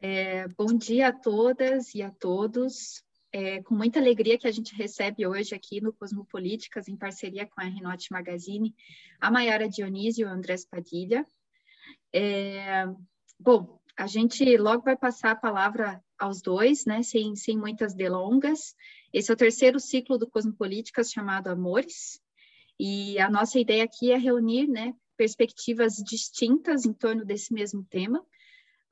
É, bom dia a todas e a todos. É com muita alegria que a gente recebe hoje aqui no Cosmopolíticas, em parceria com a Renote Magazine, a Maiara Dionísio e o Andrés Padilha. É, bom, a gente logo vai passar a palavra aos dois, né, sem, sem muitas delongas. Esse é o terceiro ciclo do Cosmopolíticas, chamado Amores, e a nossa ideia aqui é reunir né, perspectivas distintas em torno desse mesmo tema,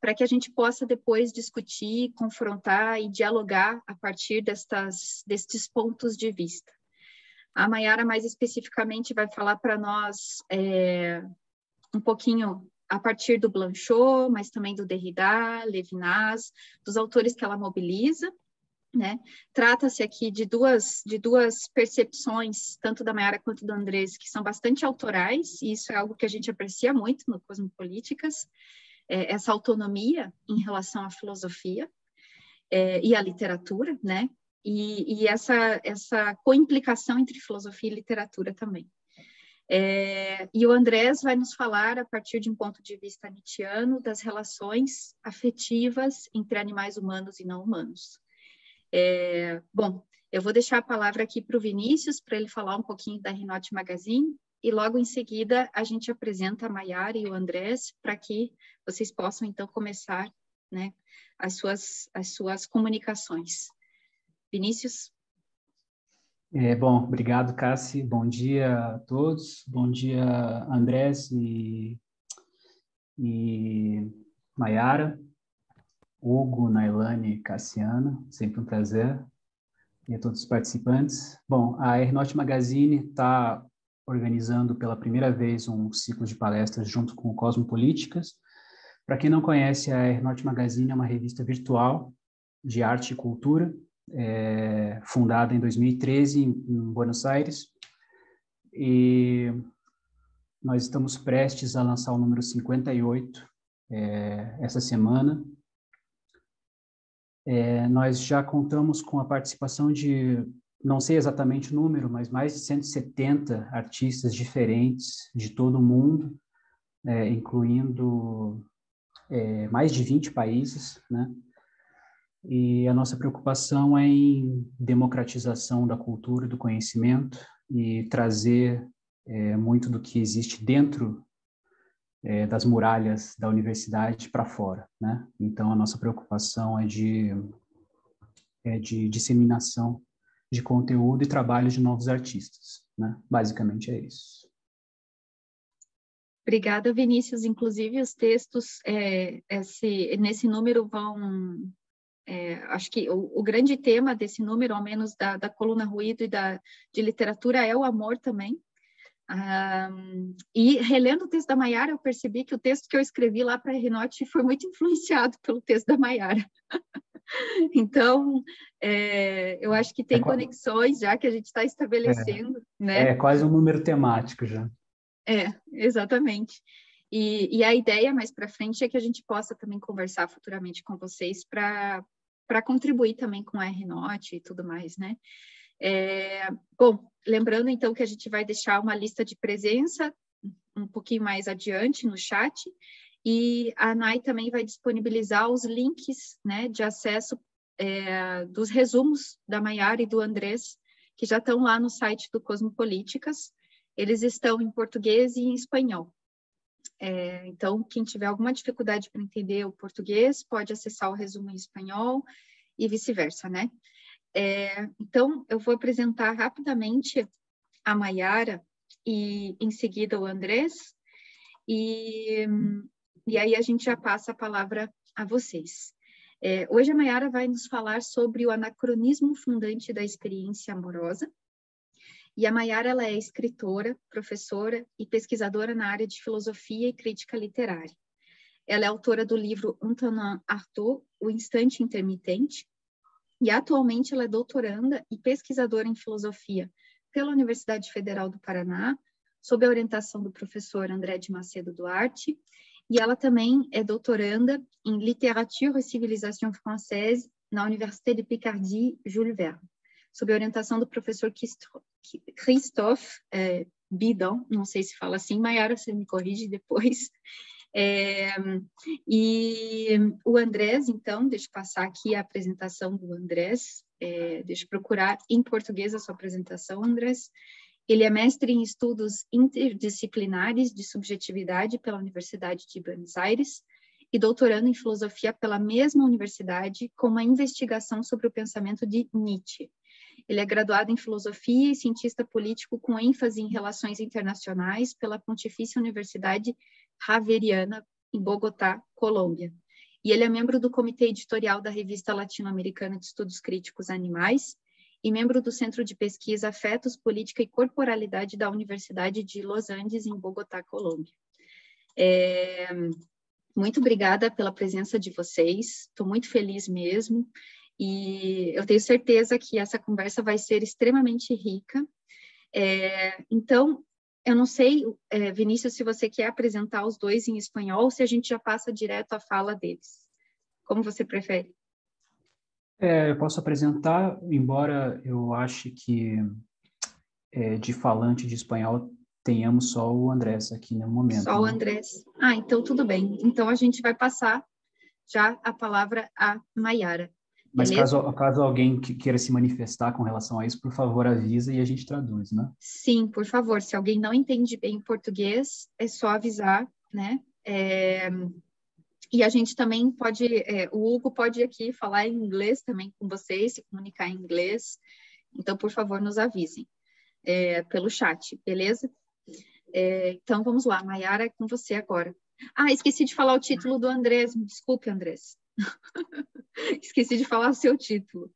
para que a gente possa depois discutir, confrontar e dialogar a partir destas, destes pontos de vista. A Mayara, mais especificamente, vai falar para nós é, um pouquinho a partir do Blanchot, mas também do Derrida, Levinas, dos autores que ela mobiliza. Né? Trata-se aqui de duas, de duas percepções, tanto da Mayara quanto do Andrés, que são bastante autorais, e isso é algo que a gente aprecia muito no Cosmopolíticas. Políticas é, essa autonomia em relação à filosofia é, e à literatura, né? E, e, essa, essa coimplicação entre filosofia e literatura também. É, e o Andrés vai nos falar, a partir de um ponto de vista nietzschiano, das relações afetivas entre animais humanos e não humanos. É, bom, eu vou deixar a palavra aqui para o Vinícius, para ele falar um pouquinho da Rinote Magazine, e logo em seguida a gente apresenta a Maiara e o Andrés para que vocês possam então começar né, as, suas, as suas comunicações. Vinícius? É, bom, obrigado, Cassi. Bom dia a todos. Bom dia, Andrés e, e Maiara, Hugo, Nailane e Cassiana. Sempre um prazer. E a todos os participantes. Bom, a Aeronaut Magazine está organizando pela primeira vez um ciclo de palestras junto com o Cosmopolíticas. Para quem não conhece, a Norte Magazine é uma revista virtual de arte e cultura, é, fundada em 2013 em, em Buenos Aires. E nós estamos prestes a lançar o número 58 é, eh, essa semana. É, nós já contamos com a participação de não sei exatamente o número, mas mais de 170 artistas diferentes de todo o mundo, é, incluindo é, mais de 20 países, né? E a nossa preocupação é em democratização da cultura, do conhecimento e trazer é, muito do que existe dentro é, das muralhas da universidade para fora, né? Então a nossa preocupação é de, é de disseminação de conteúdo e trabalho de novos artistas. Né? Basicamente é isso. Obrigada, Vinícius. Inclusive, os textos é, esse, nesse número vão. É, acho que o, o, grande tema desse número, ao menos da, da coluna Ruído e da, de literatura, é o amor também. Um, e relendo o texto da Maiara, eu percebi que o texto que eu escrevi lá para a Renote foi muito influenciado pelo texto da Maiara. Então, é, eu acho que tem é conexões já que a gente está estabelecendo, né? é, né? É quase um número temático já. É, exatamente. E, e a ideia mais para frente é que a gente possa também conversar futuramente com vocês para contribuir também com a RNOT e tudo mais, né? É, bom, lembrando então que a gente vai deixar uma lista de presença um pouquinho mais adiante no chat. E a NAI também vai disponibilizar os links né, de acesso é, dos resumos da Maiara e do Andrés, que já estão lá no site do Cosmopolíticas. Eles estão em português e em espanhol. É, então, quem tiver alguma dificuldade para entender o português, pode acessar o resumo em espanhol e vice-versa, né? É, então, eu vou apresentar rapidamente a Maiara e, em seguida, o Andrés. E e aí a gente já passa a palavra a vocês. É, hoje a Mayara vai nos falar sobre o anacronismo fundante da experiência amorosa. E a Mayara ela é escritora, professora e pesquisadora na área de filosofia e crítica literária. Ela é autora do livro Antonin Artaud, O Instante Intermitente, e atualmente ela é doutoranda e pesquisadora em filosofia pela Universidade Federal do Paraná, sob a orientação do professor André de Macedo Duarte, e ela também é doutoranda em Literatura e Civilização Française na Université de Picardie, Jules Verne, sob orientação do professor Christophe é, Bidon, não sei se fala assim, Mayara, você me corrige depois. É, e o Andrés, então, deixa eu passar aqui a apresentação do Andrés, é, deixa eu procurar em português a sua apresentação, Andrés. Ele é mestre em estudos interdisciplinares de subjetividade pela Universidade de Buenos Aires e doutorando em filosofia pela mesma universidade com uma investigação sobre o pensamento de Nietzsche. Ele é graduado em filosofia e cientista político com ênfase em relações internacionais pela Pontifícia Universidade Javeriana, em Bogotá, Colômbia. E ele é membro do comitê editorial da Revista Latino-Americana de Estudos Críticos Animais e membro do Centro de Pesquisa Afetos, Política e Corporalidade da Universidade de Los Andes, em Bogotá, Colômbia. É, muito obrigada pela presença de vocês, estou muito feliz mesmo, e eu tenho certeza que essa conversa vai ser extremamente rica. É, então, eu não sei, é, Vinícius, se você quer apresentar os dois em espanhol ou se a gente já passa direto à fala deles. Como você prefere? É, eu posso apresentar, embora eu ache que é, de falante de espanhol tenhamos só o Andrés aqui no momento. Só o né? Andrés. Ah, então tudo bem. Então a gente vai passar já a palavra a Maiara. Mas caso, caso alguém que queira se manifestar com relação a isso, por favor, avisa e a gente traduz, né? Sim, por favor. Se alguém não entende bem português, é só avisar, né? É, e a gente também pode, é, o Hugo pode aqui falar em inglês também com vocês, se comunicar em inglês. Então, por favor, nos avisem é, pelo chat, beleza? É, então, vamos lá, Mayara, é com você agora. Ah, esqueci de falar o título do Andrés, desculpe, Andrés. esqueci de falar o seu título.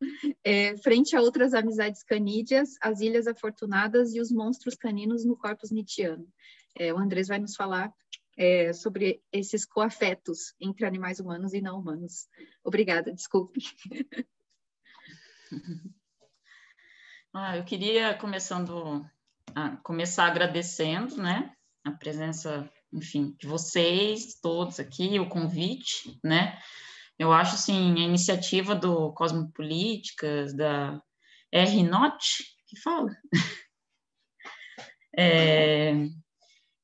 É, frente a outras amizades canídeas, as Ilhas Afortunadas e os Monstros Caninos no Corpus Nitiano. É, o Andrés vai nos falar é, sobre esses coafetos entre animais humanos e não humanos. Obrigada, desculpe. Ah, eu queria começando a começar agradecendo, né, a presença, enfim, de vocês todos aqui, o convite, né. Eu acho assim a iniciativa do Cosmopolíticas da RNOT, que fala, é,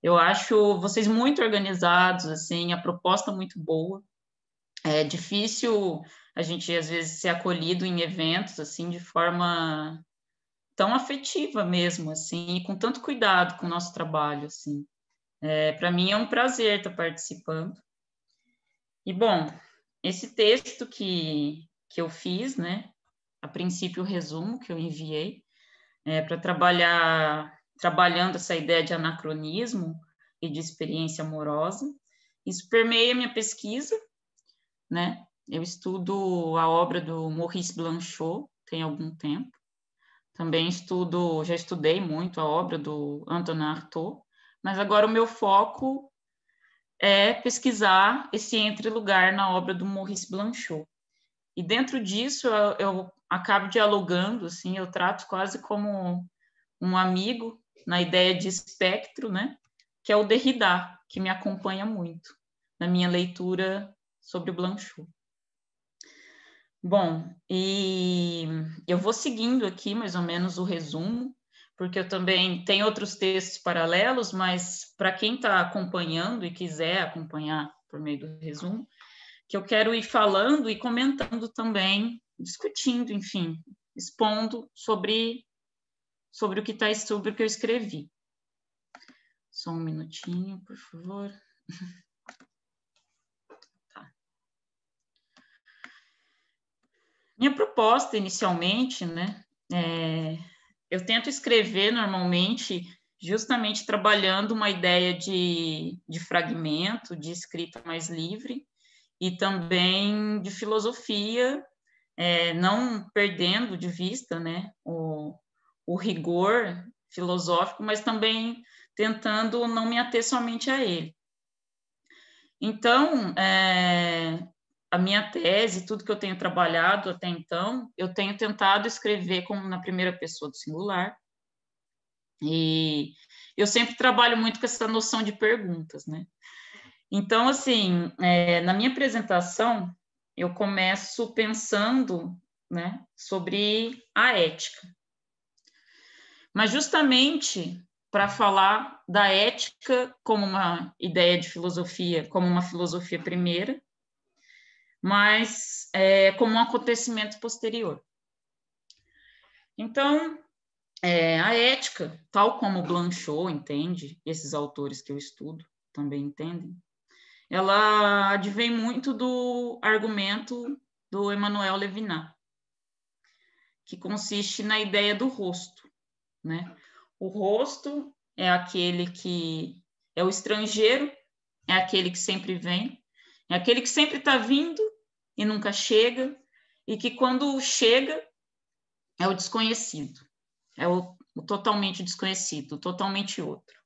eu acho vocês muito organizados, assim, a proposta muito boa. É difícil a gente, às vezes, ser acolhido em eventos, assim, de forma tão afetiva mesmo, assim, e com tanto cuidado com o nosso trabalho, assim. É, Para mim é um prazer estar participando. E, bom, esse texto que, que eu fiz, né, a princípio o resumo que eu enviei, é, para trabalhar trabalhando essa ideia de anacronismo e de experiência amorosa. Isso permeia minha pesquisa, né? Eu estudo a obra do Maurice Blanchot tem algum tempo. Também estudo, já estudei muito a obra do Antonin Artaud, mas agora o meu foco é pesquisar esse entre-lugar na obra do Maurice Blanchot. E dentro disso eu, eu acabo dialogando, assim, eu trato quase como um amigo na ideia de espectro, né, que é o Derrida, que me acompanha muito na minha leitura sobre o Blanchot. Bom, e eu vou seguindo aqui mais ou menos o resumo, porque eu também tenho outros textos paralelos, mas para quem está acompanhando e quiser acompanhar por meio do resumo, que eu quero ir falando e comentando também, discutindo, enfim, expondo sobre sobre o que está sobre o que eu escrevi. Só um minutinho, por favor. Tá. Minha proposta inicialmente, né? É, eu tento escrever normalmente justamente trabalhando uma ideia de, de fragmento, de escrita mais livre e também de filosofia, é, não perdendo de vista né, o, o rigor filosófico, mas também tentando não me ater somente a ele. Então, é, a minha tese, tudo que eu tenho trabalhado até então, eu tenho tentado escrever como na primeira pessoa do singular. E eu sempre trabalho muito com essa noção de perguntas, né? Então, assim, é, na minha apresentação, eu começo pensando né, sobre a ética mas justamente para falar da ética como uma ideia de filosofia, como uma filosofia primeira, mas é, como um acontecimento posterior. Então, é, a ética, tal como Blanchot entende, esses autores que eu estudo também entendem, ela advém muito do argumento do Emmanuel Levinas, que consiste na ideia do rosto né? O rosto é aquele que é o estrangeiro, é aquele que sempre vem, é aquele que sempre está vindo e nunca chega, e que quando chega é o desconhecido, é o, o totalmente desconhecido, totalmente outro.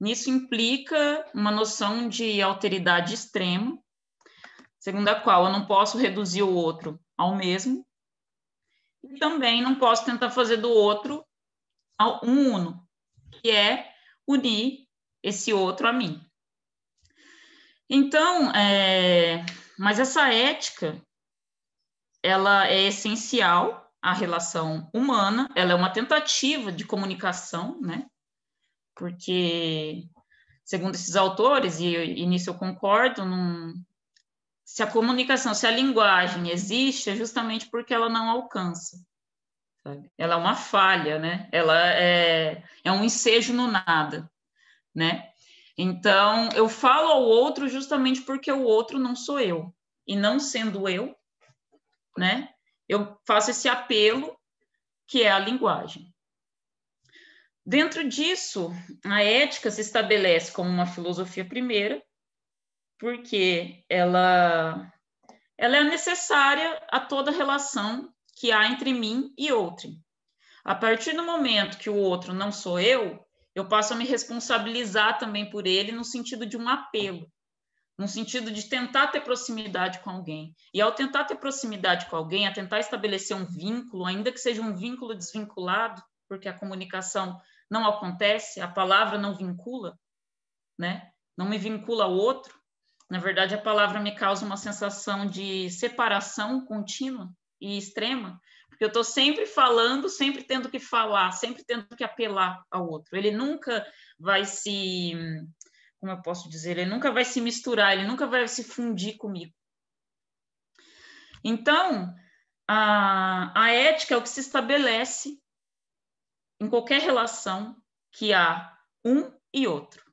Nisso implica uma noção de alteridade extrema, segundo a qual eu não posso reduzir o outro ao mesmo, e também não posso tentar fazer do outro um uno, que é unir esse outro a mim. Então, é, mas essa ética, ela é essencial à relação humana, ela é uma tentativa de comunicação, né? Porque, segundo esses autores, e, e nisso eu concordo, num, se a comunicação, se a linguagem existe, é justamente porque ela não alcança. Sabe? Ela é uma falha, né? Ela é, é um ensejo no nada, né? Então, eu falo ao outro justamente porque o outro não sou eu. E não sendo eu, né? Eu faço esse apelo que é a linguagem. Dentro disso, a ética se estabelece como uma filosofia primeira, porque ela, ela é necessária a toda relação que há entre mim e outro. A partir do momento que o outro não sou eu, eu passo a me responsabilizar também por ele no sentido de um apelo, no sentido de tentar ter proximidade com alguém. E ao tentar ter proximidade com alguém, a tentar estabelecer um vínculo, ainda que seja um vínculo desvinculado, porque a comunicação não acontece, a palavra não vincula, né? Não me vincula ao outro. Na verdade, a palavra me causa uma sensação de separação contínua e extrema, porque eu estou sempre falando, sempre tendo que falar, sempre tendo que apelar ao outro. Ele nunca vai se, como eu posso dizer, ele nunca vai se misturar, ele nunca vai se fundir comigo. Então, a, a ética é o que se estabelece em qualquer relação que há um e outro.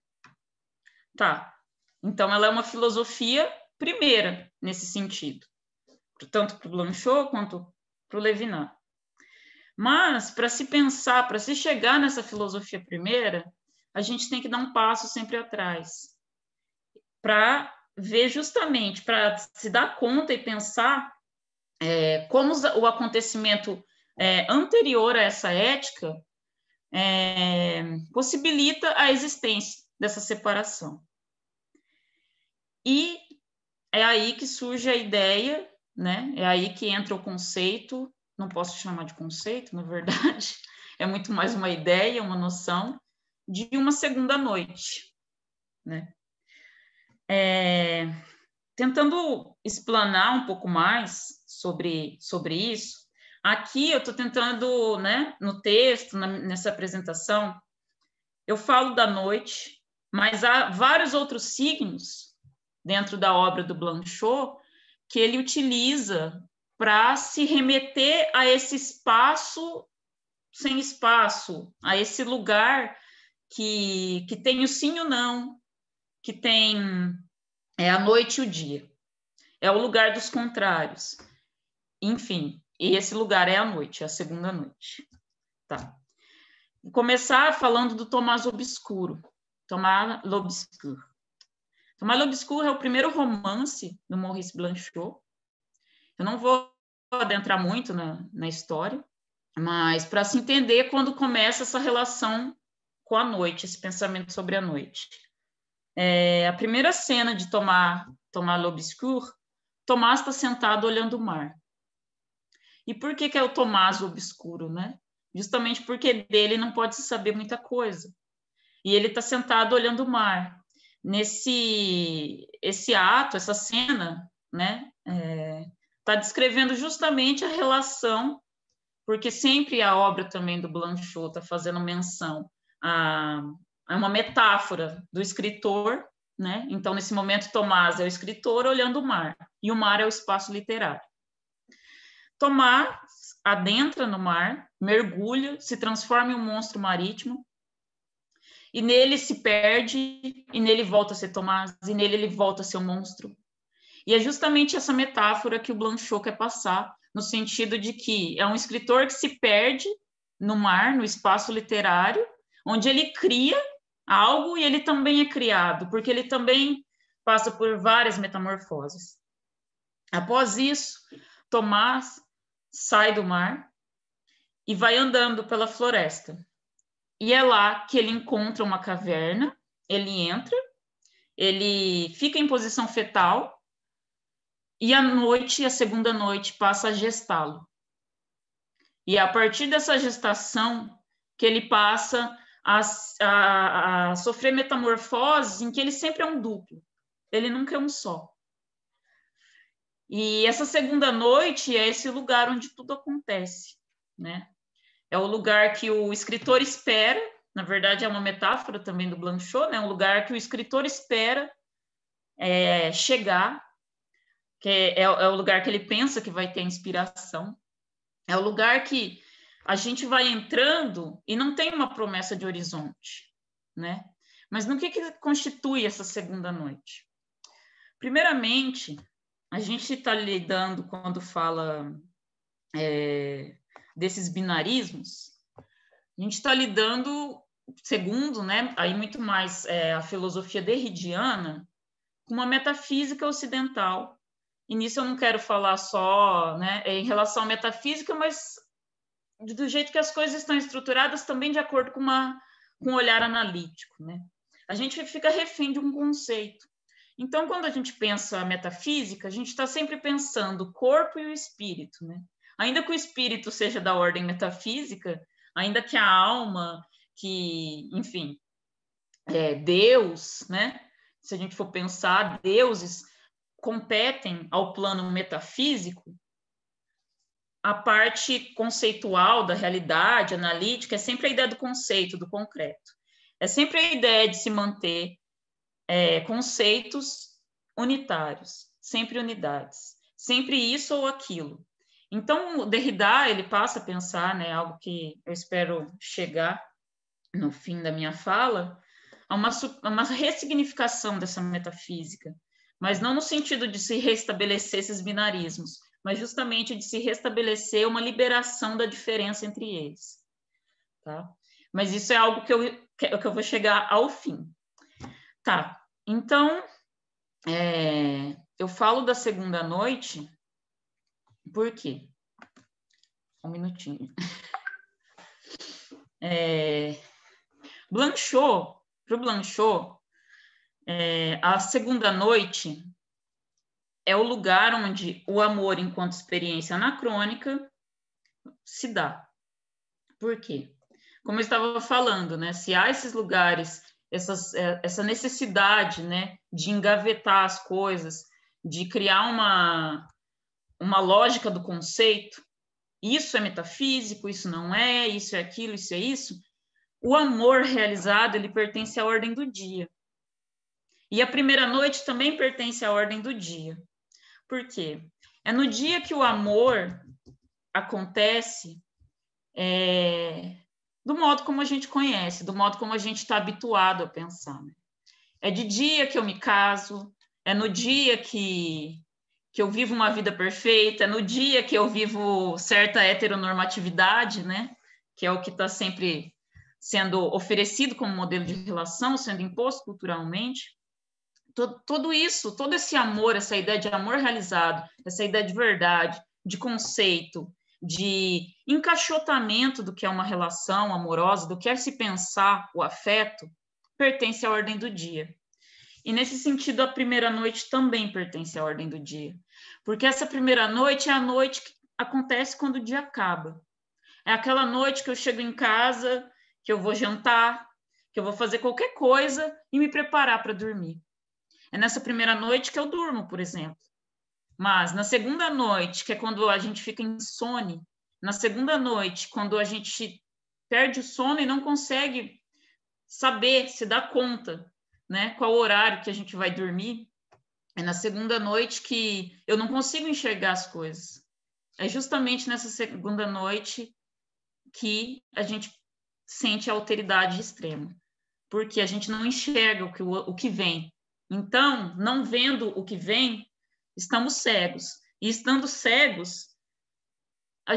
Tá. Então, ela é uma filosofia primeira nesse sentido tanto para o Blanchot quanto para o Levinas. Mas, para se pensar, para se chegar nessa filosofia primeira, a gente tem que dar um passo sempre atrás para ver justamente, para se dar conta e pensar é, como o acontecimento é, anterior a essa ética é, possibilita a existência dessa separação. E é aí que surge a ideia né? É aí que entra o conceito, não posso chamar de conceito, na verdade, é muito mais uma ideia, uma noção de uma segunda noite, né? É, tentando explanar um pouco mais sobre, sobre isso, aqui eu estou tentando, né, no texto, na, nessa apresentação, eu falo da noite, mas há vários outros signos dentro da obra do Blanchot que ele utiliza para se remeter a esse espaço sem espaço, a esse lugar que, que tem o sim e o não, que tem é, a noite e o dia. É o lugar dos contrários. Enfim, e esse lugar é a noite, é a segunda noite. Tá. Vou começar falando do Tomás Obscuro. Tomás L'Obscur. Malha Obscuro é o primeiro romance do Maurice Blanchot. Eu não vou adentrar muito na, na história, mas para se entender quando começa essa relação com a noite, esse pensamento sobre a noite. É, a primeira cena de Tomar, Tomar L'Obscur, Tomás está sentado olhando o mar. E por que, que é o Tomás o Obscuro, né? Justamente porque dele não pode se saber muita coisa. E ele está sentado olhando o mar nesse esse ato, essa cena, né, está é, tá descrevendo justamente a relação, porque sempre a obra também do Blanchot está fazendo menção a, a, uma metáfora do escritor, né? Então nesse momento Tomás é o escritor olhando o mar e o mar é o espaço literário. Tomás adentra no mar, mergulha, se transforma em um monstro marítimo e nele se perde, e nele volta a ser Tomás, e nele ele volta a ser um monstro. E é justamente essa metáfora que o Blanchot quer passar, no sentido de que é um escritor que se perde no mar, no espaço literário, onde ele cria algo e ele também é criado, porque ele também passa por várias metamorfoses. Após isso, Tomás sai do mar e vai andando pela floresta. E é lá que ele encontra uma caverna, ele entra, ele fica em posição fetal, e a noite, a segunda noite, passa a gestá-lo. E é a partir dessa gestação que ele passa a, a, a, sofrer metamorfoses em que ele sempre é um duplo, ele nunca é um só. E essa segunda noite é esse lugar onde tudo acontece, né? É o lugar que o escritor espera, na verdade é uma metáfora também do Blanchot, né? Um lugar que o escritor espera é, chegar, que é, é, é o lugar que ele pensa que vai ter inspiração. É o lugar que a gente vai entrando e não tem uma promessa de horizonte, né? Mas no que, que constitui essa segunda noite? Primeiramente, a gente está lidando quando fala é, desses binarismos, a gente está lidando, segundo, né, aí muito mais é, a filosofia derridiana, com uma metafísica ocidental. E nisso eu não quero falar só né, é, em relação à metafísica, mas do jeito que as coisas estão estruturadas, também de acordo com, uma, com um olhar analítico. Né? A gente fica refém de um conceito. Então, quando a gente pensa a metafísica, a gente está sempre pensando o corpo e o espírito, né? Ainda que o espírito seja da ordem metafísica, ainda que a alma, que, enfim, é, Deus, né? Se a gente for pensar, deuses competem ao plano metafísico, a parte conceitual da realidade analítica é sempre a ideia do conceito, do concreto. É sempre a ideia de se manter é, conceitos unitários, sempre unidades, sempre isso ou aquilo. Então, Derrida, ele passa a pensar, né, algo que eu espero chegar no fim da minha fala, a uma, uma ressignificação dessa metafísica, mas não no sentido de se restabelecer esses binarismos, mas justamente de se restabelecer uma liberação da diferença entre eles. Tá? Mas isso é algo que eu, que eu vou chegar ao fim. Tá, então, é, eu falo da segunda noite, por quê? Um minutinho. É, Blanchot, para o Blanchot, é, a segunda noite é o lugar onde o amor enquanto experiência anacrônica se dá. Por quê? Como eu estava falando, né, se há esses lugares, essas, é, essa necessidade né, de engavetar as coisas, de criar uma, uma lógica do conceito, isso é metafísico, isso não é, isso é aquilo, isso é isso, o amor realizado, ele pertence à ordem do dia. E a primeira noite também pertence à ordem do dia. Por quê? É no dia que o amor acontece é, do modo como a gente conhece, do modo como a gente está habituado a pensar. Né? É de dia que eu me caso, é no dia que que eu vivo uma vida perfeita, no dia que eu vivo certa heteronormatividade, né? Que é o que está sempre sendo oferecido como modelo de relação, sendo imposto culturalmente. Todo, todo isso, todo esse amor, essa ideia de amor realizado, essa ideia de verdade, de conceito, de encaixotamento do que é uma relação amorosa, do que é se pensar o afeto, pertence à ordem do dia. E nesse sentido, a primeira noite também pertence à ordem do dia, porque essa primeira noite é a noite que acontece quando o dia acaba. É aquela noite que eu chego em casa, que eu vou jantar, que eu vou fazer qualquer coisa e me preparar para dormir. É nessa primeira noite que eu durmo, por exemplo. Mas na segunda noite, que é quando a gente fica insone, na segunda noite, quando a gente perde o sono e não consegue saber, se dar conta né? Qual horário que a gente vai dormir? É na segunda noite que eu não consigo enxergar as coisas. É justamente nessa segunda noite que a gente sente a alteridade extrema, porque a gente não enxerga o que, o, o que vem. Então, não vendo o que vem, estamos cegos. E estando cegos,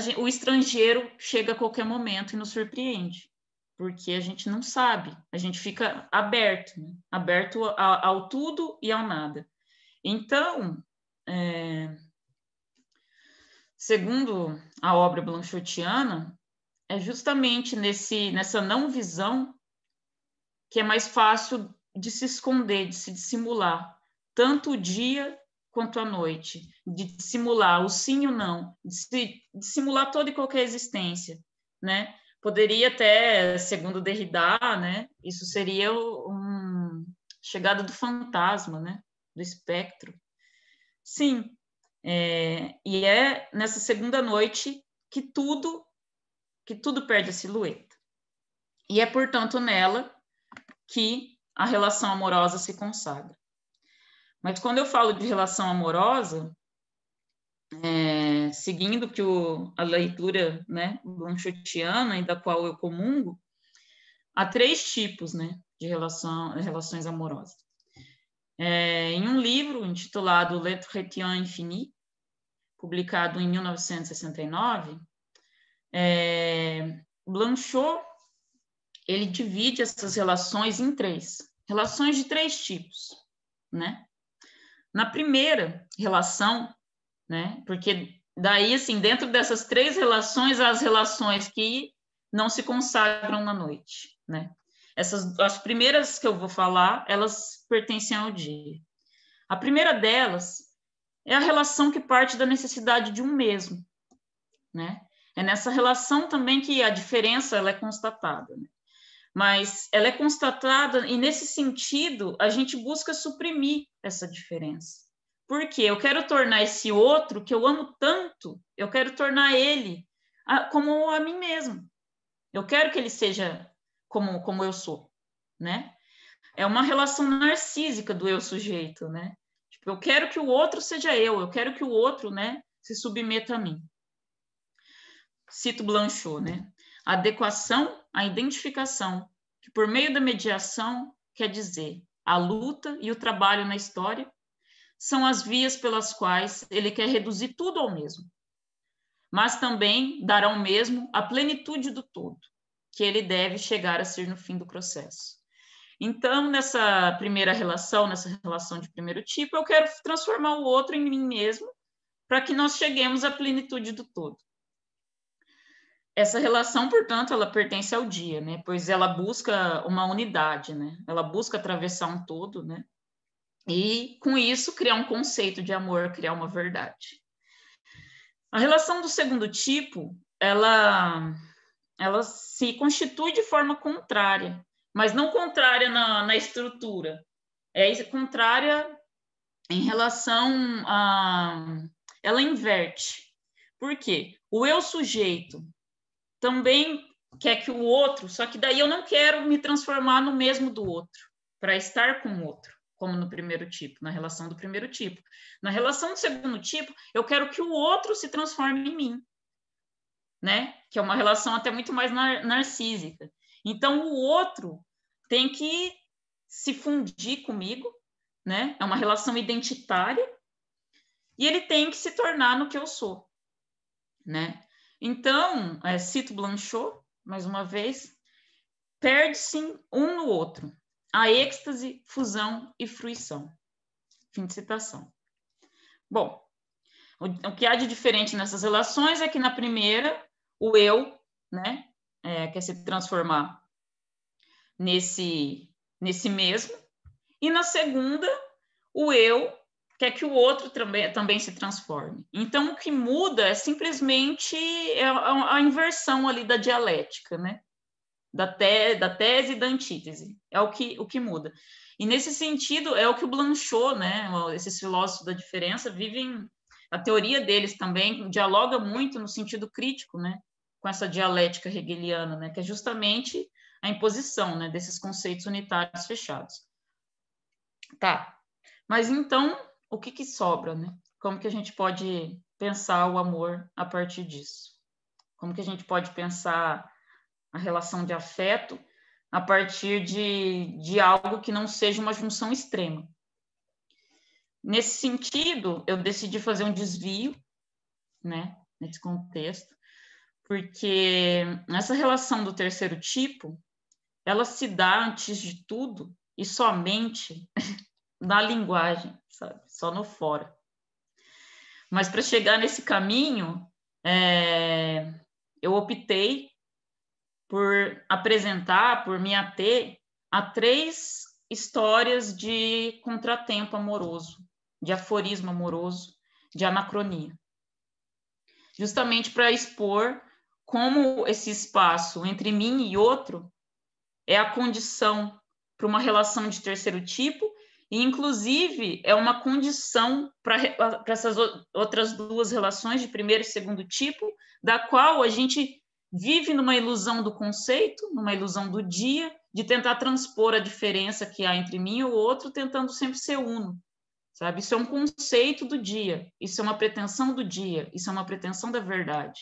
gente, o estrangeiro chega a qualquer momento e nos surpreende porque a gente não sabe, a gente fica aberto, né? aberto ao, ao tudo e ao nada. Então, é, segundo a obra blanchotiana, é justamente nesse, nessa não visão que é mais fácil de se esconder, de se dissimular, tanto o dia quanto a noite, de dissimular o sim e o não, de se dissimular toda e qualquer existência, né? poderia até, segundo Derrida, né, isso seria um chegada do fantasma, né, do espectro. Sim, é, e é nessa segunda noite que tudo que tudo perde a silhueta. E é portanto nela que a relação amorosa se consagra. Mas quando eu falo de relação amorosa, é, seguindo que o, a leitura né, blanchotiana, da qual eu comungo, há três tipos né, de relação, relações amorosas. É, em um livro intitulado L'être chrétien infini, publicado em 1969, é, Blanchot ele divide essas relações em três, relações de três tipos, né? Na primeira relação, né? Porque daí, assim, dentro dessas três relações, as relações que não se consagram na noite, né? Essas, as primeiras que eu vou falar, elas pertencem ao dia. A primeira delas é a relação que parte da necessidade de um mesmo, né? É nessa relação também que a diferença ela é constatada, né? mas ela é constatada e nesse sentido a gente busca suprimir essa diferença, porque eu quero tornar esse outro que eu amo tanto, eu quero tornar ele a, como a mim mesmo. Eu quero que ele seja como, como eu sou, né? É uma relação narcísica do eu sujeito, né? Tipo, eu quero que o outro seja eu, eu quero que o outro, né, se submeta a mim. Cito Blanchot, né? Adequação à identificação, que por meio da mediação quer dizer a luta e o trabalho na história são as vias pelas quais ele quer reduzir tudo ao mesmo, mas também dar ao mesmo a plenitude do todo, que ele deve chegar a ser no fim do processo. Então, nessa primeira relação, nessa relação de primeiro tipo, eu quero transformar o outro em mim mesmo, para que nós cheguemos à plenitude do todo. Essa relação, portanto, ela pertence ao dia, né? Pois ela busca uma unidade, né? Ela busca atravessar um todo, né? E com isso criar um conceito de amor, criar uma verdade. A relação do segundo tipo, ela ela se constitui de forma contrária, mas não contrária na, na estrutura. É contrária em relação a. Ela inverte. Por quê? O eu sujeito também quer que o outro, só que daí eu não quero me transformar no mesmo do outro, para estar com o outro como no primeiro tipo, na relação do primeiro tipo. Na relação do segundo tipo, eu quero que o outro se transforme em mim, né? Que é uma relação até muito mais nar narcísica. Então, o outro tem que se fundir comigo, né? É uma relação identitária e ele tem que se tornar no que eu sou, né? Então, é, cito Blanchot mais uma vez, perde-se um no outro, a êxtase, fusão e fruição. Fim de citação. Bom, o, que há de diferente nessas relações é que na primeira, o eu, né, é, quer se transformar nesse nesse mesmo, e na segunda, o eu quer que o outro também, também se transforme. Então, o que muda é simplesmente a, é, é a inversão ali da dialética, né? da, te, da tese e da antítese. É o que, o que muda. E nesse sentido, é o que o Blanchot, né, esses filósofos da diferença, vivem. A teoria deles também dialoga muito no sentido crítico, né, com essa dialética hegeliana, né, que é justamente a imposição né, desses conceitos unitários fechados. Tá. Mas então, o que, que sobra? Né? Como que a gente pode pensar o amor a partir disso? Como que a gente pode pensar a relação de afeto, a partir de, de algo que não seja uma junção extrema. Nesse sentido, eu decidi fazer um desvio, né, nesse contexto, porque essa relação do terceiro tipo, ela se dá antes de tudo e somente na linguagem, sabe? Só no fora. Mas para chegar nesse caminho, é, eu optei por apresentar, por me ater a três histórias de contratempo amoroso, de aforismo amoroso, de anacronia. Justamente para expor como esse espaço entre mim e outro é a condição para uma relação de terceiro tipo e, inclusive, é uma condição para essas outras duas relações de primeiro e segundo tipo, da qual a gente vive numa ilusão do conceito, numa ilusão do dia, de tentar transpor a diferença que há entre mim e o outro, tentando sempre ser uno. Sabe? Isso é um conceito do dia, isso é uma pretensão do dia, isso é uma pretensão da verdade.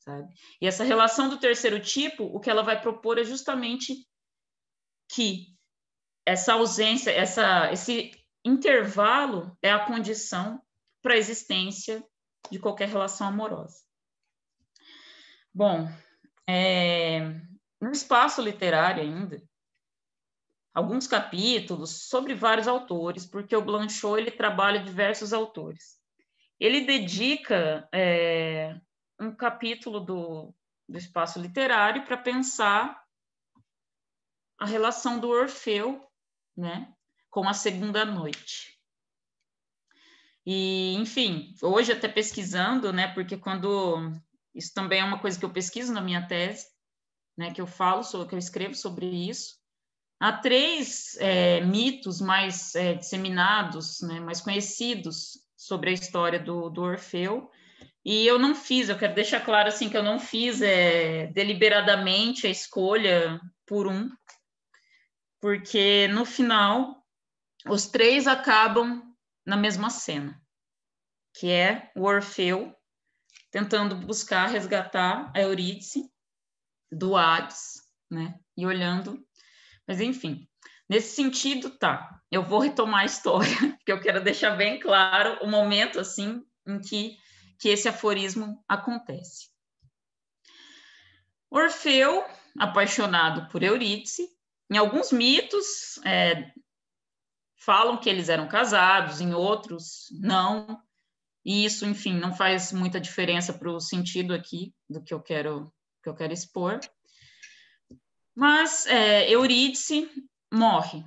Sabe? E essa relação do terceiro tipo, o que ela vai propor é justamente que essa ausência, essa, esse intervalo é a condição para a existência de qualquer relação amorosa. Bom, é, espaço literário ainda, alguns capítulos sobre vários autores, porque o Blanchot ele trabalha diversos autores. Ele dedica é, um capítulo do, do espaço literário para pensar a relação do Orfeu, né, com a segunda noite. E, enfim, hoje até pesquisando, né, porque quando isso também é uma coisa que eu pesquiso na minha tese, né, que eu falo, sobre, que eu escrevo sobre isso. Há três é, mitos mais é, disseminados, né, mais conhecidos sobre a história do, do Orfeu, e eu não fiz, eu quero deixar claro assim que eu não fiz é, deliberadamente a escolha por um, porque no final os três acabam na mesma cena, que é o Orfeu tentando buscar resgatar a Eurídice do Hades, né? E olhando, mas enfim, nesse sentido, tá? Eu vou retomar a história, porque eu quero deixar bem claro o momento assim em que que esse aforismo acontece. Orfeu, apaixonado por Eurídice, em alguns mitos é, falam que eles eram casados, em outros não. E isso, enfim, não faz muita diferença para o sentido aqui do que eu quero, que eu quero expor. Mas é, Eurídice morre,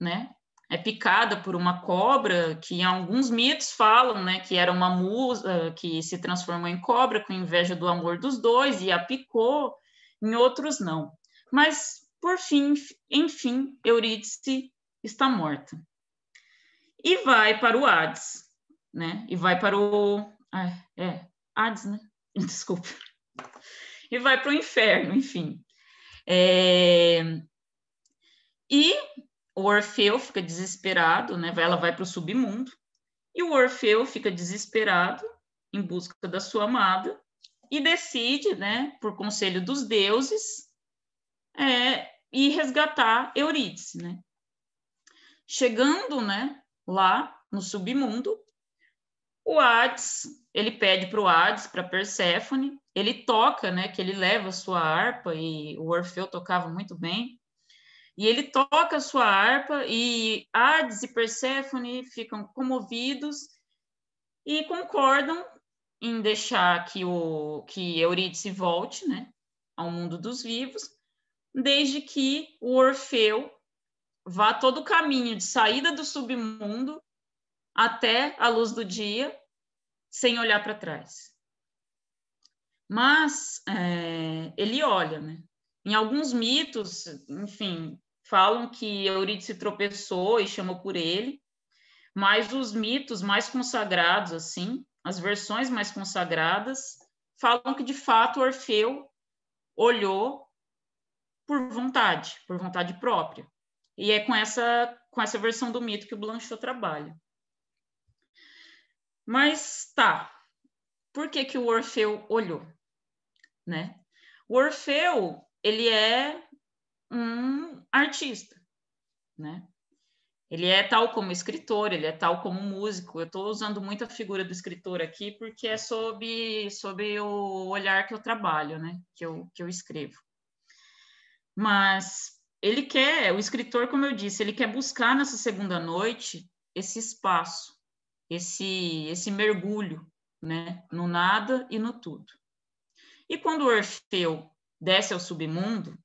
né? É picada por uma cobra que alguns mitos falam, né, que era uma musa que se transformou em cobra com inveja do amor dos dois e a picou. Em outros não. Mas por fim, enfim, Eurídice está morta. E vai para o Hades, né? E vai para o. Ah, é, Hades, né? Desculpa. E vai para o inferno, enfim. É... E o Orfeu fica desesperado, né? Ela vai para o submundo. E o Orfeu fica desesperado em busca da sua amada e decide, né, por conselho dos deuses, é, ir resgatar Eurídice, né? Chegando, né, lá no submundo, o Hades, ele pede para o Hades, para Perséfone, ele toca, né, que ele leva a sua harpa, e o Orfeu tocava muito bem, e ele toca a sua harpa, e Hades e Perséfone ficam comovidos e concordam em deixar que, o, que Eurídice volte né, ao mundo dos vivos, desde que o Orfeu vá todo o caminho de saída do submundo até a luz do dia, sem olhar para trás. Mas é, ele olha, né? Em alguns mitos, enfim, falam que Eurídice tropeçou e chamou por ele, mas os mitos mais consagrados, assim, as versões mais consagradas, falam que de fato Orfeu olhou por vontade, por vontade própria. E é com essa, com essa versão do mito que o Blanchot trabalha. Mas tá, por que, que o Orfeu olhou? Né? O Orfeu, ele é um artista, né? Ele é tal como escritor, ele é tal como músico. Eu estou usando muito a figura do escritor aqui, porque é sobre, sobre o olhar que eu trabalho, né? que, eu, que eu escrevo. Mas ele quer, o escritor, como eu disse, ele quer buscar nessa segunda noite esse espaço esse, esse mergulho né, no nada e no tudo. E quando Orfeu desce ao submundo,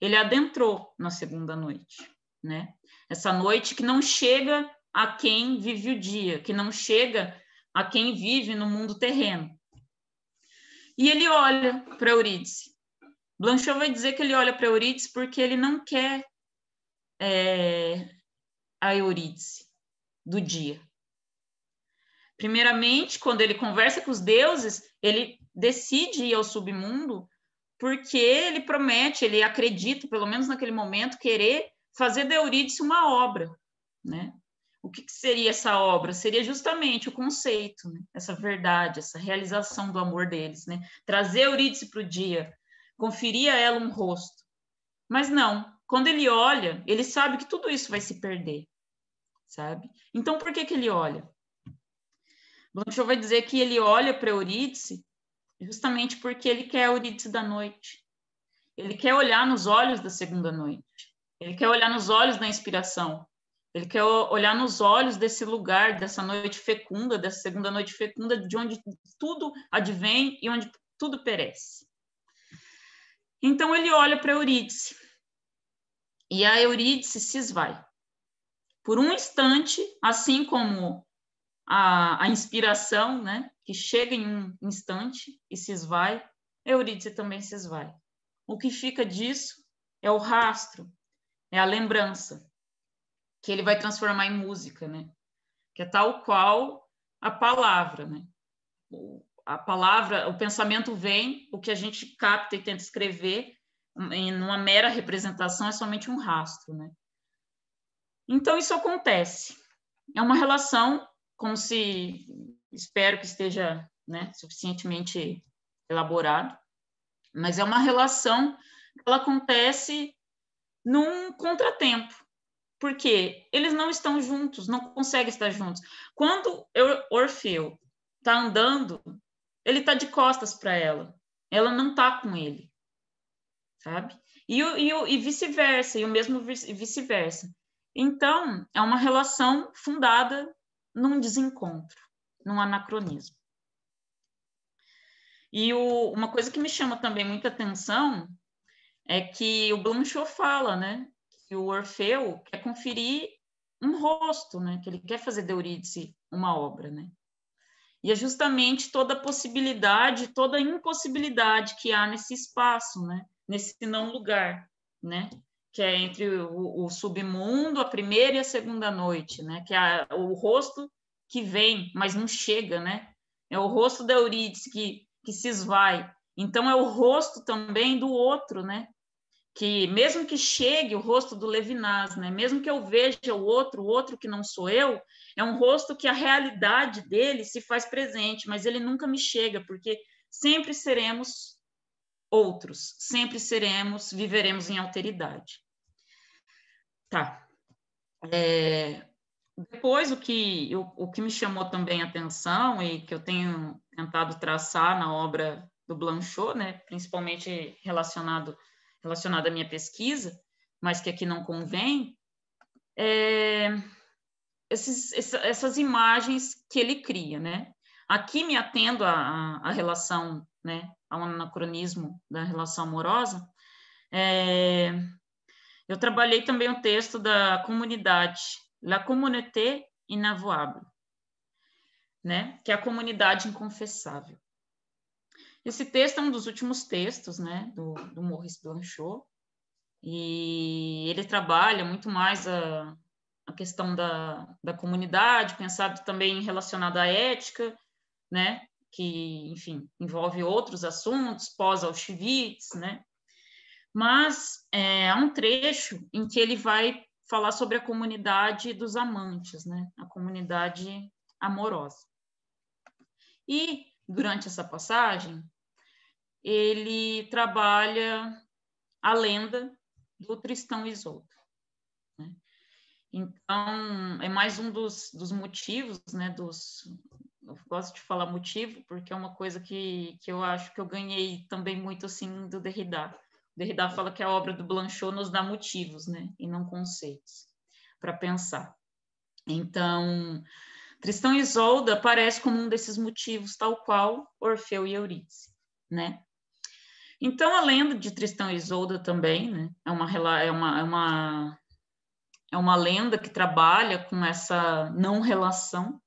ele adentrou na segunda noite, né? Essa noite que não chega a quem vive o dia, que não chega a quem vive no mundo terreno. E ele olha para Eurídice. Blanchot vai dizer que ele olha para Eurídice porque ele não quer é, a Eurídice do dia. Primeiramente, quando ele conversa com os deuses, ele decide ir ao submundo porque ele promete, ele acredita, pelo menos naquele momento, querer fazer de Eurídice uma obra, né? O que, que seria essa obra? Seria justamente o conceito, né? essa verdade, essa realização do amor deles, né? Trazer Eurídice para o dia, conferir a ela um rosto. Mas não, quando ele olha, ele sabe que tudo isso vai se perder, sabe? Então, por que, que ele olha? Bancho vai dizer que ele olha para Eurídice é justamente porque ele quer a Eurídice da noite. Ele quer olhar nos olhos da segunda noite. Ele quer olhar nos olhos da inspiração. Ele quer olhar nos olhos desse lugar, dessa noite fecunda, dessa segunda noite fecunda, de onde tudo advém e onde tudo perece. Então ele olha para Eurídice. E a Eurídice se esvai. Por um instante, assim como a, a inspiração, né, que chega em um instante e se esvai, Eurídice também se esvai. O que fica disso é o rastro, é a lembrança, que ele vai transformar em música, né? Que é tal qual a palavra, né? A palavra, o pensamento vem, o que a gente capta e tenta escrever em uma mera representação é somente um rastro, né? Então isso acontece. É uma relação como se espero que esteja né, suficientemente elaborado, mas é uma relação que ela acontece num contratempo, porque eles não estão juntos, não conseguem estar juntos. Quando Orfeu está andando, ele está de costas para ela, ela não está com ele, sabe? E, e, e vice-versa, e o mesmo vice-versa. Então, é uma relação fundada num desencontro, num anacronismo. E o, uma coisa que me chama também muita atenção é que o Blumenstow fala, né, que o Orfeu quer conferir um rosto, né, que ele quer fazer de Eurídice uma obra, né. E é justamente toda a possibilidade, toda a impossibilidade que há nesse espaço, né, nesse não lugar, né, que é entre o, o submundo, a primeira e a segunda noite, né? Que é o rosto que vem, mas não chega, né? É o rosto da Eurídice que, que se esvai. Então é o rosto também do outro, né? Que mesmo que chegue o rosto do Levinas, né? Mesmo que eu veja o outro, o outro que não sou eu, é um rosto que a realidade dele se faz presente, mas ele nunca me chega, porque sempre seremos outros, sempre seremos, viveremos em alteridade. Tá. É, depois, o que, o, o que me chamou também a atenção e que eu tenho tentado traçar na obra do Blanchot, né, principalmente relacionado, relacionado à minha pesquisa, mas que aqui não convém, é, esses, essas imagens que ele cria. Né? Aqui me atendo à relação, né, ao anacronismo da relação amorosa, é, eu trabalhei também o texto da comunidade, La Communauté Inavouable, né? que é a comunidade inconfessável. Esse texto é um dos últimos textos né, do, do Maurice Blanchot, e ele trabalha muito mais a, a questão da, da comunidade, pensado também relacionado à ética, né, que, enfim, envolve outros assuntos, pós-Auschwitz, né, mas é, há um trecho em que ele vai falar sobre a comunidade dos amantes, né? a comunidade amorosa. E, durante essa passagem, ele trabalha a lenda do Tristão Isolde. Né? Então, é mais um dos, dos motivos, né, dos, eu gosto de falar motivo, porque é uma coisa que, que eu acho que eu ganhei também muito, assim, do Derrida, Derrida fala que a obra do Blanchot nos dá motivos, né, e não conceitos para pensar. Então, Tristão e Isolda aparece como um desses motivos, tal qual Orfeu e Eurídice, né? Então, a lenda de Tristão e Isolda também, né, é uma, é uma, é uma, é uma lenda que trabalha com essa não relação.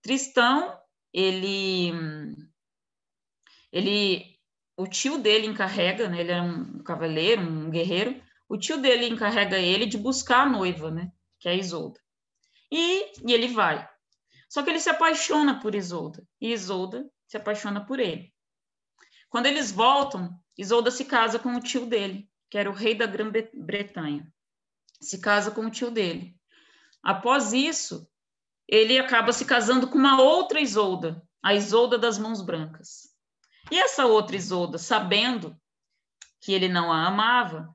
Tristão, ele ele o tio dele encarrega, né? Ele é um cavaleiro, um guerreiro. O tio dele encarrega ele de buscar a noiva, né? Que é a Isolda. E, e ele vai. Só que ele se apaixona por Isolda. E Isolda se apaixona por ele. Quando eles voltam, Isolda se casa com o tio dele, que era o rei da Grã-Bretanha. Se casa com o tio dele. Após isso, ele acaba se casando com uma outra Isolda, a Isolda das Mãos Brancas. E essa outra Isolda, sabendo que ele não a amava,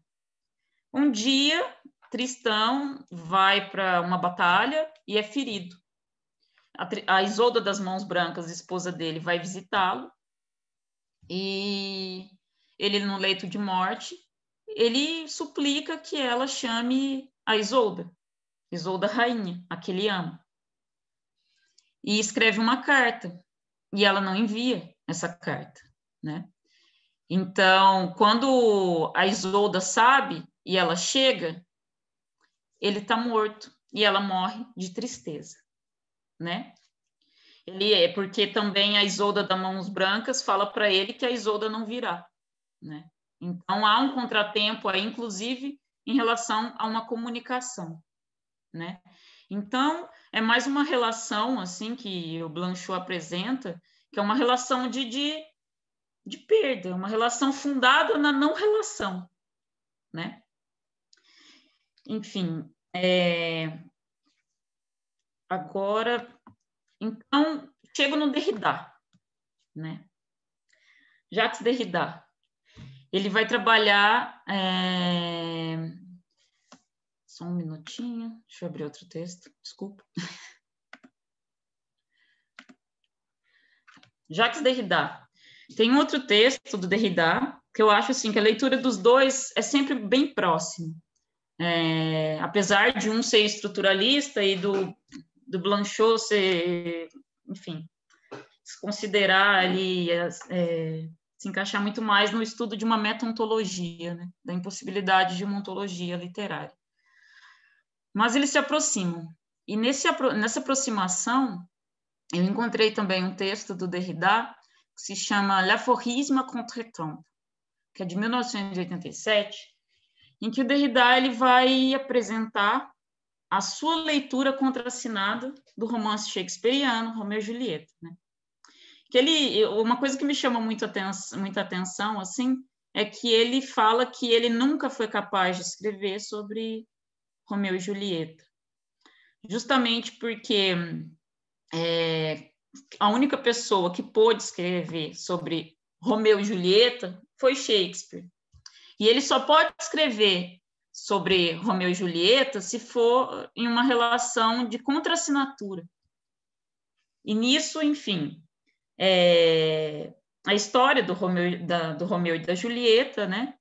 um dia Tristão vai para uma batalha e é ferido. A, a Isolda das Mãos Brancas, esposa dele, vai visitá-lo e ele no leito de morte, ele suplica que ela chame a Isolda, Isolda rainha, a que ele ama. E escreve uma carta e ela não envia essa carta, né? Então, quando a Isolda sabe e ela chega, ele está morto e ela morre de tristeza, né? Ele é porque também a Isolda da Mãos Brancas fala para ele que a Isolda não virá, né? Então há um contratempo aí, inclusive em relação a uma comunicação, né? Então é mais uma relação assim que o Blanchot apresenta que é uma relação de, de, de perda, uma relação fundada na não relação, né? Enfim, é... agora, então, chego no Derrida, né? Jacques Derrida, ele vai trabalhar. É... Só um minutinho, deixa eu abrir outro texto, desculpa. Jacques Derrida. Tem um outro texto do Derrida que eu acho assim que a leitura dos dois é sempre bem próxima, é, apesar de um ser estruturalista e do, do Blanchot ser, enfim, se considerar ali é, se encaixar muito mais no estudo de uma meta-ontologia, né, da impossibilidade de uma ontologia literária. Mas eles se aproximam e nesse nessa aproximação eu encontrei também um texto do Derrida que se chama L'aphorisme contretemps, que é de 1987, em que o Derrida ele vai apresentar a sua leitura contrassinada do romance shakespeariano Romeo e Julieta, né? Que ele, uma coisa que me chama muito atenção, muita atenção assim, é que ele fala que ele nunca foi capaz de escrever sobre Romeu e Julieta, justamente porque é, a única pessoa que pôde escrever sobre Romeu e Julieta foi Shakespeare. E ele só pode escrever sobre Romeu e Julieta se for em uma relação de contrassinatura. E nisso, enfim, é, a história do Romeu, da, do Romeu e da Julieta, né?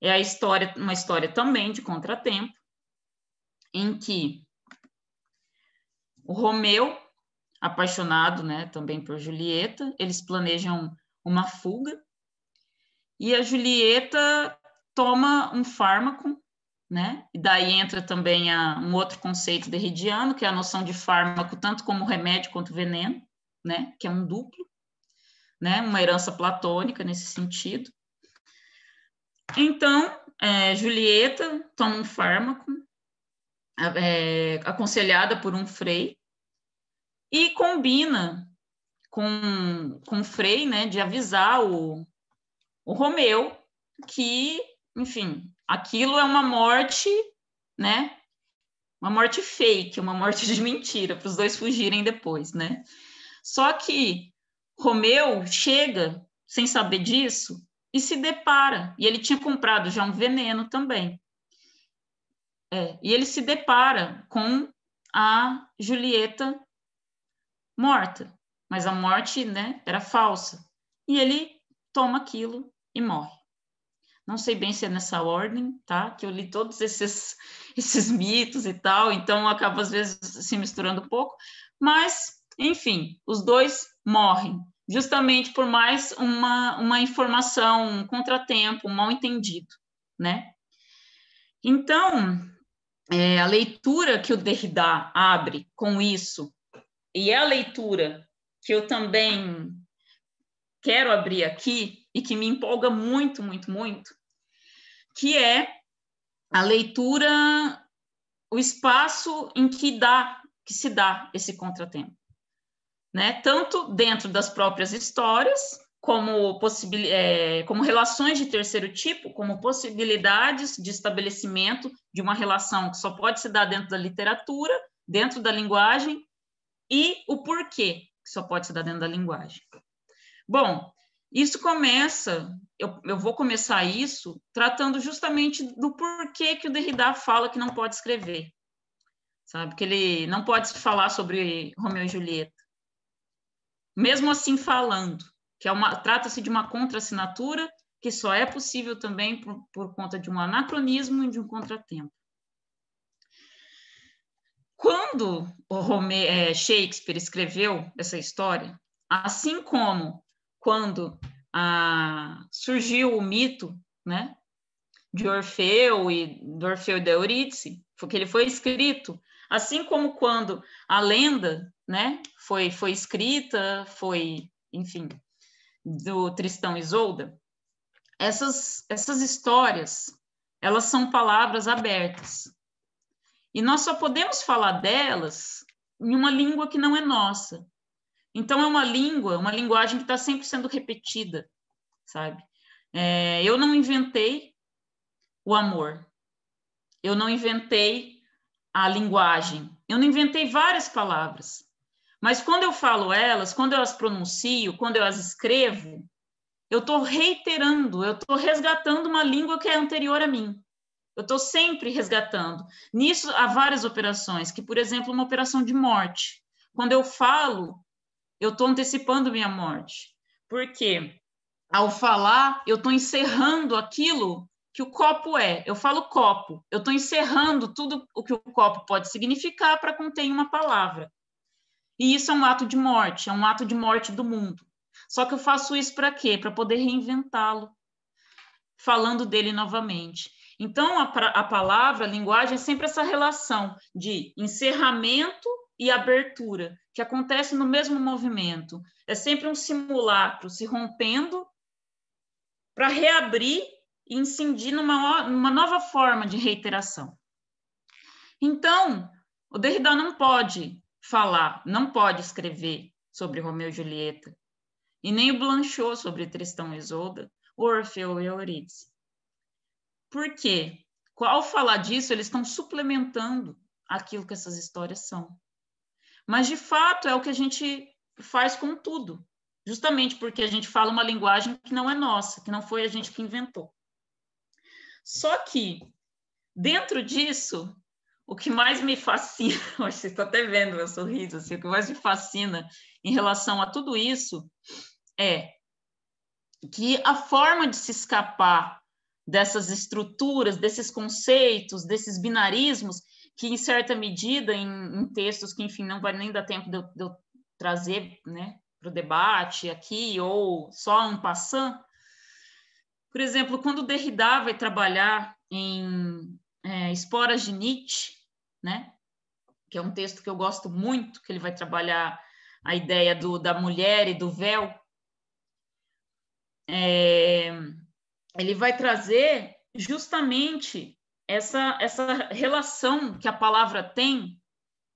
É a história, uma história também de contratempo, em que o Romeu apaixonado né, também por Julieta. Eles planejam uma fuga. E a Julieta toma um fármaco, né? E daí entra também a, um outro conceito derridiano, que é a noção de fármaco tanto como remédio quanto veneno, né? Que é um duplo, né? Uma herança platônica nesse sentido. Então, é, Julieta toma um fármaco, é, aconselhada por um frei, e combina com, com o Frei, né, de avisar o, o Romeu que, enfim, aquilo é uma morte, né, uma morte fake, uma morte de mentira, para os dois fugirem depois, né. Só que Romeu chega sem saber disso e se depara, e ele tinha comprado já um veneno também. É, e ele se depara com a Julieta morta, mas a morte né, era falsa. E ele toma aquilo e morre. Não sei bem se é nessa ordem, tá? Que eu li todos esses, esses mitos e tal, então acaba às vezes se misturando um pouco. Mas, enfim, os dois morrem, justamente por mais uma, uma informação, um contratempo, um mal entendido, né? Então, é, a leitura que o Derrida abre com isso e é a leitura que eu também quero abrir aqui e que me empolga muito, muito, muito, que é a leitura, o espaço em que dá, que se dá esse contratempo, né? Tanto dentro das próprias histórias, como, possibil, é, como relações de terceiro tipo, como possibilidades de estabelecimento de uma relação que só pode se dar dentro da literatura, dentro da linguagem e o porquê, que só pode se dar dentro da linguagem. Bom, isso começa, eu, eu vou começar isso tratando justamente do porquê que o Derrida fala que não pode escrever, sabe? Que ele não pode falar sobre Romeu e Julieta. Mesmo assim falando, que é uma trata-se de uma contra-assinatura que só é possível também por, por conta de um anacronismo e de um contratempo. Quando Rome, é, Shakespeare escreveu essa história, assim como quando ah, surgiu o mito né, de Orfeu e de Orfeu e da Eurídice, porque ele foi escrito, assim como quando a lenda né, foi, foi escrita, foi, enfim, do Tristão e Isolda, essas, essas histórias, elas são palavras abertas. E nós só podemos falar delas em uma língua que não é nossa. Então, é uma língua, uma linguagem que está sempre sendo repetida, sabe? É, eu não inventei o amor. Eu não inventei a linguagem. Eu não inventei várias palavras. Mas quando eu falo elas, quando eu as pronuncio, quando eu as escrevo, eu estou reiterando, eu estou resgatando uma língua que é anterior a mim. Eu estou sempre resgatando. Nisso há várias operações, que, por exemplo, uma operação de morte. Quando eu falo, eu estou antecipando minha morte. Por quê? Ao falar, eu estou encerrando aquilo que o copo é. Eu falo copo, eu estou encerrando tudo o que o copo pode significar para conter uma palavra. E isso é um ato de morte, é um ato de morte do mundo. Só que eu faço isso para quê? Para poder reinventá-lo, falando dele novamente. Então, a, a palavra, a linguagem, é sempre essa relação de encerramento e abertura, que acontece no mesmo movimento. É sempre um simulacro se rompendo para reabrir e incendir numa, numa nova forma de reiteração. Então, o Derrida não pode falar, não pode escrever sobre Romeu e Julieta, e nem o Blanchot sobre Tristão e Isolda, ou Orfeu e Eurídice. Porque, ao falar disso, eles estão suplementando aquilo que essas histórias são. Mas, de fato, é o que a gente faz com tudo. Justamente porque a gente fala uma linguagem que não é nossa, que não foi a gente que inventou. Só que, dentro disso, o que mais me fascina, você está até vendo meu sorriso, assim, o que mais me fascina em relação a tudo isso é que a forma de se escapar dessas estruturas, desses conceitos, desses binarismos, que em certa medida, em, em textos que, enfim, não vai nem dar tempo de eu, de eu trazer né, para o debate aqui, ou só um passant, por exemplo, quando Derrida vai trabalhar em é, Esporas de Nietzsche, né? que é um texto que eu gosto muito, que ele vai trabalhar a ideia do, da mulher e do véu, é, ele vai trazer justamente essa, essa relação que a palavra tem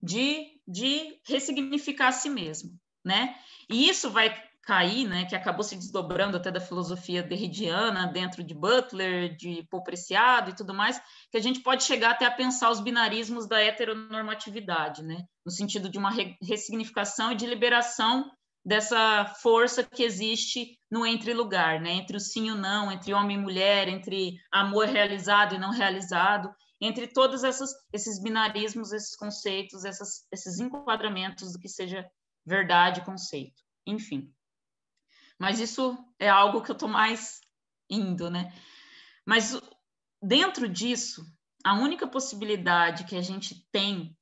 de, de ressignificar a si mesmo, né? E isso vai cair, né, que acabou se desdobrando até da filosofia derridiana dentro de Butler, de Paul Preciado e tudo mais, que a gente pode chegar até a pensar os binarismos da heteronormatividade, né, no sentido de uma ressignificação e de liberação dessa força que existe no entre lugar, né? Entre o sim e o não, entre homem e mulher, entre amor realizado e não realizado, entre todos essas, esses binarismos, esses conceitos, essas, esses enquadramentos do que seja verdade, conceito, enfim. Mas isso é algo que eu estou mais indo, né? Mas dentro disso, a única possibilidade que a gente tem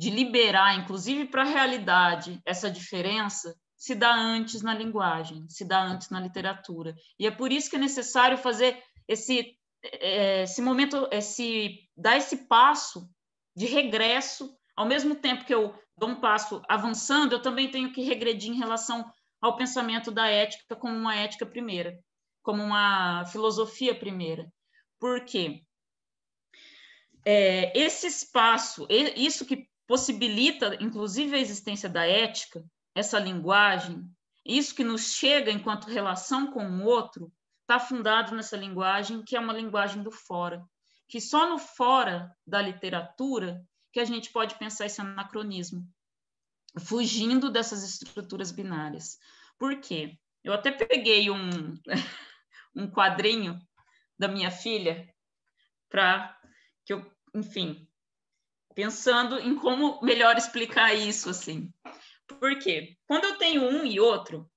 de liberar, inclusive para a realidade, essa diferença, se dá antes na linguagem, se dá antes na literatura. E é por isso que é necessário fazer esse, é, esse momento, esse dar esse passo de regresso, ao mesmo tempo que eu dou um passo avançando, eu também tenho que regredir em relação ao pensamento da ética como uma ética primeira, como uma filosofia primeira. Por quê? É, esse espaço, isso que possibilita, inclusive, a existência da ética, essa linguagem, isso que nos chega enquanto relação com o outro, está fundado nessa linguagem, que é uma linguagem do fora, que só no fora da literatura que a gente pode pensar esse anacronismo, fugindo dessas estruturas binárias. Por quê? Eu até peguei um, um quadrinho da minha filha para que eu, enfim, pensando em como melhor explicar isso assim. Porque quando eu tenho um e outro,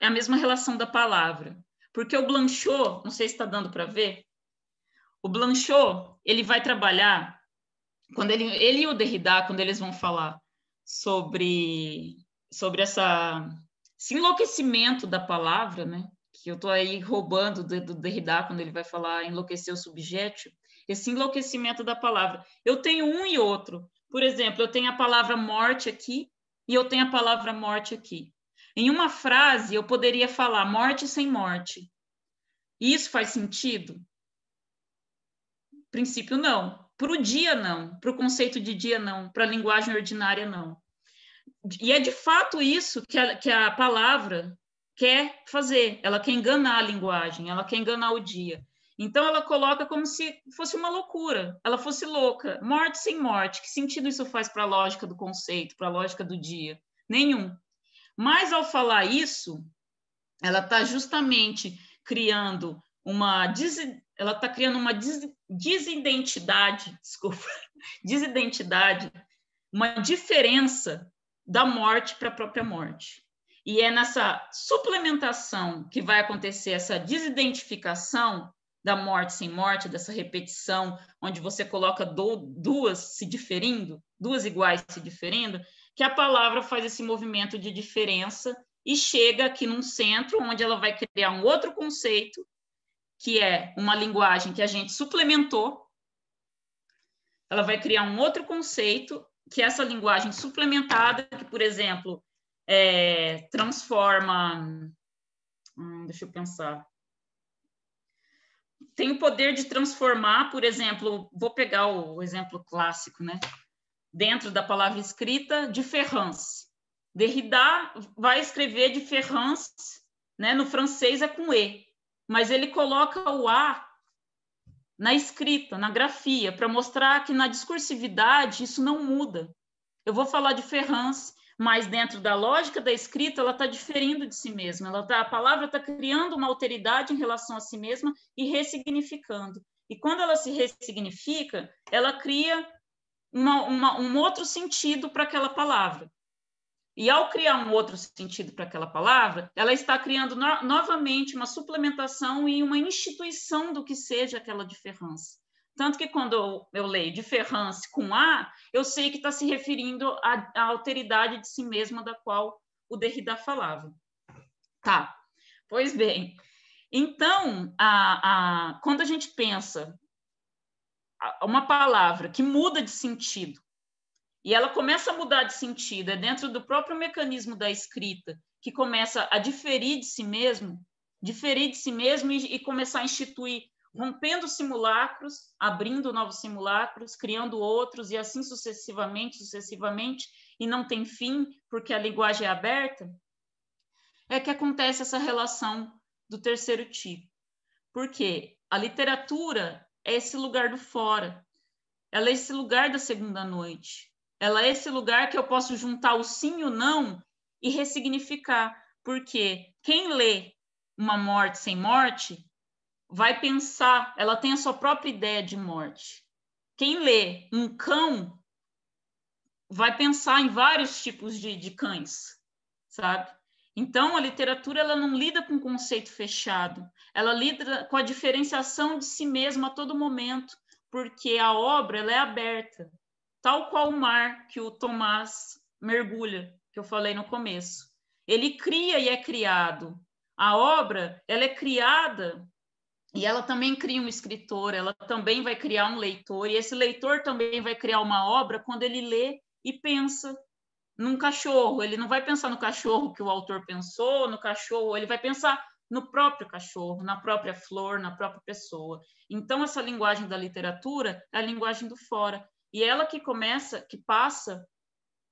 é a mesma relação da palavra. Porque o Blanchot, não sei se está dando para ver, o Blanchot, ele vai trabalhar, quando ele, ele e o Derrida, quando eles vão falar sobre, sobre essa, esse enlouquecimento da palavra, né? que eu estou aí roubando do, do Derrida, quando ele vai falar enlouquecer o subjetivo, esse enlouquecimento da palavra. Eu tenho um e outro. Por exemplo, eu tenho a palavra morte aqui e eu tenho a palavra morte aqui. Em uma frase, eu poderia falar morte sem morte. isso faz sentido? Princípio não. Para o dia, não. Para o conceito de dia, não. Para a linguagem ordinária, não. E é de fato isso que a, que a palavra quer fazer. Ela quer enganar a linguagem, ela quer enganar o dia. Então ela coloca como se fosse uma loucura, ela fosse louca, morte sem morte. Que sentido isso faz para a lógica do conceito, para a lógica do dia? Nenhum. Mas ao falar isso, ela está justamente criando uma des... ela está criando uma des... desidentidade, desculpa, desidentidade, uma diferença da morte para a própria morte. E é nessa suplementação que vai acontecer essa desidentificação da morte sem morte, dessa repetição, onde você coloca do, duas se diferindo, duas iguais se diferindo, que a palavra faz esse movimento de diferença e chega aqui num centro onde ela vai criar um outro conceito, que é uma linguagem que a gente suplementou. Ela vai criar um outro conceito, que é essa linguagem suplementada, que, por exemplo, é, transforma. Hum, deixa eu pensar tem o poder de transformar, por exemplo, vou pegar o exemplo clássico, né? Dentro da palavra escrita, de Ferrans. Derrida vai escrever de Ferrans, né? No francês é com E, mas ele coloca o A na escrita, na grafia, para mostrar que na discursividade isso não muda. Eu vou falar de Ferrans, mas dentro da lógica da escrita, ela está diferindo de si mesma. Ela tá, a palavra está criando uma alteridade em relação a si mesma e ressignificando. E quando ela se ressignifica, ela cria uma, uma, um outro sentido para aquela palavra. E ao criar um outro sentido para aquela palavra, ela está criando no novamente uma suplementação e uma instituição do que seja aquela diferença. Tanto que quando eu leio de Ferrance com A, eu sei que está se referindo à, à, alteridade de si mesma da qual o Derrida falava. Tá, pois bem. Então, a, a, quando a gente pensa uma palavra que muda de sentido, e ela começa a mudar de sentido, é dentro do próprio mecanismo da escrita que começa a diferir de si mesmo, diferir de si mesmo e, e começar a instituir rompendo simulacros, abrindo novos simulacros, criando outros e assim sucessivamente, sucessivamente, e não tem fim porque a linguagem é aberta, é que acontece essa relação do terceiro tipo. Porque a literatura é esse lugar do fora, ela é esse lugar da segunda noite, ela é esse lugar que eu posso juntar o sim e o não e ressignificar, porque quem lê Uma Morte Sem Morte vai pensar, ela tem a sua própria ideia de morte. Quem lê um cão vai pensar em vários tipos de, de cães, sabe? Então, a literatura ela não lida com um conceito fechado, ela lida com a diferenciação de si mesma a todo momento, porque a obra ela é aberta, tal qual o mar que o Tomás mergulha, que eu falei no começo. Ele cria e é criado. A obra ela é criada e ela também cria um escritor, ela também vai criar um leitor, e esse leitor também vai criar uma obra quando ele lê e pensa num cachorro. Ele não vai pensar no cachorro que o autor pensou, no cachorro, ele vai pensar no próprio cachorro, na própria flor, na própria pessoa. Então, essa linguagem da literatura é a linguagem do fora, e ela que começa, que passa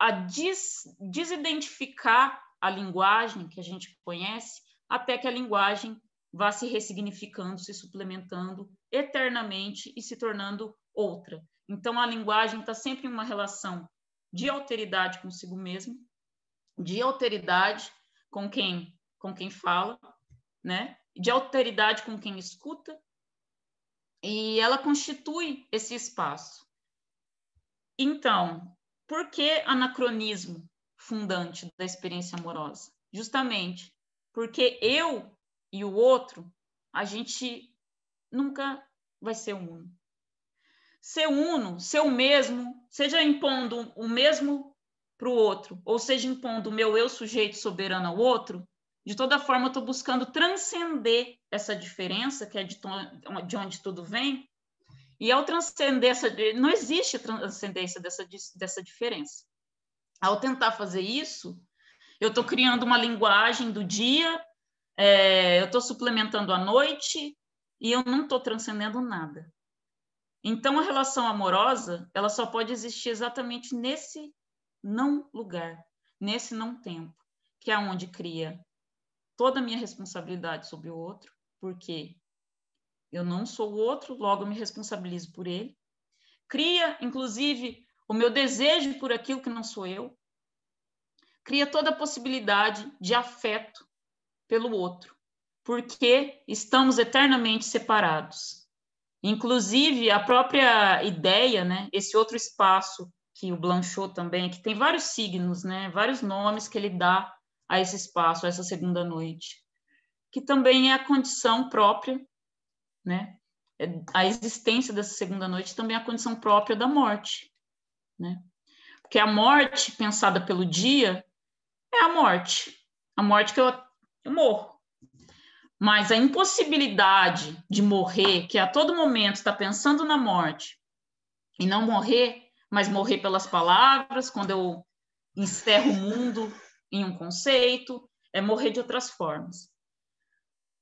a des desidentificar a linguagem que a gente conhece até que a linguagem vá se ressignificando, se suplementando eternamente e se tornando outra. Então, a linguagem está sempre em uma relação de alteridade consigo mesmo, de alteridade com quem, com quem fala, né? de alteridade com quem escuta, e ela constitui esse espaço. Então, por que anacronismo fundante da experiência amorosa? Justamente porque eu e o outro, a gente nunca vai ser uno. Ser uno, ser o mesmo, seja impondo o mesmo para o outro, ou seja impondo o meu eu sujeito soberano ao outro, de toda forma eu estou buscando transcender essa diferença, que é de, de onde tudo vem, e ao transcender essa. Não existe transcendência dessa, dessa diferença. Ao tentar fazer isso, eu estou criando uma linguagem do dia é, eu estou suplementando à noite e eu não estou transcendendo nada. Então, a relação amorosa, ela só pode existir exatamente nesse não lugar, nesse não tempo, que é onde cria toda a minha responsabilidade sobre o outro, porque eu não sou o outro, logo eu me responsabilizo por ele. Cria, inclusive, o meu desejo por aquilo que não sou eu. Cria toda a possibilidade de afeto pelo outro, porque estamos eternamente separados. Inclusive, a própria ideia, né, esse outro espaço que o Blanchot também, que tem vários signos, né, vários nomes que ele dá a esse espaço, a essa segunda noite, que também é a condição própria, né, é, a existência dessa segunda noite também é a condição própria da morte, né, porque a morte pensada pelo dia é a morte, a morte que ela eu morro. Mas a impossibilidade de morrer, que a todo momento está pensando na morte, e não morrer, mas morrer pelas palavras, quando eu encerro o mundo em um conceito, é morrer de outras formas.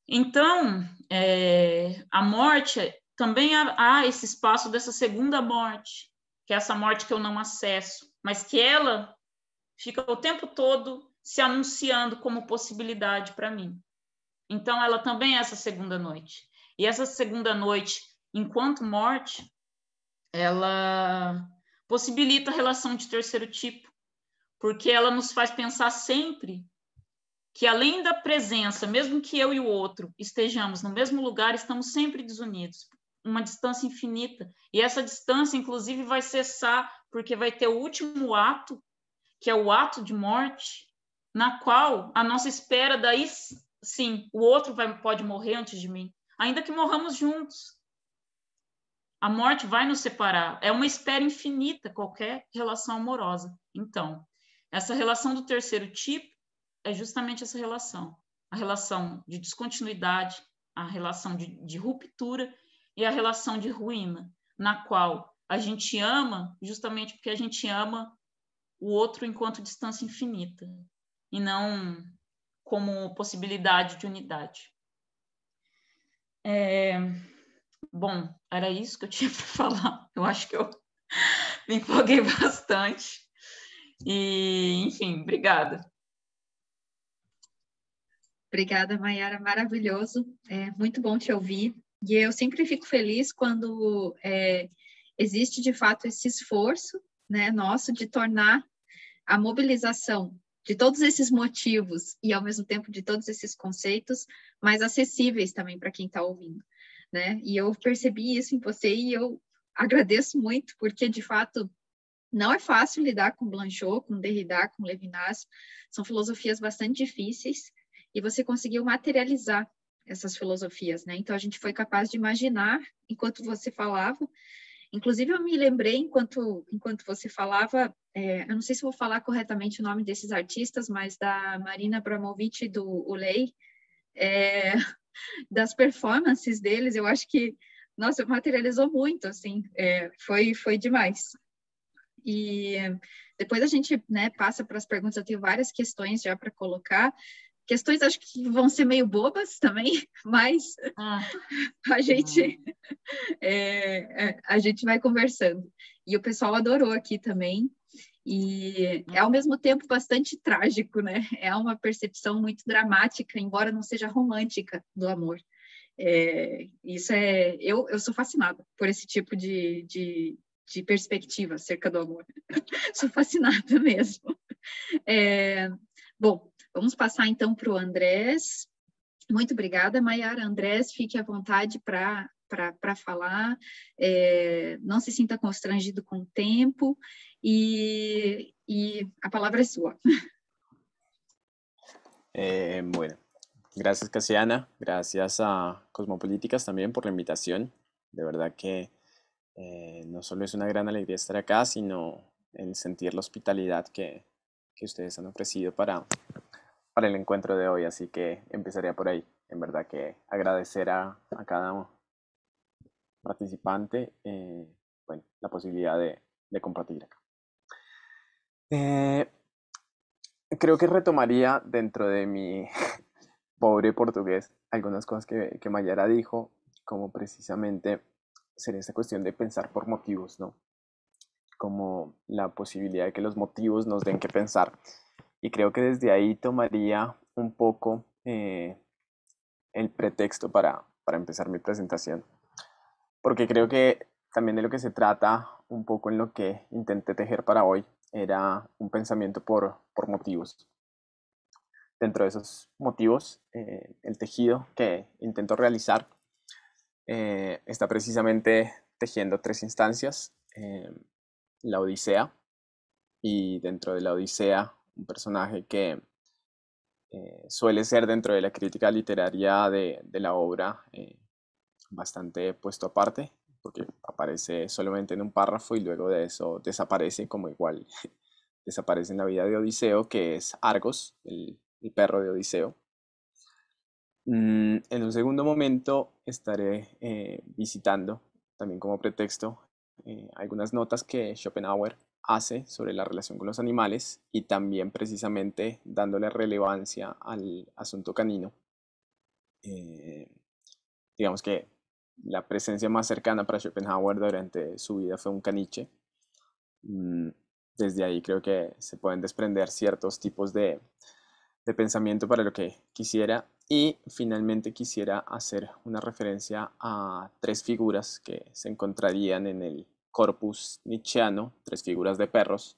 Então, é, a morte também há, há, esse espaço dessa segunda morte, que é essa morte que eu não acesso, mas que ela fica o tempo todo se anunciando como possibilidade para mim. Então, ela também é essa segunda noite. E essa segunda noite, enquanto morte, ela possibilita a relação de terceiro tipo, porque ela nos faz pensar sempre que, além da presença, mesmo que eu e o outro estejamos no mesmo lugar, estamos sempre desunidos, uma distância infinita. E essa distância, inclusive, vai cessar, porque vai ter o último ato, que é o ato de morte, na qual a nossa espera daí sim, o outro vai, pode morrer antes de mim, ainda que morramos juntos. A morte vai nos separar. É uma espera infinita qualquer relação amorosa. Então, essa relação do terceiro tipo é justamente essa relação, a relação de descontinuidade, a relação de, de ruptura e a relação de ruína, na qual a gente ama justamente porque a gente ama o outro enquanto distância infinita e não como possibilidade de unidade. É... Bom, era isso que eu tinha para falar. Eu acho que eu me empolguei bastante. E, enfim, obrigada. Obrigada, Mayara, maravilhoso. É muito bom te ouvir. E eu sempre fico feliz quando é, existe de fato esse esforço né, nosso de tornar a mobilização de todos esses motivos e, ao mesmo tempo, de todos esses conceitos mais acessíveis também para quem está ouvindo. Né? E eu percebi isso em você e eu agradeço muito, porque, de fato, não é fácil lidar com Blanchot, com Derrida, com Levinas. São filosofias bastante difíceis e você conseguiu materializar essas filosofias, né? Então a gente foi capaz de imaginar enquanto você falava. Inclusive eu me lembrei enquanto enquanto você falava é, eu não sei se vou falar corretamente o nome desses artistas, mas da Marina Abramovic do Ulei, é, das performances deles, eu acho que, nossa, materializou muito, assim, é, foi, foi demais. E depois a gente né, passa para as perguntas, eu tenho várias questões já para colocar, questões acho que vão ser meio bobas também, mas ah, a gente hum. é, é, a gente vai conversando. E o pessoal adorou aqui também. E é ao mesmo tempo bastante trágico, né? É uma percepção muito dramática, embora não seja romântica, do amor. É, isso é. Eu, eu sou fascinada por esse tipo de, de, de perspectiva acerca do amor. sou fascinada mesmo. É, bom, vamos passar então para o Andrés. Muito obrigada, Maiara. Andrés, fique à vontade para para falar, é, não se sinta constrangido com o tempo y, la a palabra es suya. Eh, bueno, gracias Casiana, gracias a Cosmopolíticas también por la invitación. De verdad que eh, no solo es una gran alegría estar acá, sino el sentir la hospitalidad que, ustedes han ofrecido para, para el encuentro de hoy. Así que empezaría por ahí. En verdad que agradecer a, cada participante eh, bueno, la posibilidad de, de compartir acá. Eh, creo que retomaría dentro de mi pobre portugués algunas cosas que, que Mayara dijo, como precisamente sería esta cuestión de pensar por motivos, ¿no? Como la posibilidad de que los motivos nos den que pensar. Y creo que desde ahí tomaría un poco eh, el pretexto para, para empezar mi presentación. Porque creo que también de lo que se trata, un poco en lo que intenté tejer para hoy, era un pensamiento por, motivos. Dentro de esos motivos, eh, el tejido que intento realizar eh, está precisamente tejiendo tres instancias. Eh, la Odisea, y dentro de la Odisea, un personaje que suele ser dentro de la crítica literaria de, de la obra bastante puesto aparte, porque aparece solamente en un párrafo y luego de eso desaparece como igual desaparece en la vida de Odiseo, que es Argos, el, perro de Odiseo. Mm, en un segundo momento estaré eh, visitando, también como pretexto, eh, algunas notas que Schopenhauer hace sobre la relación con los animales y también precisamente dándole relevancia al asunto canino. Eh, digamos que la presencia más cercana para Schopenhauer durante su vida fue un caniche. Mm, desde ahí creo que se pueden desprender ciertos tipos de, pensamiento para lo que quisiera. Y finalmente quisiera hacer una referencia a tres figuras que se encontrarían en el corpus nietzscheano, tres figuras de perros,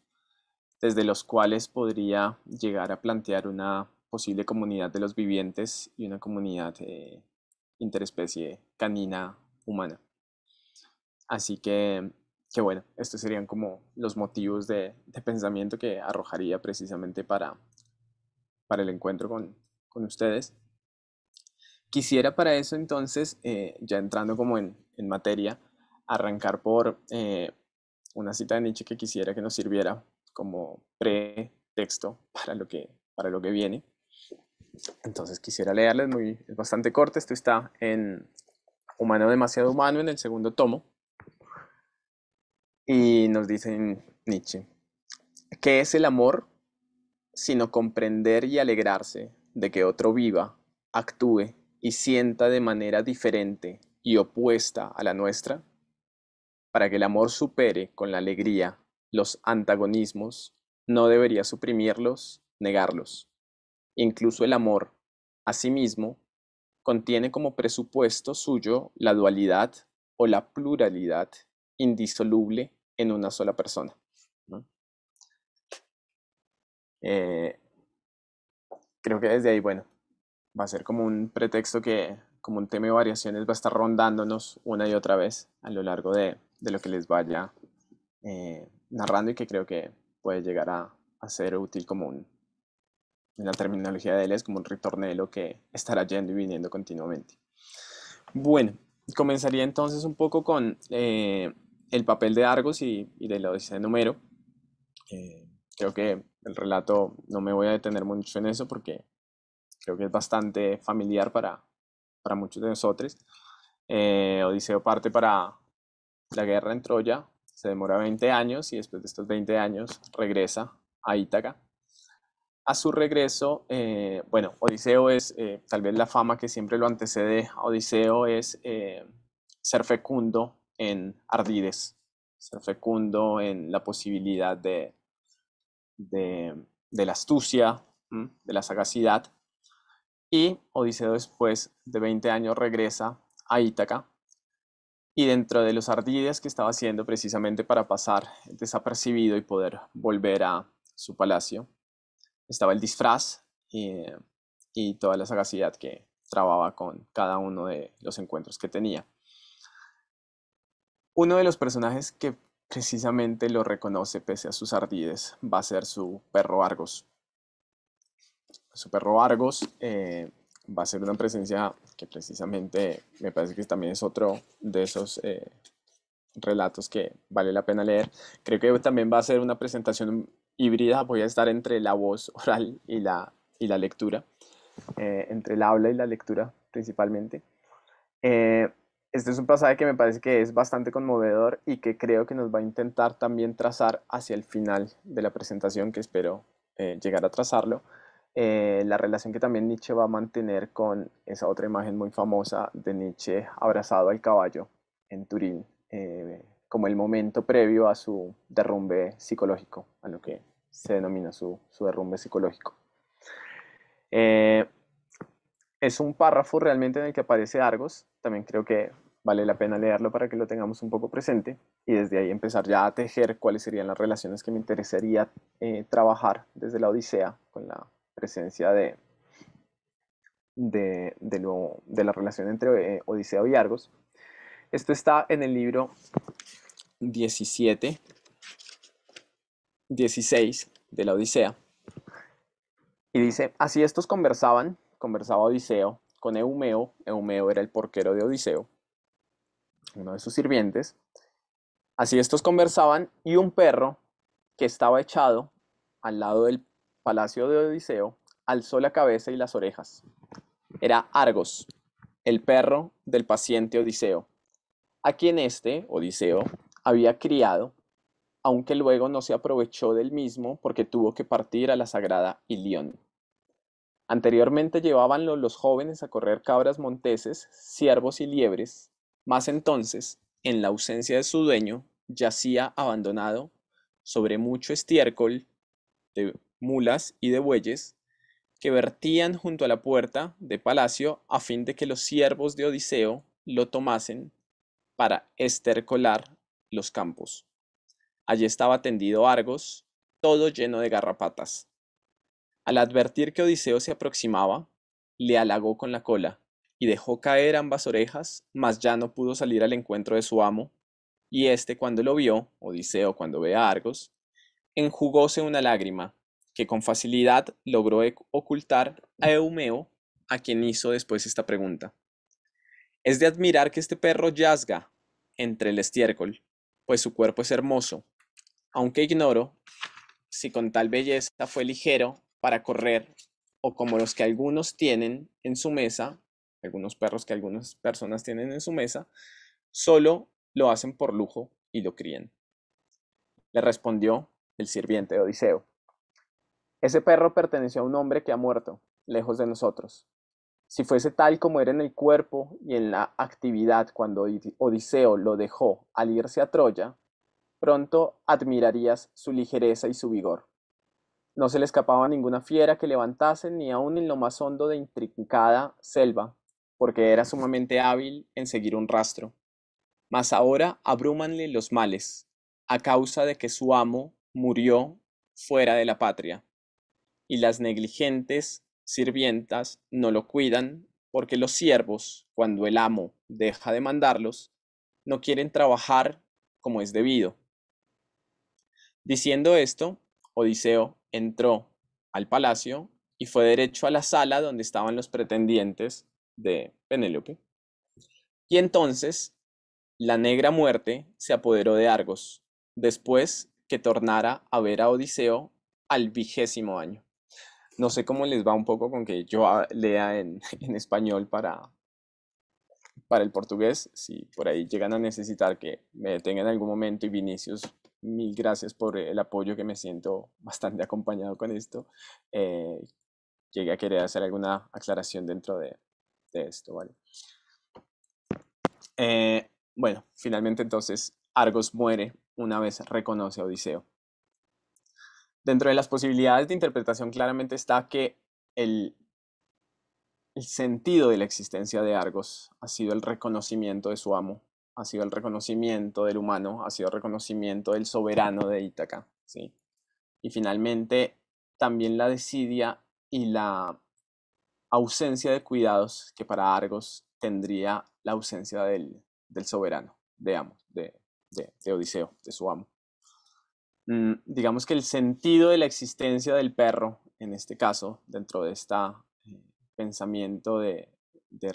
desde los cuales podría llegar a plantear una posible comunidad de los vivientes y una comunidad de eh, interespecie canina humana. Así que, bueno, estos serían como los motivos de, pensamiento que arrojaría precisamente para, para el encuentro con, con ustedes. Quisiera para eso entonces, eh, ya entrando como en, materia, arrancar por eh, una cita de Nietzsche que quisiera que nos sirviera como pretexto para lo que, para lo que viene. Entonces quisiera leerles, muy, es bastante corto, esto está en Humano demasiado humano en el segundo tomo. Y nos dice Nietzsche, ¿qué es el amor sino comprender y alegrarse de que otro viva, actúe y sienta de manera diferente y opuesta a la nuestra? Para que el amor supere con la alegría los antagonismos, no debería suprimirlos, negarlos incluso el amor, sí mismo contiene como presupuesto suyo la dualidad o la pluralidad indisoluble en una sola persona. Eh, creo que desde ahí, bueno, va a ser como un pretexto que, como un tema de variaciones, va a estar rondándonos una y otra vez a lo largo de, lo que les vaya eh, narrando y que creo que puede llegar a, a ser útil como un, la terminología de él es como un ritornelo que estará yendo y viniendo continuamente. Bueno, comenzaría entonces un poco con eh, el papel de Argos y, de la Odisea de Número. Eh, creo que el relato no me voy a detener mucho en eso porque creo que es bastante familiar para, para muchos de nosotros. Eh, Odiseo parte para la guerra en Troya, se demora 20 años y después de estos 20 años regresa a Ítaca a su regreso, eh, bueno, Odiseo es, eh, tal vez la fama que siempre lo antecede a Odiseo es eh, ser fecundo en ardides, ser fecundo en la posibilidad de, de, de la astucia, de la sagacidad. Y Odiseo después de 20 años regresa a Ítaca y dentro de los ardides que estaba haciendo precisamente para pasar desapercibido y poder volver a su palacio, estaba el disfraz eh, y, toda la sagacidad que trababa con cada uno de los encuentros que tenía. Uno de los personajes que precisamente lo reconoce pese a sus ardides va a ser su perro Argos. Su perro Argos eh, va a ser una presencia que precisamente me parece que también es otro de esos eh, relatos que vale la pena leer. Creo que también va a ser una presentación voy a estar entre la voz oral y la, y la lectura, eh, entre el habla y la lectura principalmente. Eh, este es un pasaje que me parece que es bastante conmovedor y que creo que nos va a intentar también trazar hacia el final de la presentación, que espero eh, llegar a trazarlo, la relación que también Nietzsche va a mantener con esa otra imagen muy famosa de Nietzsche abrazado al caballo en Turín como el momento previo a su derrumbe psicológico, a lo que se denomina su, derrumbe psicológico. Eh, es un párrafo realmente en el que aparece Argos, también creo que vale la pena leerlo para que lo tengamos un poco presente y desde ahí empezar ya a tejer cuáles serían las relaciones que me interesaría eh, trabajar desde la Odisea con la presencia de, de, de, la relación entre eh, Odiseo y Argos. Esto está en el libro 17, 16 de la Odisea. Y dice, así estos conversaban, conversaba Odiseo con Eumeo, Eumeo era el porquero de Odiseo, uno de sus sirvientes. Así estos conversaban y un perro que estaba echado al lado del palacio de Odiseo alzó la cabeza y las orejas. Era Argos, el perro del paciente Odiseo, a quien este, Odiseo, había criado, aunque luego no se aprovechó del mismo porque tuvo que partir a la sagrada Ilión. Anteriormente llevábanlo los jóvenes a correr cabras monteses, ciervos y liebres, mas entonces, en la ausencia de su dueño, yacía abandonado sobre mucho estiércol de mulas y de bueyes que vertían junto a la puerta de palacio a fin de que los siervos de Odiseo lo tomasen para estercolar los campos. Allí estaba tendido Argos, todo lleno de garrapatas. Al advertir que Odiseo se aproximaba, le halagó con la cola y dejó caer ambas orejas, mas ya no pudo salir al encuentro de su amo, y este, cuando lo vio, Odiseo cuando ve a Argos, enjugóse una lágrima, que con facilidad logró e-, ocultar a Eumeo, a quien hizo después esta pregunta. Es de admirar que este perro yazga entre el estiércol, pues su cuerpo es hermoso, aunque ignoro si con tal belleza fue ligero para correr o como los que algunos tienen en su mesa, algunos perros que algunas personas tienen en su mesa, solo lo hacen por lujo y lo crían. Le respondió el sirviente de Odiseo. Ese perro perteneció a un hombre que ha muerto, lejos de nosotros, si fuese tal como era en el cuerpo y en la actividad cuando Odiseo lo dejó al irse a Troya, pronto admirarías su ligereza y su vigor. No se le escapaba ninguna fiera que levantase ni aun en lo más hondo de intrincada selva, porque era sumamente hábil en seguir un rastro. Mas ahora abrúmanle los males, a causa de que su amo murió fuera de la patria, y las negligentes sirvientas no lo cuidan porque los siervos, cuando el amo deja de mandarlos, no quieren trabajar como es debido. Diciendo esto, Odiseo entró al palacio y fue derecho a la sala donde estaban los pretendientes de Penélope. Y entonces la negra muerte se apoderó de Argos, después que tornara a ver a Odiseo al vigésimo año no sé cómo les va un poco con que yo ah, lea en, español para, para el portugués. Si por ahí llegan a necesitar que me detengan en algún momento y Vinicius, mil gracias por el apoyo que me siento bastante acompañado con esto. Eh, llegué a querer hacer alguna aclaración dentro de, esto, ¿vale? Eh, bueno, finalmente entonces Argos muere una vez reconoce a Odiseo. Dentro de las posibilidades de interpretación claramente está que el, sentido de la existencia de Argos ha sido el reconocimiento de su amo, ha sido el reconocimiento del humano, ha sido el reconocimiento del soberano de Ítaca. ¿sí? Y finalmente, también la desidia y la ausencia de cuidados que para Argos tendría la ausencia del, soberano, de, amo, de Odiseo, de su amo. Mm, digamos que el sentido de la existencia del perro, en este caso, dentro de este pensamiento de,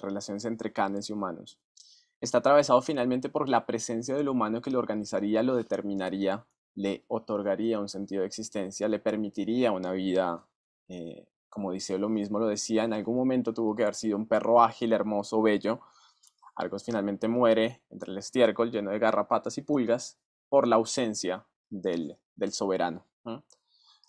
relaciones entre canes y humanos, está atravesado finalmente por la presencia del humano que lo organizaría, lo determinaría, le otorgaría un sentido de existencia, le permitiría una vida, eh, como dice lo mismo, lo decía, en algún momento tuvo que haber sido un perro ágil, hermoso, bello. algo finalmente muere entre el estiércol lleno de garrapatas y pulgas por la ausencia del del soberano.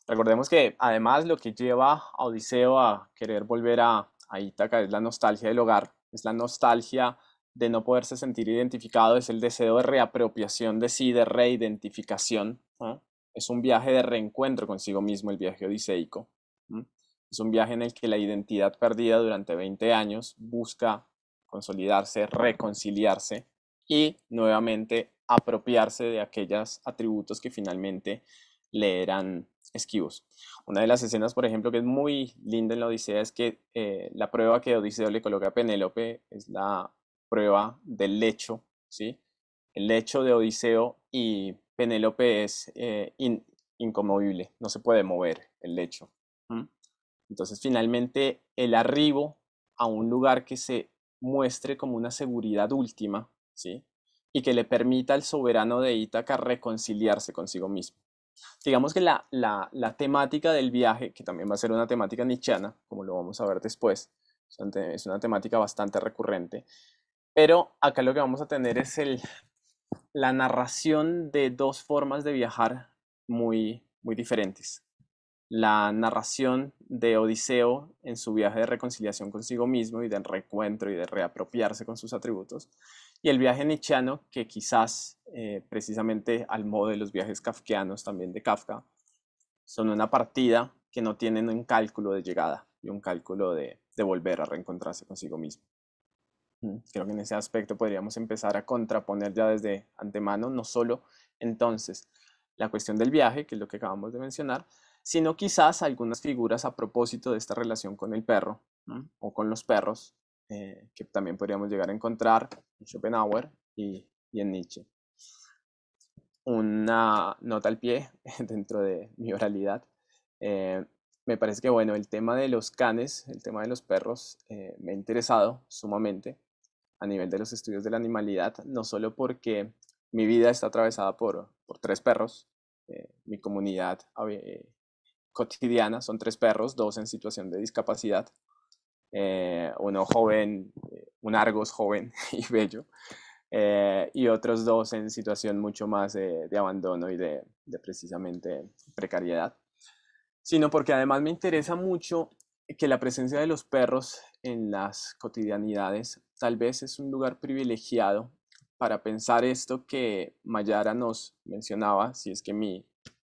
Recordemos que además lo que lleva a Odiseo a querer volver a, Itaca Ítaca es la nostalgia del hogar, es la nostalgia de no poderse sentir identificado, es el deseo de reapropiación de sí, de reidentificación. Es un viaje de reencuentro consigo mismo, el viaje odiseico. Es un viaje en el que la identidad perdida durante 20 años busca consolidarse, reconciliarse y nuevamente apropiarse de aquellos atributos que finalmente le eran esquivos. Una de las escenas, por ejemplo, que es muy linda en la Odisea es que eh, la prueba que Odiseo le coloca a Penélope es la prueba del lecho, ¿sí? El lecho de Odiseo y Penélope es eh, incomovible, no se puede mover el lecho. Entonces, finalmente, el arribo a un lugar que se muestre como una seguridad última, ¿sí? y que le permita al soberano de Ítaca reconciliarse consigo mismo. Digamos que la, temática del viaje, que también va a ser una temática nichiana, como lo vamos a ver después, es una temática bastante recurrente, pero acá lo que vamos a tener es la narración de dos formas de viajar muy, muy diferentes. La narración de Odiseo en su viaje de reconciliación consigo mismo y de reencuentro y de reapropiarse con sus atributos, y el viaje nietzscheano, que quizás eh, precisamente al modo de los viajes kafkianos también de Kafka, son una partida que no tienen un cálculo de llegada y un cálculo de, volver a reencontrarse consigo mismo. Mm, creo que en ese aspecto podríamos empezar a contraponer ya desde antemano, no solo entonces la cuestión del viaje, que es lo que acabamos de mencionar, sino quizás algunas figuras a propósito de esta relación con el perro o con los perros, eh, que también podríamos llegar a encontrar en Schopenhauer y, en Nietzsche. Una nota al pie dentro de mi oralidad. Eh, me parece que bueno, el tema de los canes, el tema de los perros, eh, me ha interesado sumamente a nivel de los estudios de la animalidad, no solo porque mi vida está atravesada por, tres perros, mi comunidad cotidiana son tres perros, dos en situación de discapacidad, eh, uno joven, un Argos joven y bello, eh, y otros dos en situación mucho más de abandono y de, precisamente precariedad, sino porque además me interesa mucho que la presencia de los perros en las cotidianidades tal vez es un lugar privilegiado para pensar esto que Mayara nos mencionaba, si es que mi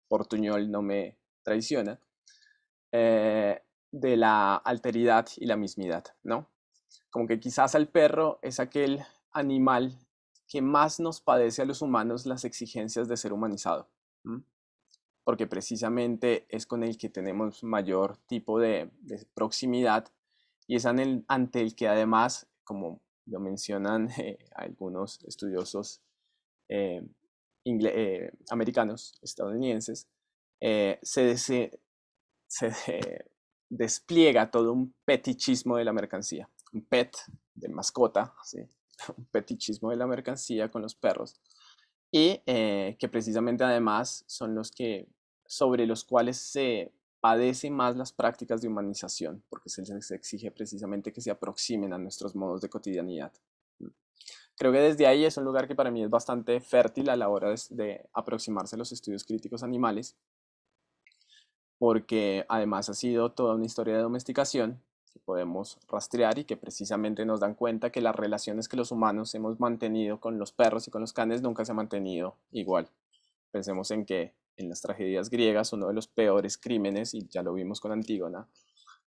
portuñol no me traiciona, eh, de la alteridad y la mismidad, ¿no? Como que quizás el perro es aquel animal que más nos padece a los humanos las exigencias de ser humanizado, porque precisamente es con el que tenemos mayor tipo de, proximidad y es el, ante el que además, como lo mencionan eh, algunos estudiosos eh, eh, americanos, estadounidenses, se, se, se despliega todo un petichismo de la mercancía. Un pet de mascota, un petichismo de la mercancía con los perros. Y eh, que precisamente además son los que, sobre los cuales se padecen más las prácticas de humanización, porque se les exige precisamente que se aproximen a nuestros modos de cotidianidad. Creo que desde ahí es un lugar que para mí es bastante fértil a la hora de, de aproximarse a los estudios críticos animales porque además ha sido toda una historia de domesticación que podemos rastrear y que precisamente nos dan cuenta que las relaciones que los humanos hemos mantenido con los perros y con los canes nunca se ha mantenido igual. Pensemos en que en las tragedias griegas uno de los peores crímenes, y ya lo vimos con Antígona,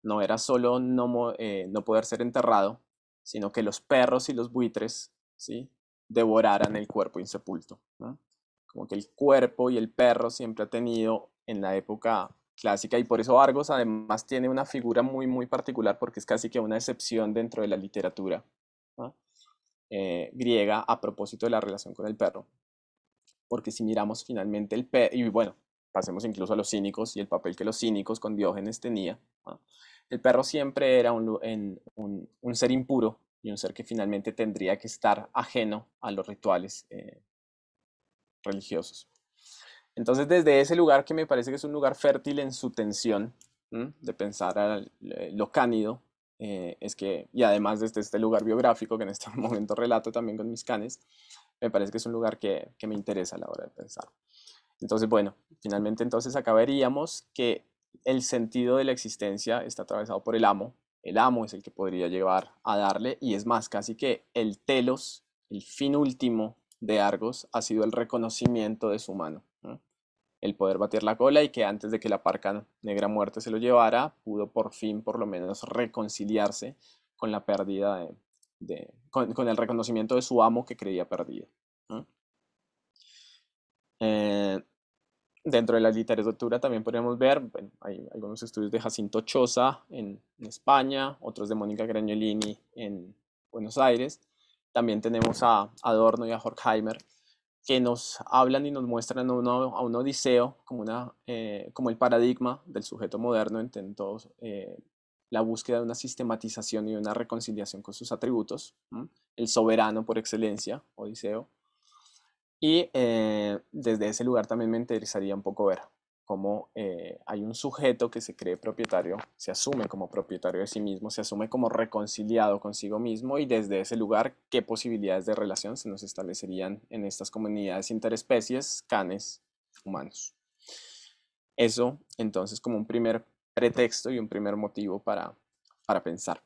no era solo no, eh, no poder ser enterrado, sino que los perros y los buitres ¿sí? devoraran el cuerpo insepulto. Como que el cuerpo y el perro siempre ha tenido en la época clásica y por eso Argos además tiene una figura muy muy particular porque es casi que una excepción dentro de la literatura eh, griega a propósito de la relación con el perro porque si miramos finalmente el perro y bueno pasemos incluso a los cínicos y el papel que los cínicos con Diógenes tenía el perro siempre era un, un, ser impuro y un ser que finalmente tendría que estar ajeno a los rituales eh, religiosos entonces, desde ese lugar que me parece que es un lugar fértil en su tensión, de pensar al, eh, lo cánido, eh, es que, y además desde este lugar biográfico que en este momento relato también con mis canes, me parece que es un lugar que, que me interesa a la hora de pensar. Entonces, bueno, finalmente entonces acabaríamos que el sentido de la existencia está atravesado por el amo, el amo es el que podría llevar a darle, y es más, casi que el telos, el fin último de Argos, ha sido el reconocimiento de su mano el poder batir la cola y que antes de que la parca negra muerte se lo llevara, pudo por fin por lo menos reconciliarse con la pérdida de, con, el reconocimiento de su amo que creía perdido. Eh, dentro de la literatura también podríamos ver, hay algunos estudios de Jacinto Choza en, España, otros de Mónica Gragnolini en Buenos Aires, también tenemos a Adorno y a Horkheimer que nos hablan y nos muestran a, un odiseo como, eh, como el paradigma del sujeto moderno en, todos, eh, la búsqueda de una sistematización y una reconciliación con sus atributos, el soberano por excelencia, odiseo. Y eh, desde ese lugar también me interesaría un poco ver cómo eh, hay un sujeto que se cree propietario, se asume como propietario de sí mismo, se asume como reconciliado consigo mismo y desde ese lugar qué posibilidades de relación se nos establecerían en estas comunidades interespecies, canes, humanos. Eso entonces como un primer pretexto y un primer motivo para, para pensar.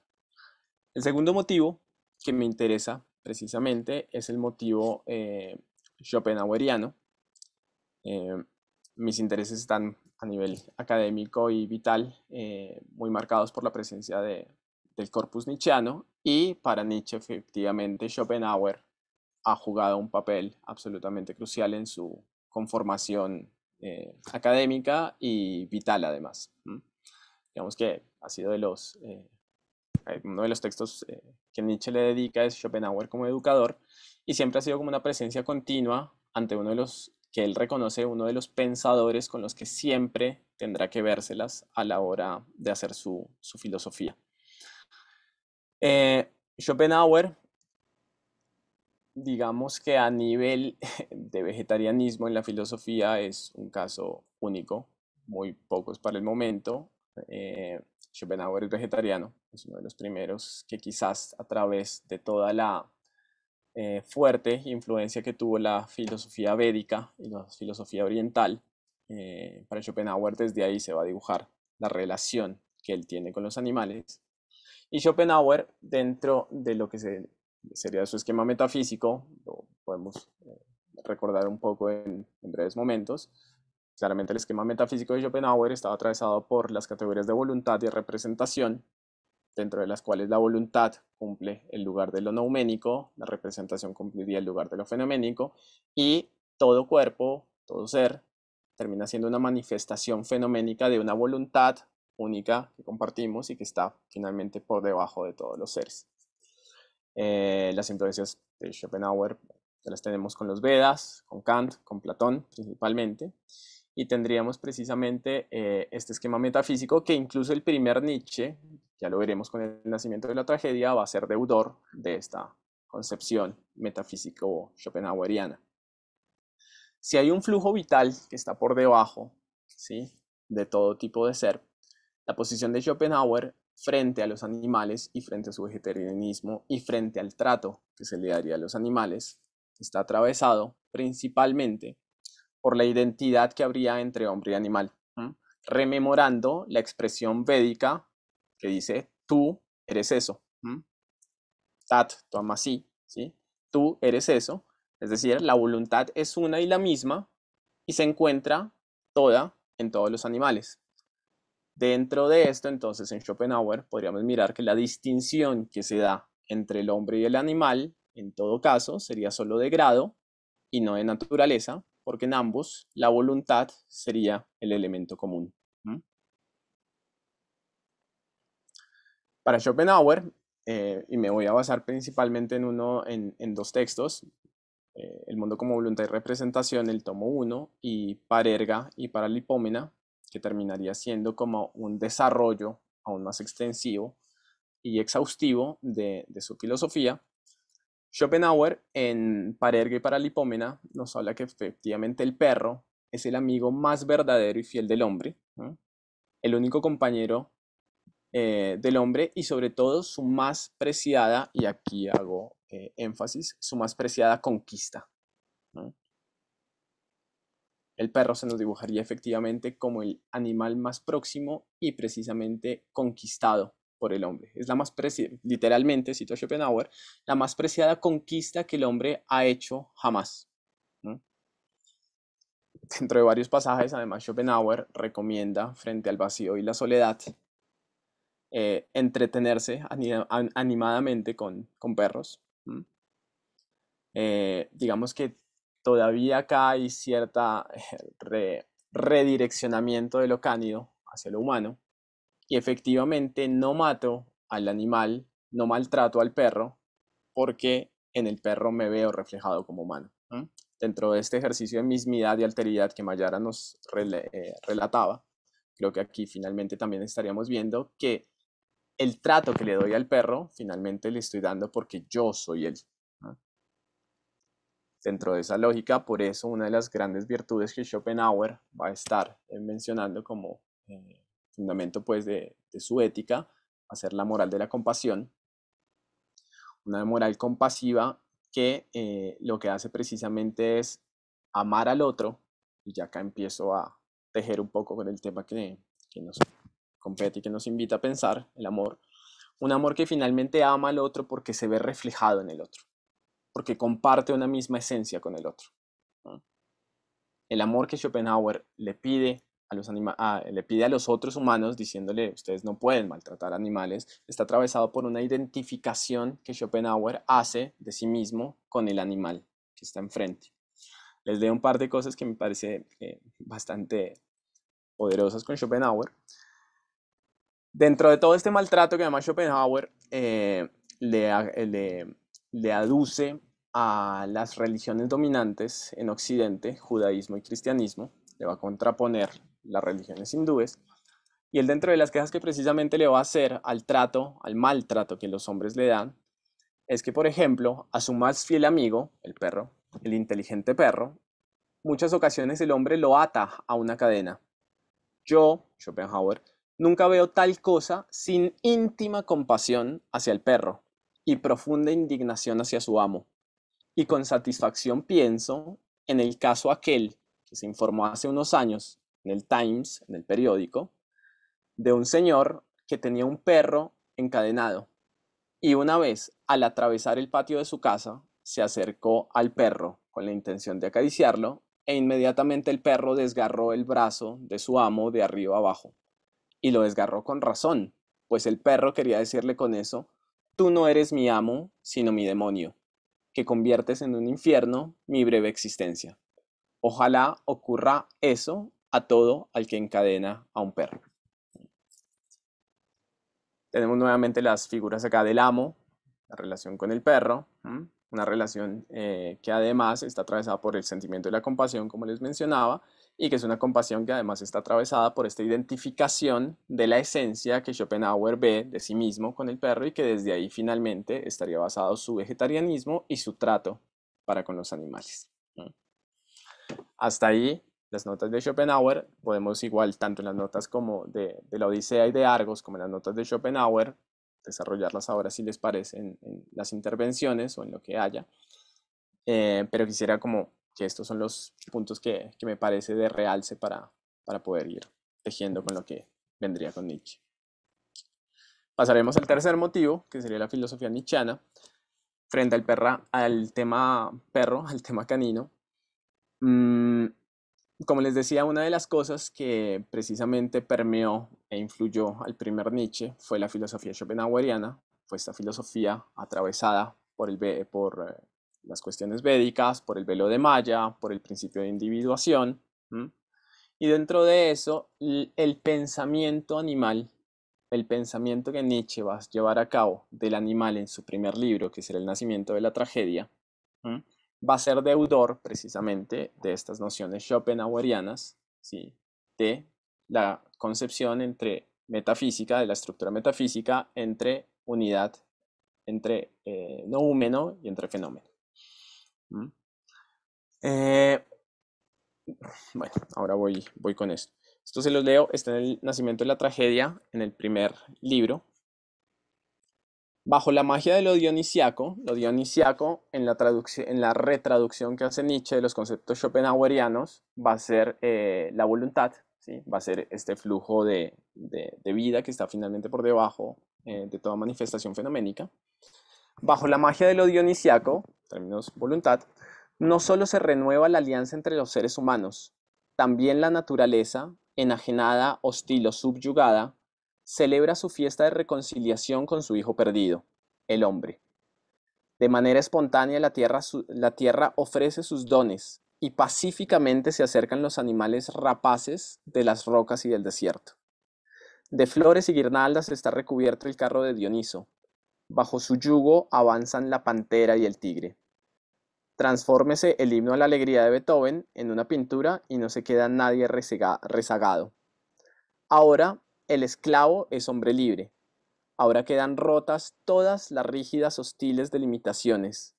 El segundo motivo que me interesa precisamente es el motivo eh, schopenhaueriano. Eh, mis intereses están a nivel académico y vital eh, muy marcados por la presencia del corpus nietzscheano y para Nietzsche efectivamente Schopenhauer ha jugado un papel absolutamente crucial en su conformación eh, académica y vital además. Digamos que ha sido de los, eh, uno de los textos que Nietzsche le dedica es Schopenhauer como educador y siempre ha sido como una presencia continua ante uno de los que él reconoce uno de los pensadores con los que siempre tendrá que vérselas a la hora de hacer su, filosofía. Eh, Schopenhauer, digamos que a nivel de vegetarianismo en la filosofía es un caso único, muy pocos para el momento. Eh, Schopenhauer es vegetariano, es uno de los primeros que quizás a través de toda la eh, fuerte influencia que tuvo la filosofía védica y la filosofía oriental. Eh, para Schopenhauer desde ahí se va a dibujar la relación que él tiene con los animales. Y Schopenhauer, dentro de lo que sería su esquema metafísico, lo podemos eh, recordar un poco en, en breves momentos, claramente el esquema metafísico de Schopenhauer estaba atravesado por las categorías de voluntad y representación, dentro de las cuales la voluntad cumple el lugar de lo nouménico, la representación cumpliría el lugar de lo fenoménico, y todo cuerpo, todo ser, termina siendo una manifestación fenoménica de una voluntad única que compartimos y que está finalmente por debajo de todos los seres. Eh, las influencias de Schopenhauer las tenemos con los Vedas, con Kant, con Platón principalmente y tendríamos precisamente eh, este esquema metafísico que incluso el primer Nietzsche, ya lo veremos con el nacimiento de la tragedia, va a ser deudor de esta concepción metafísico schopenhaueriana. Si hay un flujo vital que está por debajo ¿sí? de todo tipo de ser, la posición de Schopenhauer frente a los animales y frente a su vegetarianismo y frente al trato que se le daría a los animales está atravesado principalmente por la identidad que habría entre hombre y animal, rememorando la expresión védica que dice, tú eres eso, tat, toma ¿sí? tú eres eso, es decir, la voluntad es una y la misma y se encuentra toda en todos los animales. Dentro de esto, entonces, en Schopenhauer podríamos mirar que la distinción que se da entre el hombre y el animal, en todo caso, sería solo de grado y no de naturaleza, porque en ambos la voluntad sería el elemento común. Para Schopenhauer, eh, y me voy a basar principalmente en, uno, en, dos textos, eh, El mundo como voluntad y representación, el tomo 1, y Parerga y para Lipómena, que terminaría siendo como un desarrollo aún más extensivo y exhaustivo de su filosofía, Schopenhauer, en Parerga y Paralipómena, nos habla que efectivamente el perro es el amigo más verdadero y fiel del hombre, el único compañero eh, del hombre y sobre todo su más preciada, y aquí hago eh, énfasis, su más preciada conquista. El perro se nos dibujaría efectivamente como el animal más próximo y precisamente conquistado por el hombre. Es la más preciada, literalmente, cito a Schopenhauer, la más preciada conquista que el hombre ha hecho jamás. Dentro de varios pasajes, además, Schopenhauer recomienda, frente al vacío y la soledad, eh, entretenerse animadamente con, perros. Eh, digamos que todavía acá hay cierta eh, redireccionamiento de lo cánido hacia lo humano y efectivamente no mato al animal, no maltrato al perro, porque en el perro me veo reflejado como humano. Dentro de este ejercicio de mismidad y alteridad que Mayara nos eh, relataba, creo que aquí finalmente también estaríamos viendo que el trato que le doy al perro, finalmente le estoy dando porque yo soy él. Dentro de esa lógica, por eso una de las grandes virtudes que Schopenhauer va a estar eh, mencionando como eh, fundamento pues de, su ética, hacer la moral de la compasión, una moral compasiva que eh, lo que hace precisamente es amar al otro, y ya acá empiezo a tejer un poco con el tema que, nos compete y que nos invita a pensar, el amor, un amor que finalmente ama al otro porque se ve reflejado en el otro, porque comparte una misma esencia con el otro. El amor que Schopenhauer le pide Ah, le pide a los otros humanos diciéndole ustedes no pueden maltratar animales, está atravesado por una identificación que Schopenhauer hace de sí mismo con el animal que está enfrente. Les leo un par de cosas que me parece eh, bastante poderosas con Schopenhauer. Dentro de todo este maltrato que llama Schopenhauer, eh, le, eh, le, le aduce a las religiones dominantes en Occidente, judaísmo y cristianismo, le va a contraponer las religiones hindúes. Y él dentro de las quejas que precisamente le va a hacer al trato, al maltrato que los hombres le dan, es que, por ejemplo, a su más fiel amigo, el perro, el inteligente perro, muchas ocasiones el hombre lo ata a una cadena. Yo, Schopenhauer, nunca veo tal cosa sin íntima compasión hacia el perro y profunda indignación hacia su amo. Y con satisfacción pienso en el caso aquel que se informó hace unos años en el Times, en el periódico, de un señor que tenía un perro encadenado y una vez al atravesar el patio de su casa se acercó al perro con la intención de acariciarlo e inmediatamente el perro desgarró el brazo de su amo de arriba abajo y lo desgarró con razón, pues el perro quería decirle con eso, tú no eres mi amo, sino mi demonio, que conviertes en un infierno mi breve existencia. Ojalá ocurra eso a todo al que encadena a un perro. Tenemos nuevamente las figuras acá del amo, la relación con el perro, una relación eh, que además está atravesada por el sentimiento de la compasión, como les mencionaba, y que es una compasión que además está atravesada por esta identificación de la esencia que Schopenhauer ve de sí mismo con el perro y que desde ahí finalmente estaría basado su vegetarianismo y su trato para con los animales. Hasta ahí las notas de Schopenhauer, podemos igual, tanto en las notas como de, la Odisea y de Argos, como en las notas de Schopenhauer, desarrollarlas ahora si les parece en, las intervenciones o en lo que haya. Eh, pero quisiera como que estos son los puntos que, me parece de realce para, para poder ir tejiendo con lo que vendría con Nietzsche. Pasaremos al tercer motivo, que sería la filosofía nichana frente al, perra, al tema perro, al tema canino. Mm, como les decía, una de las cosas que precisamente permeó e influyó al primer Nietzsche fue la filosofía schopenhaueriana, fue esta filosofía atravesada por, eh, las cuestiones védicas, por el velo de Maya, por el principio de individuación. Y dentro de eso, el pensamiento animal, el pensamiento que Nietzsche va a llevar a cabo del animal en su primer libro, que será El nacimiento de la tragedia, va a ser deudor precisamente de estas nociones schopenhauerianas, ¿sí? de la concepción entre metafísica, de la estructura metafísica, entre unidad, entre eh, humano y entre fenómeno. Eh, bueno, ahora voy, voy con esto. Esto se los leo, está en el Nacimiento de la Tragedia, en el primer libro, Bajo la magia de lo dionisiaco, lo dionisiaco en la, en la retraducción que hace Nietzsche de los conceptos schopenhauerianos va a ser eh, la voluntad, ¿sí? va a ser este flujo de, vida que está finalmente por debajo eh, de toda manifestación fenoménica. Bajo la magia de lo dionisiaco, términos voluntad, no solo se renueva la alianza entre los seres humanos, también la naturaleza, enajenada, hostil o subyugada, celebra su fiesta de reconciliación con su hijo perdido, el hombre. De manera espontánea la tierra, la tierra ofrece sus dones y pacíficamente se acercan los animales rapaces de las rocas y del desierto. De flores y guirnaldas está recubierto el carro de Dioniso. Bajo su yugo avanzan la pantera y el tigre. Transfórmese el himno a la alegría de Beethoven en una pintura y no se queda nadie rezagado. Ahora el esclavo es hombre libre. Ahora quedan rotas todas las rígidas hostiles delimitaciones.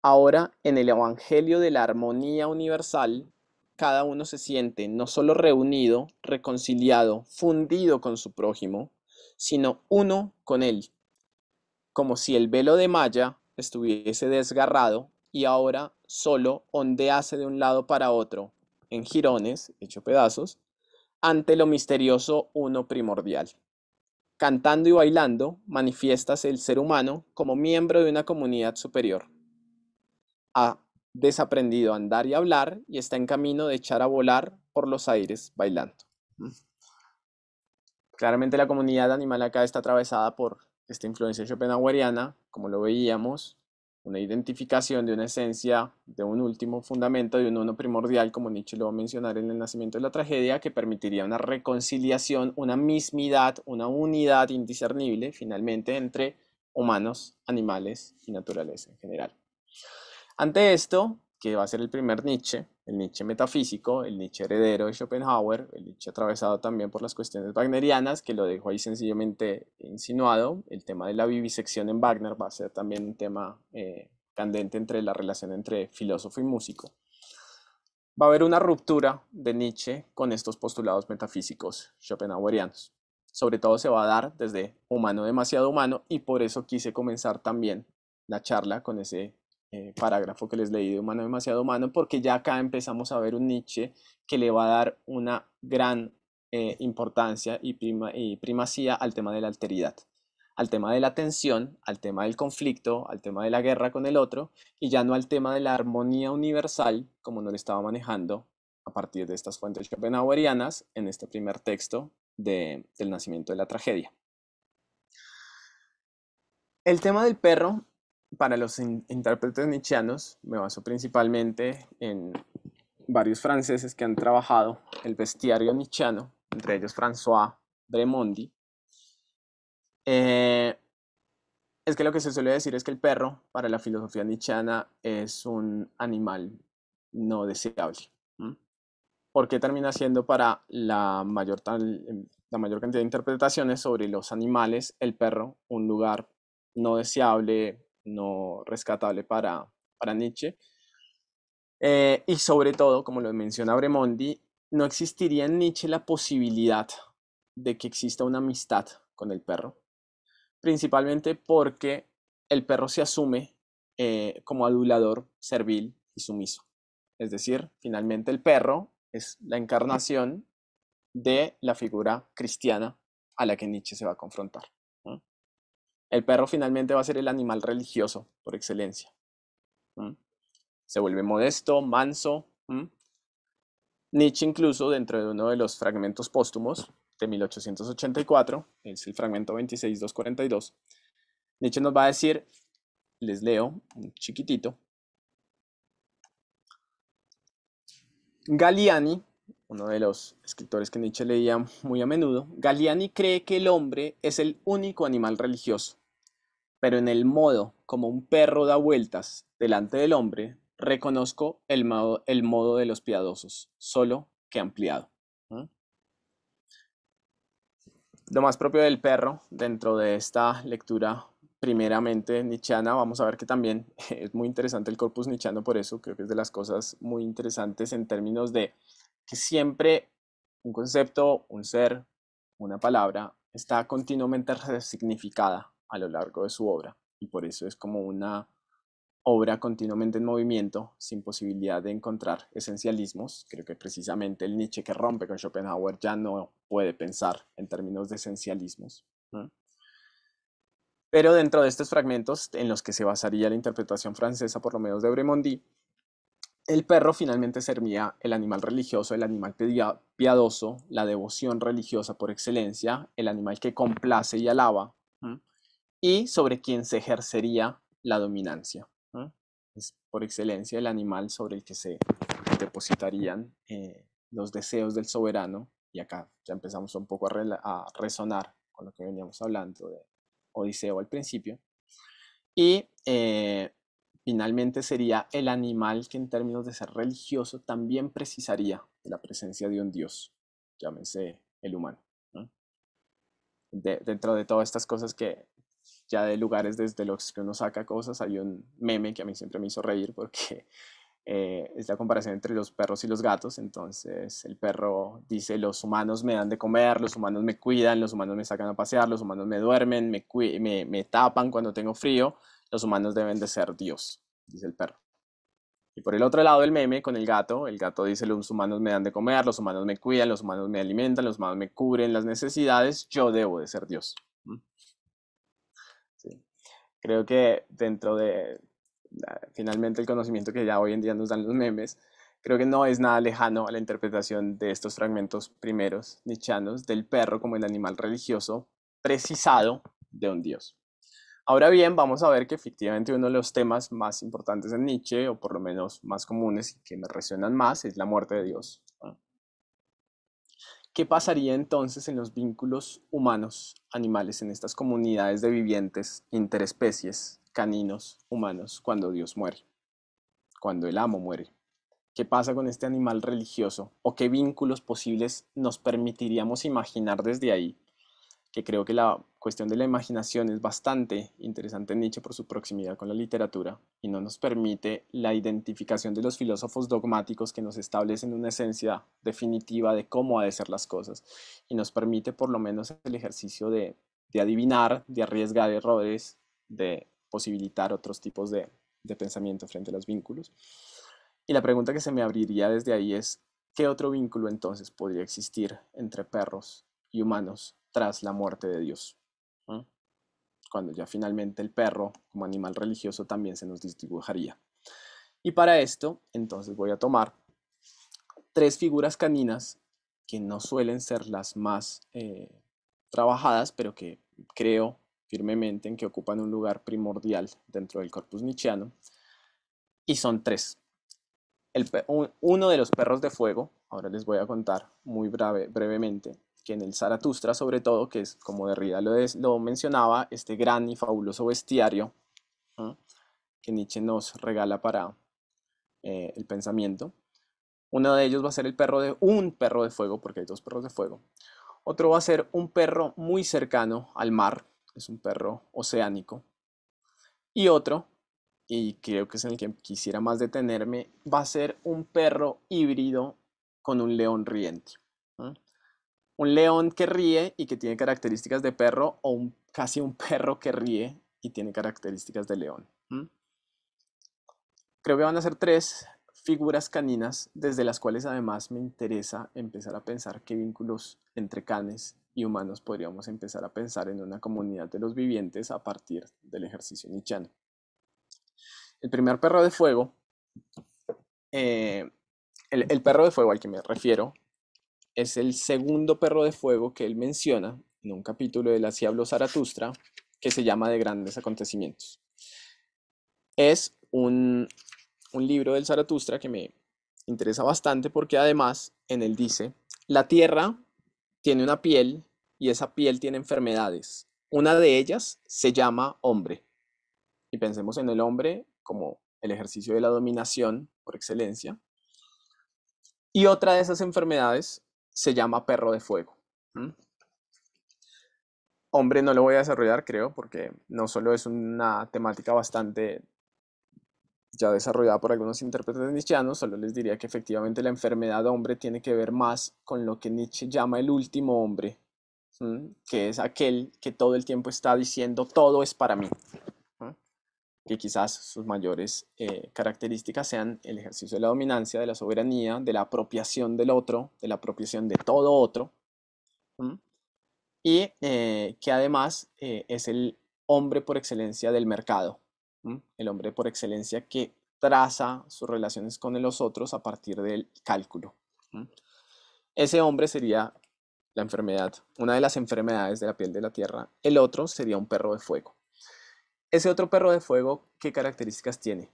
Ahora, en el Evangelio de la Armonía Universal, cada uno se siente no solo reunido, reconciliado, fundido con su prójimo, sino uno con él, como si el velo de malla estuviese desgarrado y ahora solo ondease de un lado para otro, en jirones, hecho pedazos, ante lo misterioso uno primordial. Cantando y bailando, manifiestas el ser humano como miembro de una comunidad superior. Ha desaprendido a andar y hablar y está en camino de echar a volar por los aires bailando. Mm. Claramente la comunidad animal acá está atravesada por esta influencia schopenhaueriana, como lo veíamos, una identificación de una esencia, de un último fundamento, de un uno primordial, como Nietzsche lo va a mencionar en el nacimiento de la tragedia, que permitiría una reconciliación, una mismidad, una unidad indiscernible, finalmente, entre humanos, animales y naturaleza en general. Ante esto, que va a ser el primer Nietzsche, el Nietzsche metafísico, el Nietzsche heredero de Schopenhauer, el Nietzsche atravesado también por las cuestiones wagnerianas, que lo dejo ahí sencillamente insinuado. El tema de la vivisección en Wagner va a ser también un tema eh, candente entre la relación entre filósofo y músico. Va a haber una ruptura de Nietzsche con estos postulados metafísicos schopenhauerianos. Sobre todo se va a dar desde humano demasiado humano y por eso quise comenzar también la charla con ese eh, parágrafo que les leí de humano demasiado humano, porque ya acá empezamos a ver un Nietzsche que le va a dar una gran eh, importancia y, primacía al tema de la alteridad, al tema de la tensión, al tema del conflicto, al tema de la guerra con el otro, y ya no al tema de la armonía universal, como no lo estaba manejando a partir de estas fuentes schopenhauerianas en este primer texto del nacimiento de la tragedia. El tema del perro para los intérpretes nietzscheanos, me baso principalmente en varios franceses que han trabajado el bestiario nietzscheano, entre ellos François Bremondi. Eh, es que lo que se suele decir es que el perro, para la filosofía nietzscheana, es un animal no deseable. Porque ¿Por qué termina siendo para la mayor, em, la mayor cantidad de interpretaciones sobre los animales, el perro, un lugar no deseable, no rescatable para, para Nietzsche. Eh, y sobre todo, como lo menciona Bremondi, no existiría en Nietzsche la posibilidad de que exista una amistad con el perro, principalmente porque el perro se asume eh, como adulador, servil y sumiso. Es decir, finalmente el perro es la encarnación de la figura cristiana a la que Nietzsche se va a confrontar el perro finalmente va a ser el animal religioso por excelencia. Se vuelve modesto, manso. Nietzsche incluso dentro de uno de los fragmentos póstumos de 1884, es el fragmento 26242, Nietzsche nos va a decir, les leo un chiquitito, Galiani, uno de los escritores que Nietzsche leía muy a menudo, Galiani cree que el hombre es el único animal religioso pero en el modo como un perro da vueltas delante del hombre, reconozco el modo, el modo de los piadosos, solo que ampliado. Lo más propio del perro dentro de esta lectura primeramente nichiana, vamos a ver que también es muy interesante el corpus nichiano, por eso, creo que es de las cosas muy interesantes en términos de que siempre un concepto, un ser, una palabra está continuamente resignificada a lo largo de su obra. Y por eso es como una obra continuamente en movimiento, sin posibilidad de encontrar esencialismos. Creo que precisamente el Nietzsche que rompe con Schopenhauer ya no puede pensar en términos de esencialismos. Pero dentro de estos fragmentos en los que se basaría la interpretación francesa, por lo menos de Bremondi, el perro finalmente sermía el animal religioso, el animal piadoso, la devoción religiosa por excelencia, el animal que complace y alaba y sobre quién se ejercería la dominancia. Es por excelencia el animal sobre el que se depositarían eh, los deseos del soberano. Y acá ya empezamos un poco a, resonar con lo que veníamos hablando de Odiseo al principio. Y eh, finalmente sería el animal que en términos de ser religioso también precisaría de la presencia de un dios, llámese el humano. dentro de todas estas cosas que ya de lugares desde los que uno saca cosas. Hay un meme que a mí siempre me hizo reír porque eh, es la comparación entre los perros y los gatos. Entonces el perro dice, los humanos me dan de comer, los humanos me cuidan, los humanos me sacan a pasear, los humanos me duermen, me, me, tapan cuando tengo frío, los humanos deben de ser Dios, dice el perro. Y por el otro lado el meme, con el gato, el gato dice, los humanos me dan de comer, los humanos me cuidan, los humanos me alimentan, los humanos me cubren las necesidades, yo debo de ser Dios creo que dentro de ah, finalmente el conocimiento que ya hoy en día nos dan los memes, creo que no es nada lejano a la interpretación de estos fragmentos primeros nichanos del perro como el animal religioso precisado de un dios. Ahora bien, vamos a ver que efectivamente uno de los temas más importantes en Nietzsche, o por lo menos más comunes y que me resuenan más, es la muerte de Dios. ¿Qué pasaría entonces en los vínculos humanos-animales en estas comunidades de vivientes, interespecies, caninos, humanos, cuando Dios muere? Cuando el amo muere. ¿Qué pasa con este animal religioso? ¿O qué vínculos posibles nos permitiríamos imaginar desde ahí? Que creo que la cuestión de la imaginación es bastante interesante Nietzsche por su proximidad con la literatura y no nos permite la identificación de los filósofos dogmáticos que nos establecen una esencia definitiva de cómo ha de ser las cosas y nos permite por lo menos el ejercicio de, adivinar, de arriesgar errores, de posibilitar otros tipos de, de pensamiento frente a los vínculos. Y la pregunta que se me abriría desde ahí es, ¿qué otro vínculo entonces podría existir entre perros y humanos tras la muerte de Dios? cuando ya finalmente el perro como animal religioso también se nos desdibujaría. Y para esto, entonces voy a tomar tres figuras caninas que no suelen ser las más eh, trabajadas, pero que creo firmemente en que ocupan un lugar primordial dentro del corpus nietzscheano. Y son tres. uno de los perros de fuego, ahora les voy a contar muy breve, brevemente, que en el Zaratustra sobre todo, que es como Derrida lo, lo mencionaba, este gran y fabuloso bestiario que Nietzsche nos regala para eh, el pensamiento. Uno de ellos va a ser el perro de un perro de fuego, porque hay dos perros de fuego. Otro va a ser un perro muy cercano al mar, es un perro oceánico. Y otro, y creo que es en el que quisiera más detenerme, va a ser un perro híbrido con un león riente un león que ríe y que tiene características de perro o un, casi un perro que ríe y tiene características de león. Creo que van a ser tres figuras caninas desde las cuales además me interesa empezar a pensar qué vínculos entre canes y humanos podríamos empezar a pensar en una comunidad de los vivientes a partir del ejercicio Nietzscheano. El primer perro de fuego, eh, el perro de fuego al que me refiero, es el segundo perro de fuego que él menciona en un capítulo de la habló Zaratustra, que se llama De grandes acontecimientos. Es un, un libro del Zaratustra que me interesa bastante porque además en él dice, la tierra tiene una piel y esa piel tiene enfermedades. Una de ellas se llama hombre. Y pensemos en el hombre como el ejercicio de la dominación por excelencia. Y otra de esas enfermedades se llama Perro de Fuego. Hombre, no lo voy a desarrollar, creo, porque no solo es una temática bastante ya desarrollada por algunos intérpretes nietzscheanos, solo les diría que efectivamente la enfermedad hombre tiene que ver más con lo que Nietzsche llama el último hombre, que es aquel que todo el tiempo está diciendo todo es para mí quizás sus mayores eh, características sean el ejercicio de la dominancia, de la soberanía, de la apropiación del otro, de la apropiación de todo otro, y eh, que además eh, es el hombre por excelencia del mercado, el hombre por excelencia que traza sus relaciones con los otros a partir del cálculo. Ese hombre sería la enfermedad, una de las enfermedades de la piel de la tierra, el otro sería un perro de fuego. Ese otro perro de fuego, ¿qué características tiene?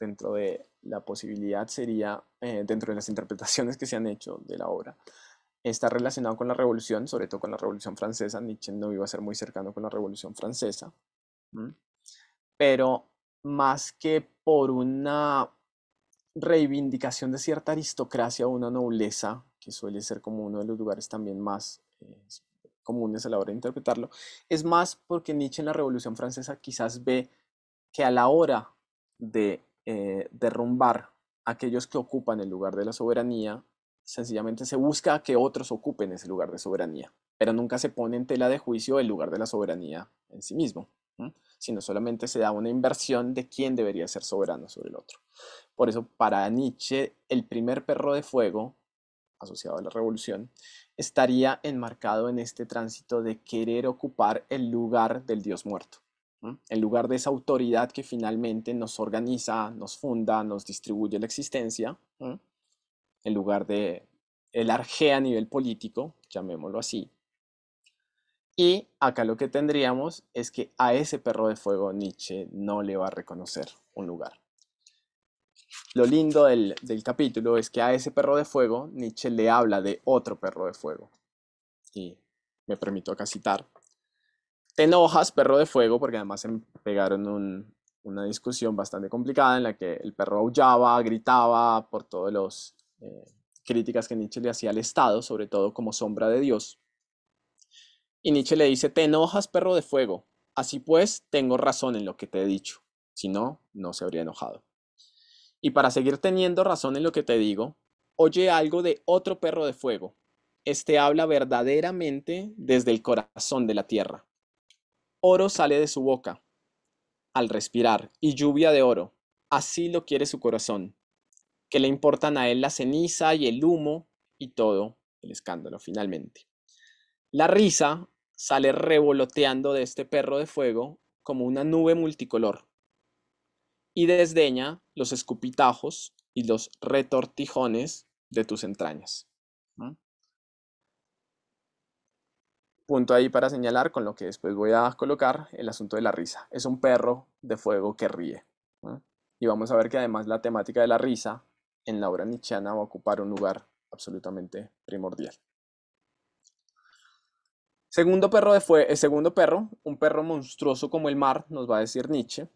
Dentro de la posibilidad sería, eh, dentro de las interpretaciones que se han hecho de la obra, está relacionado con la revolución, sobre todo con la revolución francesa. Nietzsche no iba a ser muy cercano con la revolución francesa. Pero más que por una reivindicación de cierta aristocracia o una nobleza, que suele ser como uno de los lugares también más eh, comunes a la hora de interpretarlo, es más porque Nietzsche en la Revolución Francesa quizás ve que a la hora de eh, derrumbar aquellos que ocupan el lugar de la soberanía, sencillamente se busca que otros ocupen ese lugar de soberanía, pero nunca se pone en tela de juicio el lugar de la soberanía en sí mismo, sino solamente se da una inversión de quién debería ser soberano sobre el otro. Por eso para Nietzsche el primer perro de fuego asociado a la revolución estaría enmarcado en este tránsito de querer ocupar el lugar del Dios muerto, el lugar de esa autoridad que finalmente nos organiza, nos funda, nos distribuye la existencia, el lugar de el a nivel político, llamémoslo así. Y acá lo que tendríamos es que a ese perro de fuego Nietzsche no le va a reconocer un lugar. Lo lindo del, capítulo es que a ese perro de fuego Nietzsche le habla de otro perro de fuego. Y me permito acá citar. Te enojas, perro de fuego, porque además se pegaron una discusión bastante complicada en la que el perro aullaba, gritaba por todas las eh, críticas que Nietzsche le hacía al Estado, sobre todo como sombra de Dios. Y Nietzsche le dice, te enojas, perro de fuego. Así pues, tengo razón en lo que te he dicho. Si no, no se habría enojado. Y para seguir teniendo razón en lo que te digo, oye algo de otro perro de fuego. Este habla verdaderamente desde el corazón de la tierra. Oro sale de su boca al respirar y lluvia de oro. Así lo quiere su corazón. Que le importan a él la ceniza y el humo y todo el escándalo finalmente. La risa sale revoloteando de este perro de fuego como una nube multicolor y desdeña los escupitajos y los retortijones de tus entrañas. Punto ahí para señalar con lo que después voy a colocar el asunto de la risa. Es un perro de fuego que ríe. Y vamos a ver que además la temática de la risa en la obra nichiana va a ocupar un lugar absolutamente primordial. Segundo perro, de fue, eh, segundo perro, un perro monstruoso como el mar, nos va a decir Nietzsche,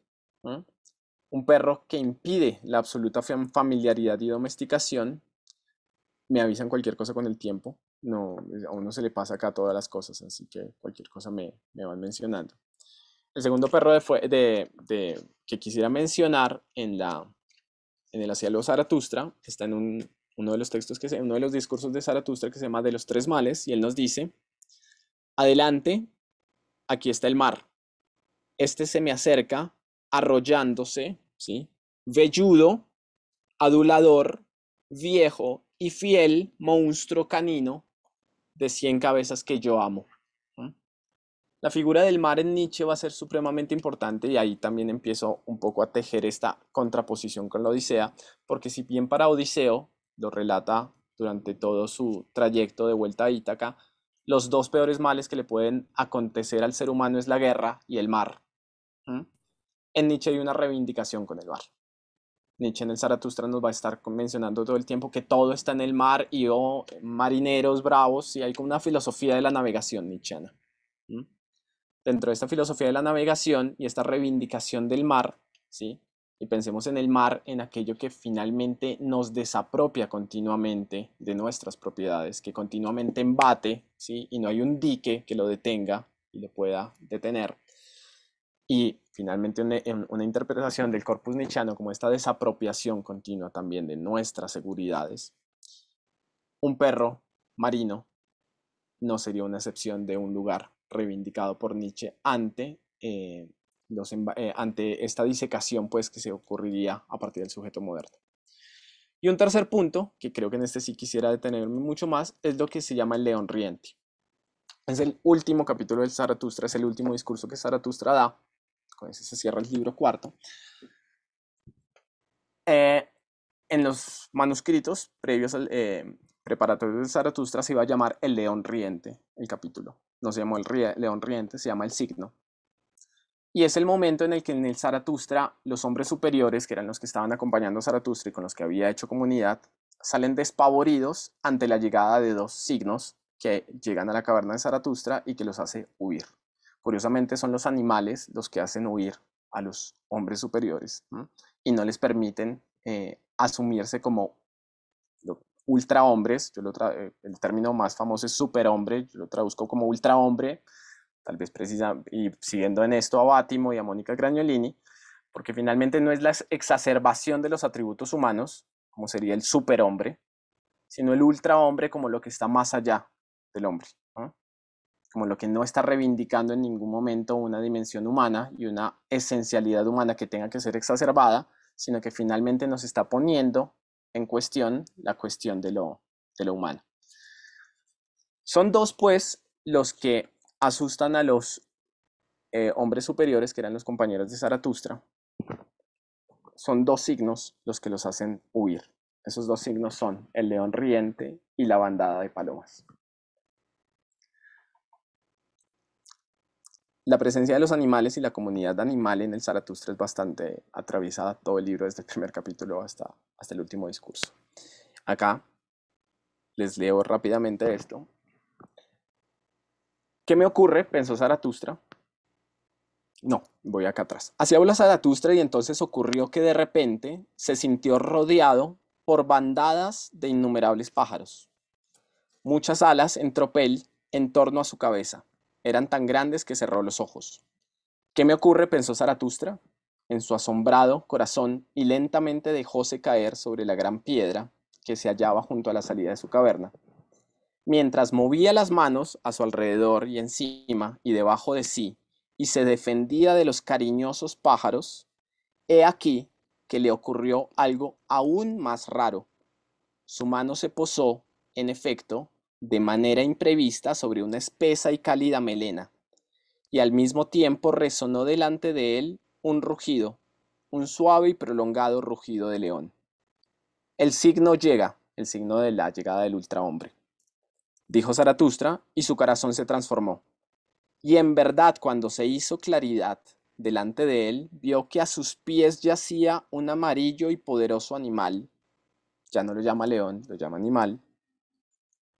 un perro que impide la absoluta familiaridad y domesticación. Me avisan cualquier cosa con el tiempo. No, a uno se le pasa acá todas las cosas, así que cualquier cosa me, me van mencionando. El segundo perro de, de, que quisiera mencionar en, la, en el Hacia los Zaratustra está en uno de los textos, que uno de los discursos de Zaratustra que se llama De los tres males, y él nos dice, adelante, aquí está el mar. Este se me acerca arrollándose ¿sí? velludo, adulador, viejo y fiel monstruo canino de cien cabezas que yo amo. La figura del mar en Nietzsche va a ser supremamente importante y ahí también empiezo un poco a tejer esta contraposición con la Odisea, porque si bien para Odiseo, lo relata durante todo su trayecto de vuelta a Ítaca, los dos peores males que le pueden acontecer al ser humano es la guerra y el mar en Nietzsche hay una reivindicación con el mar. Nietzsche en el Zaratustra nos va a estar mencionando todo el tiempo que todo está en el mar y oh, marineros bravos, y hay como una filosofía de la navegación nietzscheana. Dentro de esta filosofía de la navegación y esta reivindicación del mar, ¿sí? y pensemos en el mar, en aquello que finalmente nos desapropia continuamente de nuestras propiedades, que continuamente embate, ¿sí? y no hay un dique que lo detenga y lo pueda detener. Y finalmente una, interpretación del corpus nichiano como esta desapropiación continua también de nuestras seguridades, un perro marino no sería una excepción de un lugar reivindicado por Nietzsche ante, eh, eh, ante esta disecación pues, que se ocurriría a partir del sujeto moderno. Y un tercer punto, que creo que en este sí quisiera detenerme mucho más, es lo que se llama el león riente. Es el último capítulo del Zaratustra, es el último discurso que Zaratustra da, con ese se cierra el libro cuarto, eh, en los manuscritos previos al eh, preparatorio de Zaratustra se iba a llamar El León Riente, el capítulo. No se llamó El León Riente, se llama El Signo. Y es el momento en el que en el Zaratustra los hombres superiores, que eran los que estaban acompañando a Zaratustra y con los que había hecho comunidad, salen despavoridos ante la llegada de dos signos que llegan a la caverna de Zaratustra y que los hace huir. Curiosamente son los animales los que hacen huir a los hombres superiores y no les permiten eh, asumirse como ultrahombres. Yo eh, el término más famoso es superhombre, yo lo traduzco como ultrahombre, tal vez precisa, y siguiendo en esto a Bátimo y a Mónica Graniolini, porque finalmente no es la exacerbación de los atributos humanos, como sería el superhombre, sino el ultrahombre como lo que está más allá del hombre como lo que no está reivindicando en ningún momento una dimensión humana y una esencialidad humana que tenga que ser exacerbada, sino que finalmente nos está poniendo en cuestión la cuestión de lo, de lo humano. Son dos, pues, los que asustan a los eh, hombres superiores, que eran los compañeros de Zaratustra. Son dos signos los que los hacen huir. Esos dos signos son el león riente y la bandada de palomas. la presencia de los animales y la comunidad de animal en el Zaratustra es bastante atravesada todo el libro, desde el primer capítulo hasta, hasta el último discurso. Acá les leo rápidamente esto. ¿Qué me ocurre? pensó Zaratustra. No, voy acá atrás. Así habla Zaratustra y entonces ocurrió que de repente se sintió rodeado por bandadas de innumerables pájaros. Muchas alas en tropel en torno a su cabeza eran tan grandes que cerró los ojos. ¿Qué me ocurre? pensó Zaratustra en su asombrado corazón y lentamente dejóse caer sobre la gran piedra que se hallaba junto a la salida de su caverna. Mientras movía las manos a su alrededor y encima y debajo de sí, y se defendía de los cariñosos pájaros, he aquí que le ocurrió algo aún más raro. Su mano se posó, en efecto, de manera imprevista sobre una espesa y cálida melena, y al mismo tiempo resonó delante de él un rugido, un suave y prolongado rugido de león. El signo llega, el signo de la llegada del ultrahombre. Dijo Zaratustra, y su corazón se transformó. Y en verdad, cuando se hizo claridad delante de él, vio que a sus pies yacía un amarillo y poderoso animal, ya no lo llama león, lo llama animal,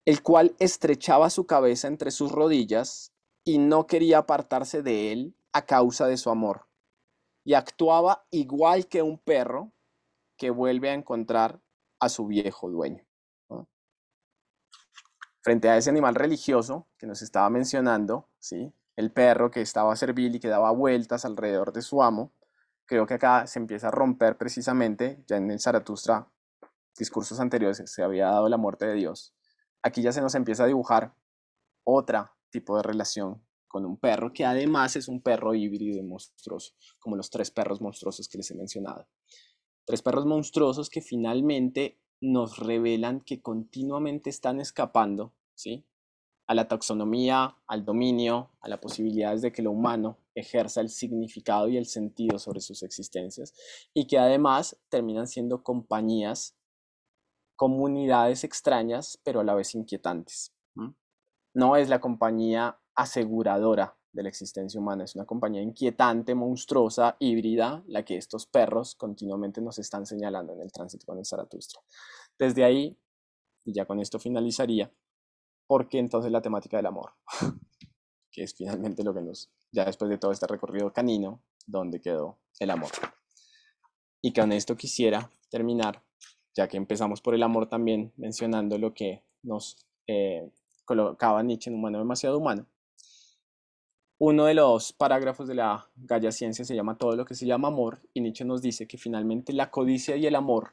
el cual estrechaba su cabeza entre sus rodillas y no quería apartarse de él a causa de su amor, y actuaba igual que un perro que vuelve a encontrar a su viejo dueño. Frente a ese animal religioso que nos estaba mencionando, ¿sí? el perro que estaba servil y que daba vueltas alrededor de su amo, creo que acá se empieza a romper precisamente, ya en el Zaratustra, discursos anteriores se había dado la muerte de Dios, aquí ya se nos empieza a dibujar otra tipo de relación con un perro que además es un perro híbrido y monstruoso, como los tres perros monstruosos que les he mencionado. Tres perros monstruosos que finalmente nos revelan que continuamente están escapando, ¿sí? A la taxonomía, al dominio, a las posibilidades de que lo humano ejerza el significado y el sentido sobre sus existencias y que además terminan siendo compañías comunidades extrañas, pero a la vez inquietantes. No es la compañía aseguradora de la existencia humana, es una compañía inquietante, monstruosa, híbrida, la que estos perros continuamente nos están señalando en el tránsito con el Zaratustra. Desde ahí, ya con esto finalizaría, porque entonces la temática del amor, que es finalmente lo que nos, ya después de todo este recorrido canino, donde quedó el amor. Y con esto quisiera terminar ya que empezamos por el amor también mencionando lo que nos eh, colocaba Nietzsche en un Humano demasiado humano. Uno de los parágrafos de la Gaya Ciencia se llama Todo lo que se llama amor y Nietzsche nos dice que finalmente la codicia y el amor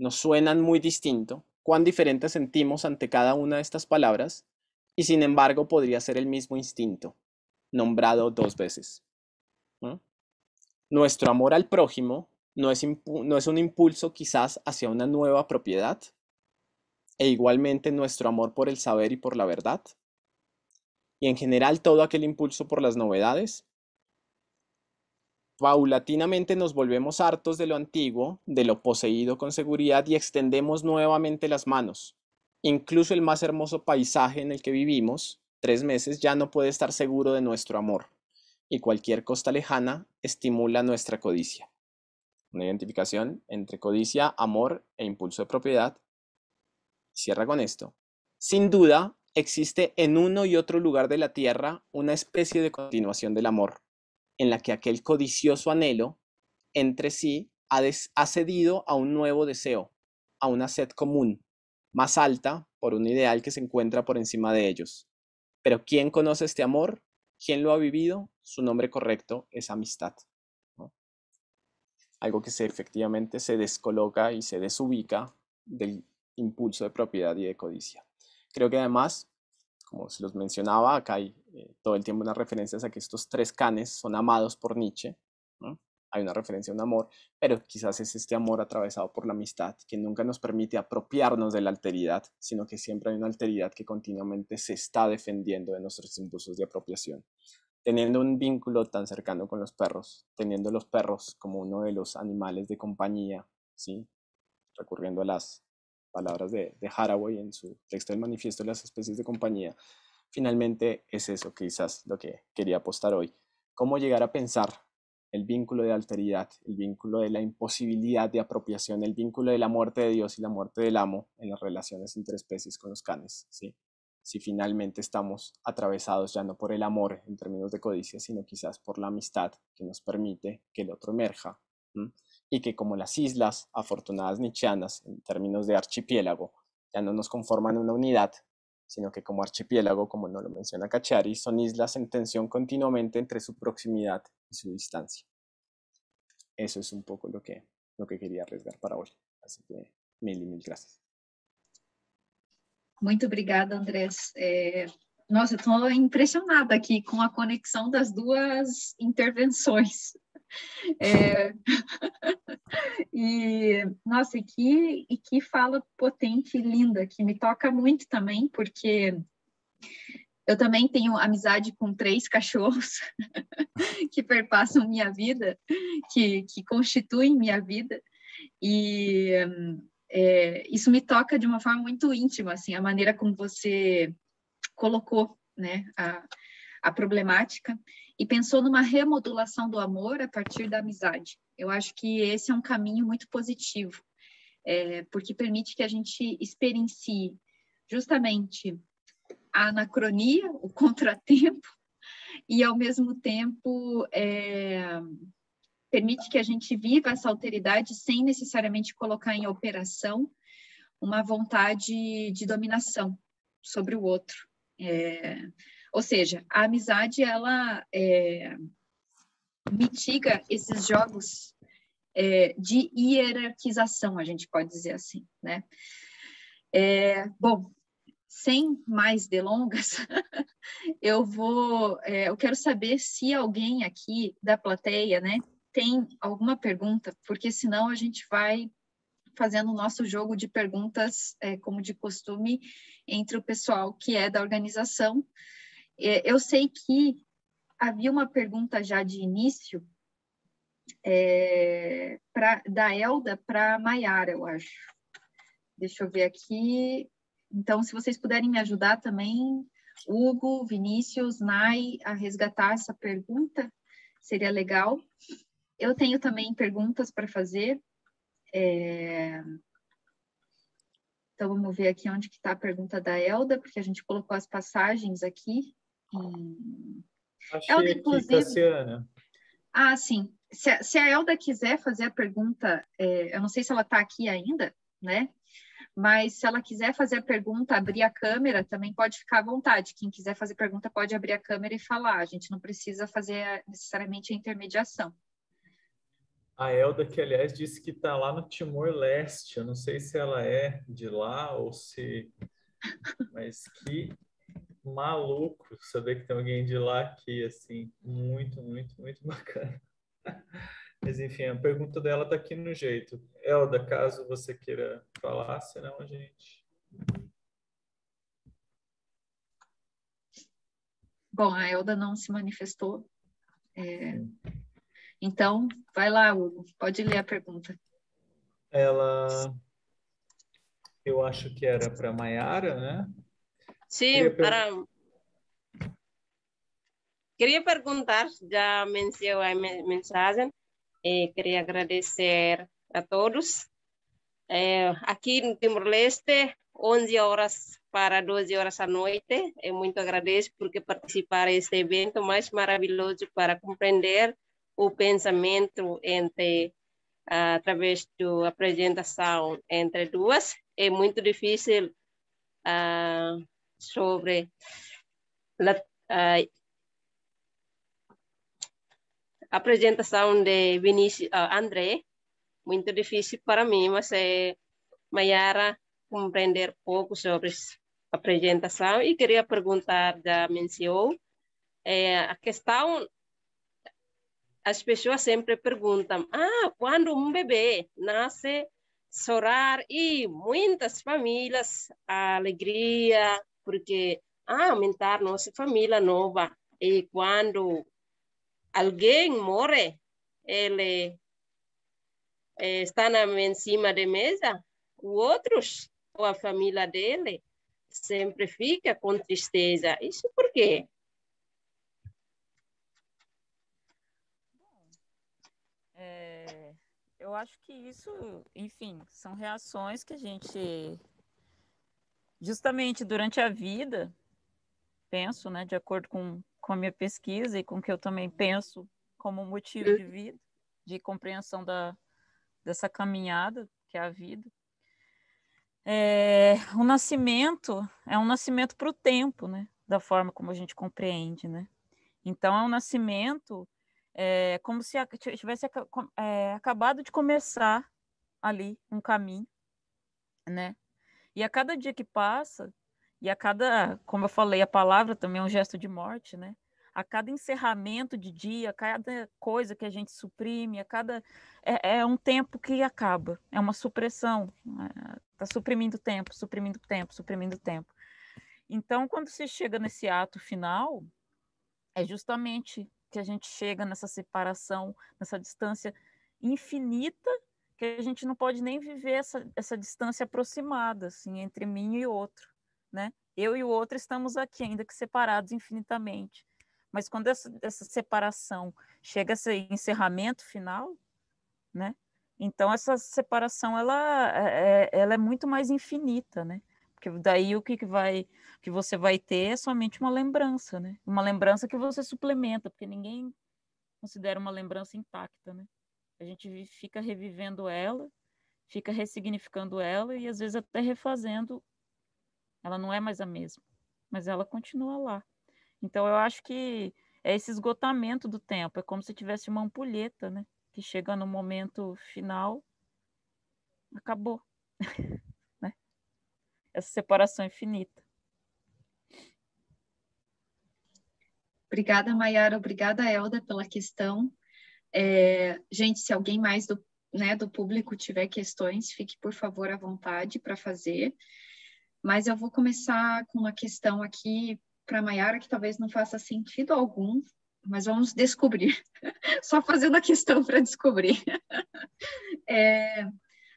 nos suenan muy distinto, cuán diferentes sentimos ante cada una de estas palabras y sin embargo podría ser el mismo instinto, nombrado dos veces. Nuestro amor al prójimo no es, un impulso quizás hacia una nueva propiedad, e igualmente nuestro amor por el saber y por la verdad, y en general todo aquel impulso por las novedades. Paulatinamente nos volvemos hartos de lo antiguo, de lo poseído con seguridad y extendemos nuevamente las manos. Incluso el más hermoso paisaje en el que vivimos, tres meses, ya no puede estar seguro de nuestro amor, y cualquier costa lejana estimula nuestra codicia una identificación entre codicia, amor e impulso de propiedad. Cierra con esto. Sin duda, existe en uno y otro lugar de la Tierra una especie de continuación del amor, en la que aquel codicioso anhelo entre sí ha, cedido a un nuevo deseo, a una sed común, más alta por un ideal que se encuentra por encima de ellos. Pero ¿quién conoce este amor? ¿Quién lo ha vivido? Su nombre correcto es amistad algo que se, efectivamente se descoloca y se desubica del impulso de propiedad y de codicia. Creo que además, como se los mencionaba, acá hay eh, todo el tiempo unas referencias a que estos tres canes son amados por Nietzsche. Hay una referencia a un amor, pero quizás es este amor atravesado por la amistad que nunca nos permite apropiarnos de la alteridad, sino que siempre hay una alteridad que continuamente se está defendiendo de nuestros impulsos de apropiación teniendo un vínculo tan cercano con los perros, teniendo los perros como uno de los animales de compañía, ¿sí? recurriendo a las palabras de, Haraway en su texto del manifiesto de las especies de compañía, finalmente es eso quizás lo que quería apostar hoy. Cómo llegar a pensar el vínculo de alteridad, el vínculo de la imposibilidad de apropiación, el vínculo de la muerte de Dios y la muerte del amo en las relaciones entre especies con los canes. ¿sí? si finalmente estamos atravesados ya no por el amor en términos de codicia, sino quizás por la amistad que nos permite que el otro emerja. Y que como las islas afortunadas nichianas, en términos de archipiélago, ya no nos conforman una unidad, sino que como archipiélago, como no lo menciona Cachari, son islas en tensión continuamente entre su proximidad y su distancia. Eso es un poco lo que, lo que quería arriesgar para hoy. Así que mil y mil gracias. Muito obrigada, Andrés. É... Nossa, estou impressionada aqui com a conexão das duas intervenções. É... e nossa, e que, e que fala potente e linda, que me toca muito também, porque eu também tenho amizade com três cachorros que perpassam minha vida, que, que constituem minha vida. E, é, isso me toca de uma forma muito íntima, assim, a maneira como você colocou, né, a, a problemática e pensou numa remodulação do amor a partir da amizade. Eu acho que esse é um caminho muito positivo, é, porque permite que a gente experiencie justamente a anacronia, o contratempo, e ao mesmo tempo é, permite que a gente viva essa alteridade sem necessariamente colocar em operação uma vontade de dominação sobre o outro. É, ou seja, a amizade ela é, mitiga esses jogos é, de hierarquização, a gente pode dizer assim, né? É, bom, sem mais delongas, eu vou, é, eu quero saber se alguém aqui da plateia, né, tem alguma pergunta, porque senão a gente vai fazendo o nosso jogo de perguntas, é, como de costume, entre o pessoal que é da organização. É, eu sei que havia uma pergunta já de início é, pra, da Elda para a Maiara, eu acho. Deixa eu ver aqui. Então, se vocês puderem me ajudar também, Hugo, Vinícius, Nai, a resgatar essa pergunta, seria legal. Eu tenho também perguntas para fazer. É... Então, vamos ver aqui onde que está a pergunta da Elda, porque a gente colocou as passagens aqui. E... Elda, inclusive... Aqui, Ah, sim. Se a, se a Elda quiser fazer a pergunta, é, eu não sei se ela está aqui ainda, né? Mas se ela quiser fazer a pergunta, abrir a câmera, também pode ficar à vontade. Quem quiser fazer pergunta pode abrir a câmera e falar. A gente não precisa fazer necessariamente a intermediação a Elda, que aliás disse que está lá no Timor-Leste. Eu não sei se ela é de lá ou se. Mas que maluco saber que tem alguém de lá aqui, assim. Muito, muito, muito bacana. Mas enfim, a pergunta dela está aqui no jeito. Elda, caso você queira falar, senão a gente. Bom, a Elda não se manifestou. É... Então, vai lá, Hugo, pode ler a pergunta. Ela, eu acho que era para Maiara, né? Sim, per... para. Queria perguntar, já mencionou a mensagem, e queria agradecer a todos. É, aqui no Timor-Leste, 11 horas para 12 horas à noite. Eu muito agradeço porque participar deste evento mais maravilhoso para compreender o pensamento entre através da apresentação entre duas é muito difícil uh, sobre uh, apresentação de Vinícius uh, André muito difícil para mim mas é Mayara compreender pouco sobre a apresentação e queria perguntar já mencionou é, a questão as pessoas sempre perguntam: ah, quando um bebê nasce, chorar e muitas famílias a alegria porque ah, aumentar nossa família nova e quando alguém morre, ele eh, está em cima da mesa, os outros ou a família dele sempre fica com tristeza. Isso por quê? eu acho que isso, enfim, são reações que a gente, justamente durante a vida, penso, né, de acordo com, com a minha pesquisa e com o que eu também penso como motivo de vida, de compreensão da, dessa caminhada que é a vida. É, o nascimento é um nascimento para o tempo, né? Da forma como a gente compreende, né? Então é um nascimento é como se tivesse é, acabado de começar ali um caminho, né? E a cada dia que passa, e a cada, como eu falei, a palavra também é um gesto de morte, né? A cada encerramento de dia, a cada coisa que a gente suprime, a cada. É, é um tempo que acaba, é uma supressão. Está né? suprimindo tempo, suprimindo tempo, suprimindo tempo. Então, quando você chega nesse ato final, é justamente que a gente chega nessa separação, nessa distância infinita, que a gente não pode nem viver essa, essa distância aproximada, assim, entre mim e outro, né? Eu e o outro estamos aqui, ainda que separados infinitamente. Mas quando essa, essa separação chega a esse encerramento final, né? Então essa separação ela, é, é ela é muito mais infinita, né? Porque daí o que, que vai que você vai ter é somente uma lembrança, né? Uma lembrança que você suplementa, porque ninguém considera uma lembrança intacta, né? A gente fica revivendo ela, fica ressignificando ela e às vezes até refazendo. Ela não é mais a mesma, mas ela continua lá. Então eu acho que é esse esgotamento do tempo, é como se tivesse uma ampulheta, né? Que chega no momento final, acabou. essa separação é infinita. Obrigada, Mayara. Obrigada, Elda, pela questão. É, gente, se alguém mais do, né, do público tiver questões, fique, por favor, à vontade para fazer. Mas eu vou começar com uma questão aqui para a Mayara, que talvez não faça sentido algum, mas vamos descobrir. Só fazendo a questão para descobrir. É,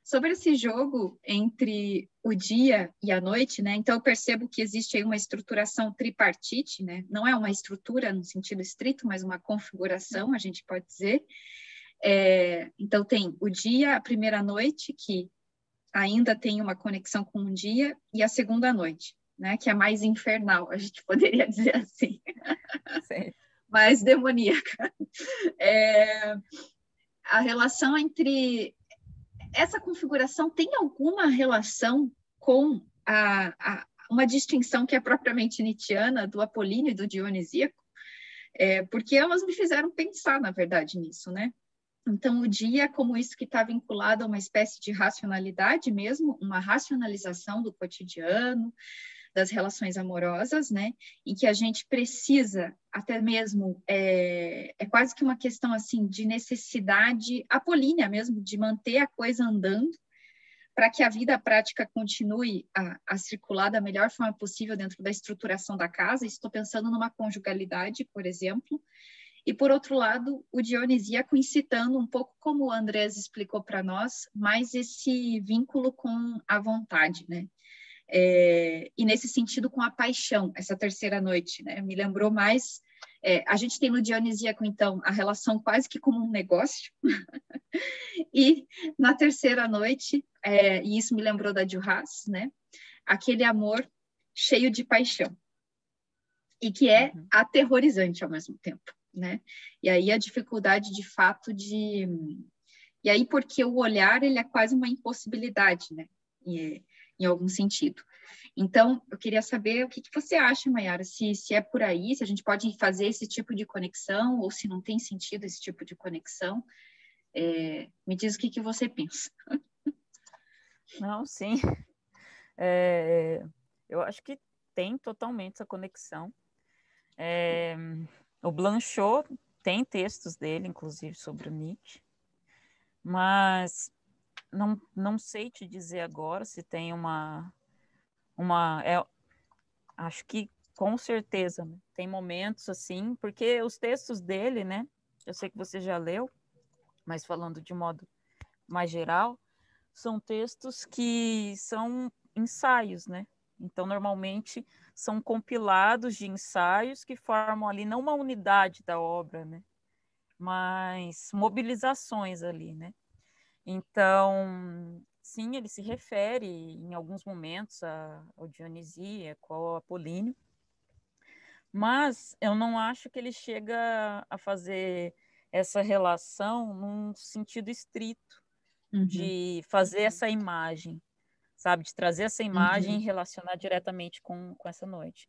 Sobre esse jogo entre o dia e a noite, né? Então eu percebo que existe aí uma estruturação tripartite, né? Não é uma estrutura no sentido estrito, mas uma configuração, a gente pode dizer. É, então tem o dia, a primeira noite que ainda tem uma conexão com o dia e a segunda noite, né? Que é mais infernal, a gente poderia dizer assim. Certo. mais demoníaca. É, a relação entre essa configuração tem alguma relação com a, a, uma distinção que é propriamente nietzschiana do apolíneo e do dionisíaco? É, porque elas me fizeram pensar, na verdade, nisso, né? Então, o dia, é como isso que está vinculado a uma espécie de racionalidade mesmo, uma racionalização do cotidiano, das relações amorosas, né? Em que a gente precisa, até mesmo, é, é quase que uma questão assim de necessidade apolínea mesmo, de manter a coisa andando, para que a vida prática continue a, a, circular da melhor forma possível dentro da estruturação da casa. Estou pensando numa conjugalidade, por exemplo. E, por outro lado, o dionisíaco incitando um pouco, como o Andrés explicou para nós, mais esse vínculo com a vontade, né? É, e nesse sentido, com a paixão, essa terceira noite, né? Me lembrou mais. É, a gente tem no Dionisíaco, então, a relação quase que como um negócio. e na terceira noite, é, e isso me lembrou da Duras, né? Aquele amor cheio de paixão e que é uhum. aterrorizante ao mesmo tempo, né? E aí a dificuldade de fato de e aí porque o olhar ele é quase uma impossibilidade, né? E é, em algum sentido. Então, eu queria saber o que, que você acha, Mayara, se, se é por aí, se a gente pode fazer esse tipo de conexão ou se não tem sentido esse tipo de conexão. É, me diz o que, que você pensa. Não, sim. É, eu acho que tem totalmente essa conexão. É, o Blanchot tem textos dele, inclusive, sobre o Nietzsche, mas não, não sei te dizer agora se tem uma. uma é, acho que com certeza né? tem momentos assim, porque os textos dele, né? Eu sei que você já leu, mas falando de modo mais geral, são textos que são ensaios, né? Então, normalmente são compilados de ensaios que formam ali não uma unidade da obra, né? Mas mobilizações ali, né? Então, sim, ele se refere em alguns momentos ao dionisíaco, ao apolíneo, mas eu não acho que ele chega a fazer essa relação num sentido estrito uhum. de fazer essa imagem, sabe, de trazer essa imagem uhum. e relacionar diretamente com, com essa noite.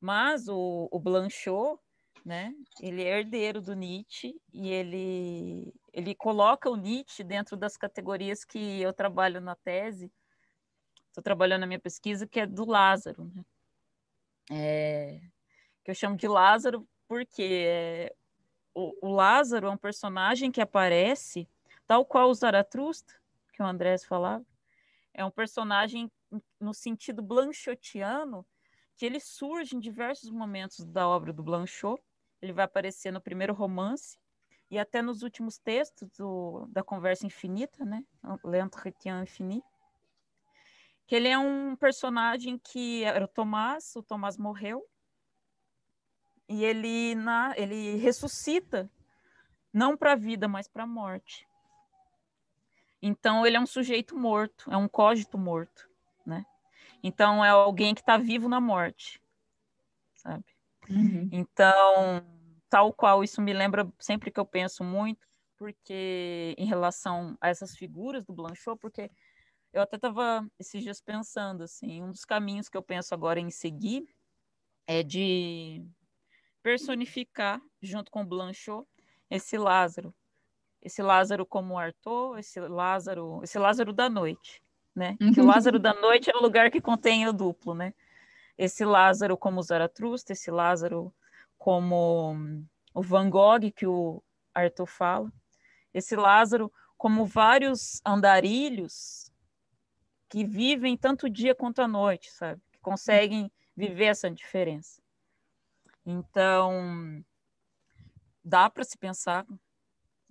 Mas o, o Blanchot, né? Ele é herdeiro do Nietzsche e ele ele coloca o Nietzsche dentro das categorias que eu trabalho na tese, estou trabalhando na minha pesquisa que é do Lázaro, né? É, que eu chamo de Lázaro porque é, o, o, Lázaro é um personagem que aparece tal qual o Zaratustra, que o Andrés falava, é um personagem no sentido blanchotiano que ele surge em diversos momentos da obra do Blanchot ele vai aparecer no primeiro romance e até nos últimos textos do, da Conversa Infinita, né? L'Entretien Infini, que ele é um personagem que era o Tomás, o Tomás morreu, e ele, na, ele ressuscita, não para a vida, mas para a morte. Então, ele é um sujeito morto, é um cógito morto, né? Então, é alguém que está vivo na morte, sabe? Uhum. Então, tal qual isso me lembra sempre que eu penso muito, porque em relação a essas figuras do Blanchot, porque eu até estava esses dias pensando assim, um dos caminhos que eu penso agora em seguir é de personificar junto com Blanchot esse Lázaro, esse Lázaro como Arthur, esse Lázaro, esse Lázaro da noite, né? Uhum. Que o Lázaro da noite é o lugar que contém o duplo, né? Esse Lázaro como Zaratustra, esse Lázaro como o Van Gogh, que o Arthur fala, esse Lázaro, como vários andarilhos que vivem tanto o dia quanto a noite, sabe? Que conseguem viver essa diferença. Então, dá para se pensar,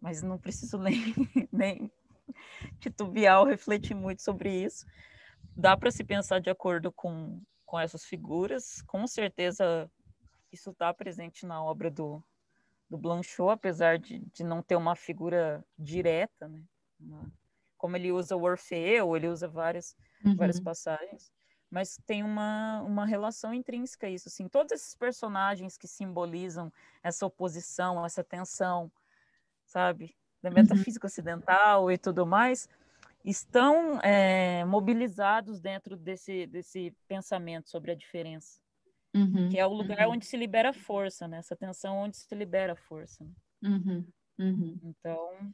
mas não preciso nem, nem titubear ou refletir muito sobre isso. Dá para se pensar de acordo com, com essas figuras. Com certeza isso está presente na obra do, do Blanchot, apesar de, de não ter uma figura direta, né? Uma, como ele usa o Orfeu, ele usa várias, uhum. várias passagens, mas tem uma, uma relação intrínseca isso, assim, todos esses personagens que simbolizam essa oposição, essa tensão, sabe, da uhum. metafísica uhum. ocidental e tudo mais, estão é, mobilizados dentro desse, desse pensamento sobre a diferença. Uhum, que é o lugar uhum. onde se libera força, né? Essa tensão onde se libera força. Né? Uhum, uhum, então,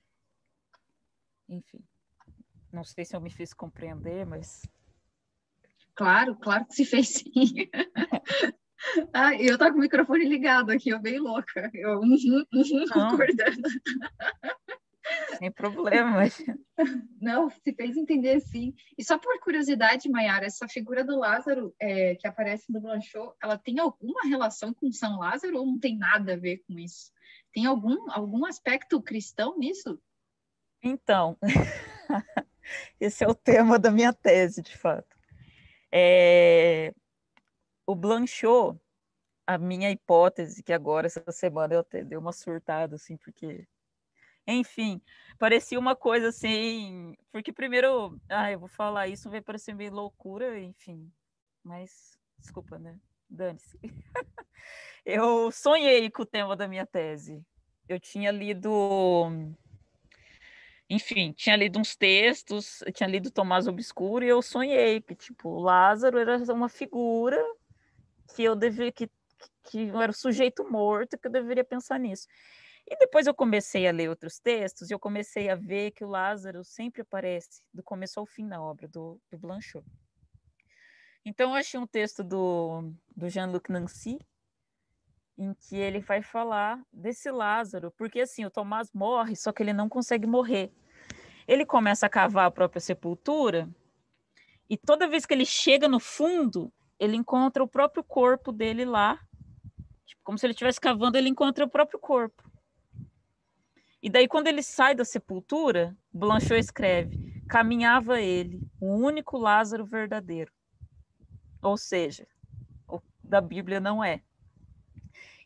enfim, não sei se eu me fiz compreender, mas claro, claro que se fez sim. ah, eu tô com o microfone ligado aqui, eu bem louca, eu uhum, uhum, concordando. Sem problemas. Não, se fez entender sim. E só por curiosidade, Mayara, essa figura do Lázaro é, que aparece no Blanchot, ela tem alguma relação com São Lázaro ou não tem nada a ver com isso? Tem algum, algum aspecto cristão nisso? Então, esse é o tema da minha tese, de fato. É, o Blanchot, a minha hipótese, que agora essa semana eu até dei uma surtada, assim, porque enfim, parecia uma coisa assim, porque primeiro, ah, eu vou falar isso, vai parecer meio loucura, enfim, mas desculpa, né? Dane-se. eu sonhei com o tema da minha tese. Eu tinha lido enfim, tinha lido uns textos, tinha lido Tomás Obscuro e eu sonhei que tipo Lázaro era uma figura que eu devia que que, que era o sujeito morto que eu deveria pensar nisso. E depois eu comecei a ler outros textos e eu comecei a ver que o Lázaro sempre aparece do começo ao fim na obra do, do Blanchot. Então, eu achei um texto do, do Jean-Luc Nancy, em que ele vai falar desse Lázaro, porque assim, o Tomás morre, só que ele não consegue morrer. Ele começa a cavar a própria sepultura, e toda vez que ele chega no fundo, ele encontra o próprio corpo dele lá, tipo, como se ele estivesse cavando, ele encontra o próprio corpo. E daí, quando ele sai da sepultura, Blanchot escreve: caminhava ele, o único Lázaro verdadeiro. Ou seja, o da Bíblia não é.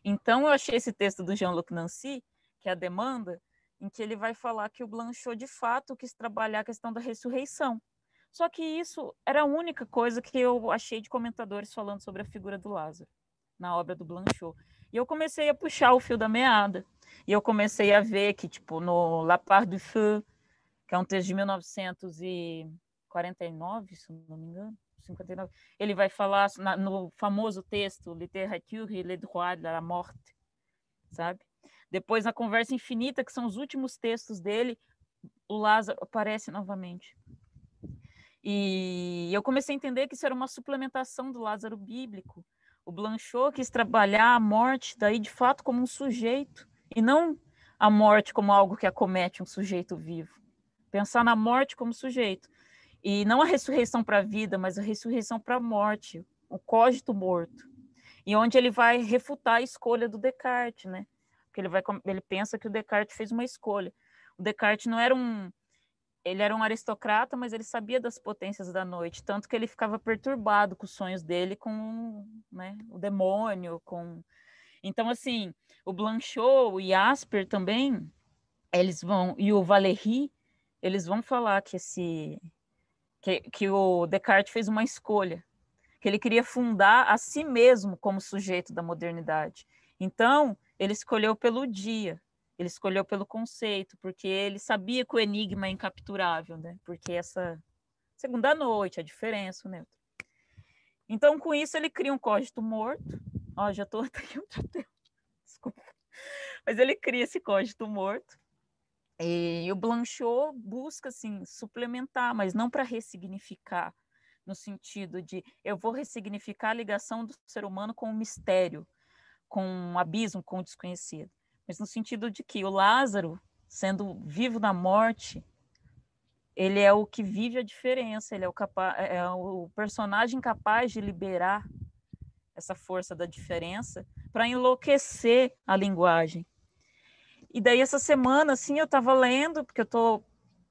Então, eu achei esse texto do Jean-Luc Nancy, que é a demanda, em que ele vai falar que o Blanchot de fato quis trabalhar a questão da ressurreição. Só que isso era a única coisa que eu achei de comentadores falando sobre a figura do Lázaro na obra do Blanchot. E eu comecei a puxar o fio da meada. E eu comecei a ver que, tipo, no La Part du Feu, que é um texto de 1949, se não me engano, 59, ele vai falar no famoso texto Literature et le droit de la morte, sabe? Depois, na Conversa Infinita, que são os últimos textos dele, o Lázaro aparece novamente. E eu comecei a entender que isso era uma suplementação do Lázaro bíblico, o Blanchot quis trabalhar a morte daí de fato como um sujeito e não a morte como algo que acomete um sujeito vivo. Pensar na morte como sujeito e não a ressurreição para a vida, mas a ressurreição para a morte, o cogito morto. E onde ele vai refutar a escolha do Descartes, né? Porque ele vai ele pensa que o Descartes fez uma escolha. O Descartes não era um ele era um aristocrata, mas ele sabia das potências da noite, tanto que ele ficava perturbado com os sonhos dele, com né, o demônio, com... Então, assim, o Blanchot e Asper também, eles vão... E o Valéry, eles vão falar que esse... Que, que o Descartes fez uma escolha, que ele queria fundar a si mesmo como sujeito da modernidade. Então, ele escolheu pelo dia, ele escolheu pelo conceito, porque ele sabia que o enigma é uhum. incapturável, né? Porque essa segunda noite, a diferença, né? Então, com isso, ele cria um código morto. Ó, já tô até aqui tempo. Desculpa. Mas ele cria esse código morto. E o Blanchot busca, assim, suplementar, mas não para ressignificar, no sentido de eu vou ressignificar a ligação do ser humano com o mistério, com o abismo, com o desconhecido mas no sentido de que o Lázaro, sendo vivo na morte, ele é o que vive a diferença, ele é o, é, é o personagem capaz de liberar essa força da diferença para enlouquecer a linguagem. E daí essa semana, assim, eu estava lendo, porque eu tô,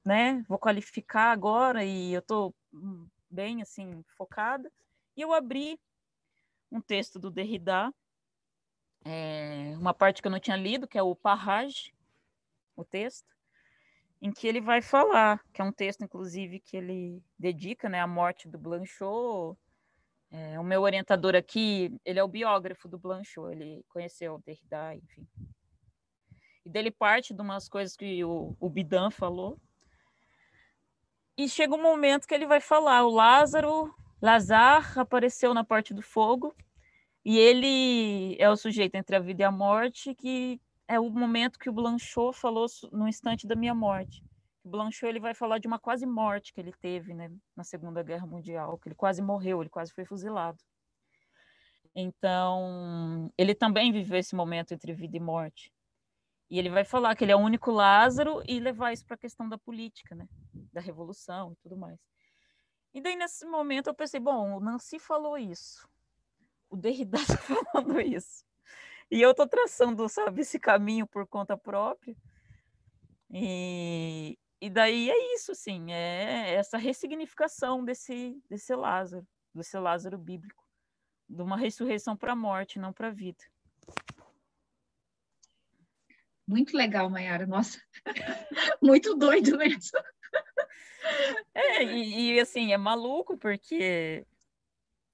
né, vou qualificar agora e eu tô bem, assim, focada, e eu abri um texto do Derrida, é, uma parte que eu não tinha lido, que é o Parrage, o texto, em que ele vai falar, que é um texto, inclusive, que ele dedica né, à morte do Blanchot. É, o meu orientador aqui, ele é o biógrafo do Blanchot, ele conheceu o Derrida, enfim. E dele parte de umas coisas que o, o Bidan falou. E chega um momento que ele vai falar: o Lázaro, Lazar apareceu na parte do fogo, e ele é o sujeito entre a vida e a morte, que é o momento que o Blanchot falou no instante da minha morte. O Blanchot ele vai falar de uma quase morte que ele teve né, na Segunda Guerra Mundial, que ele quase morreu, ele quase foi fuzilado. Então, ele também viveu esse momento entre vida e morte. E ele vai falar que ele é o único Lázaro e levar isso para a questão da política, né? da revolução e tudo mais. E daí, nesse momento, eu pensei, bom, o Nancy falou isso o Derrida está falando isso. E eu estou traçando, sabe, esse caminho por conta própria. E, e daí é isso, assim, é essa ressignificação desse, desse Lázaro, desse Lázaro bíblico, de uma ressurreição para a morte, não para a vida. Muito legal, Mayara, nossa, muito doido mesmo. É, e, e assim, é maluco, porque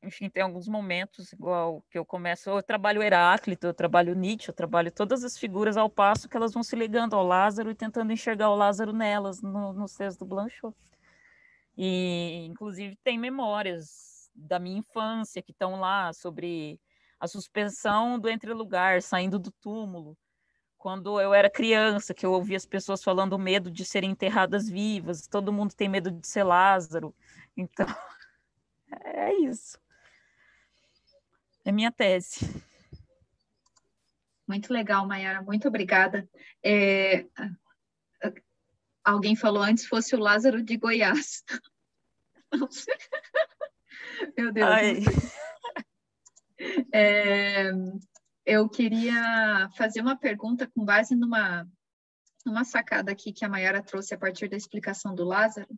enfim, tem alguns momentos, igual que eu começo, oh, eu trabalho Heráclito, eu trabalho Nietzsche, eu trabalho todas as figuras ao passo que elas vão se ligando ao Lázaro e tentando enxergar o Lázaro nelas, no, nos textos do Blanchot. E, inclusive, tem memórias da minha infância que estão lá sobre a suspensão do entrelugar, saindo do túmulo. Quando eu era criança, que eu ouvia as pessoas falando medo de serem enterradas vivas, todo mundo tem medo de ser Lázaro. Então, é isso. É minha tese. Muito legal, Mayara, muito obrigada. É, alguém falou antes fosse o Lázaro de Goiás. Meu Deus. É, eu queria fazer uma pergunta com base numa, numa sacada aqui que a Mayara trouxe a partir da explicação do Lázaro,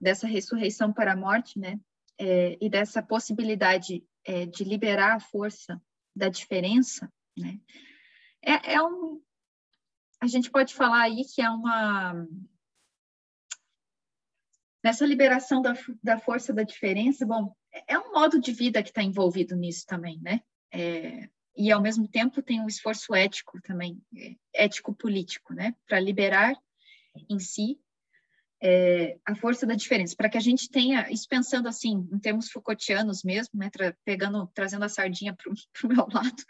dessa ressurreição para a morte, né? É, e dessa possibilidade é, de liberar a força da diferença, né? É, é um, a gente pode falar aí que é uma nessa liberação da, da força da diferença, bom, é um modo de vida que está envolvido nisso também, né? É, e ao mesmo tempo tem um esforço ético também, é, ético-político, né? Para liberar em si é, a força da diferença, para que a gente tenha, isso pensando assim, em termos Foucaultianos mesmo, né, tra pegando, trazendo a sardinha para o meu lado,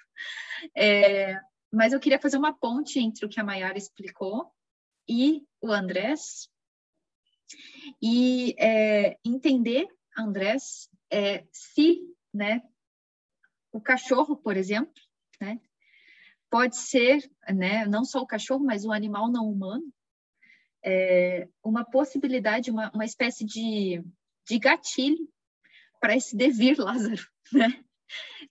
é, mas eu queria fazer uma ponte entre o que a Mayara explicou e o Andrés, e é, entender, Andrés, é, se né, o cachorro, por exemplo, né, pode ser, né, não só o cachorro, mas o animal não humano, é, uma possibilidade, uma, uma espécie de, de gatilho para esse devir, Lázaro, né?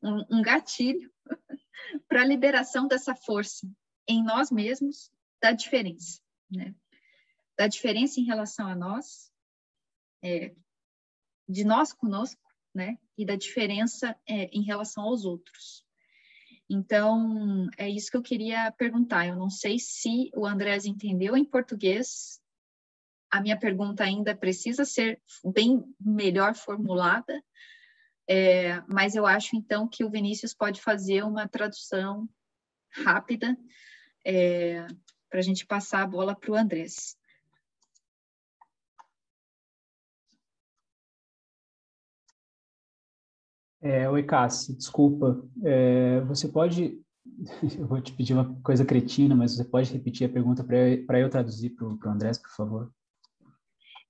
um, um gatilho para a liberação dessa força em nós mesmos da diferença, né? da diferença em relação a nós, é, de nós conosco, né? e da diferença é, em relação aos outros. Então, é isso que eu queria perguntar. Eu não sei se o Andrés entendeu em português. A minha pergunta ainda precisa ser bem melhor formulada, é, mas eu acho então que o Vinícius pode fazer uma tradução rápida é, para a gente passar a bola para o Andrés. É, Oi, Cássio, desculpa. É, você pode. Eu vou te pedir uma coisa cretina, mas você pode repetir a pergunta para eu traduzir para o Andrés, por favor?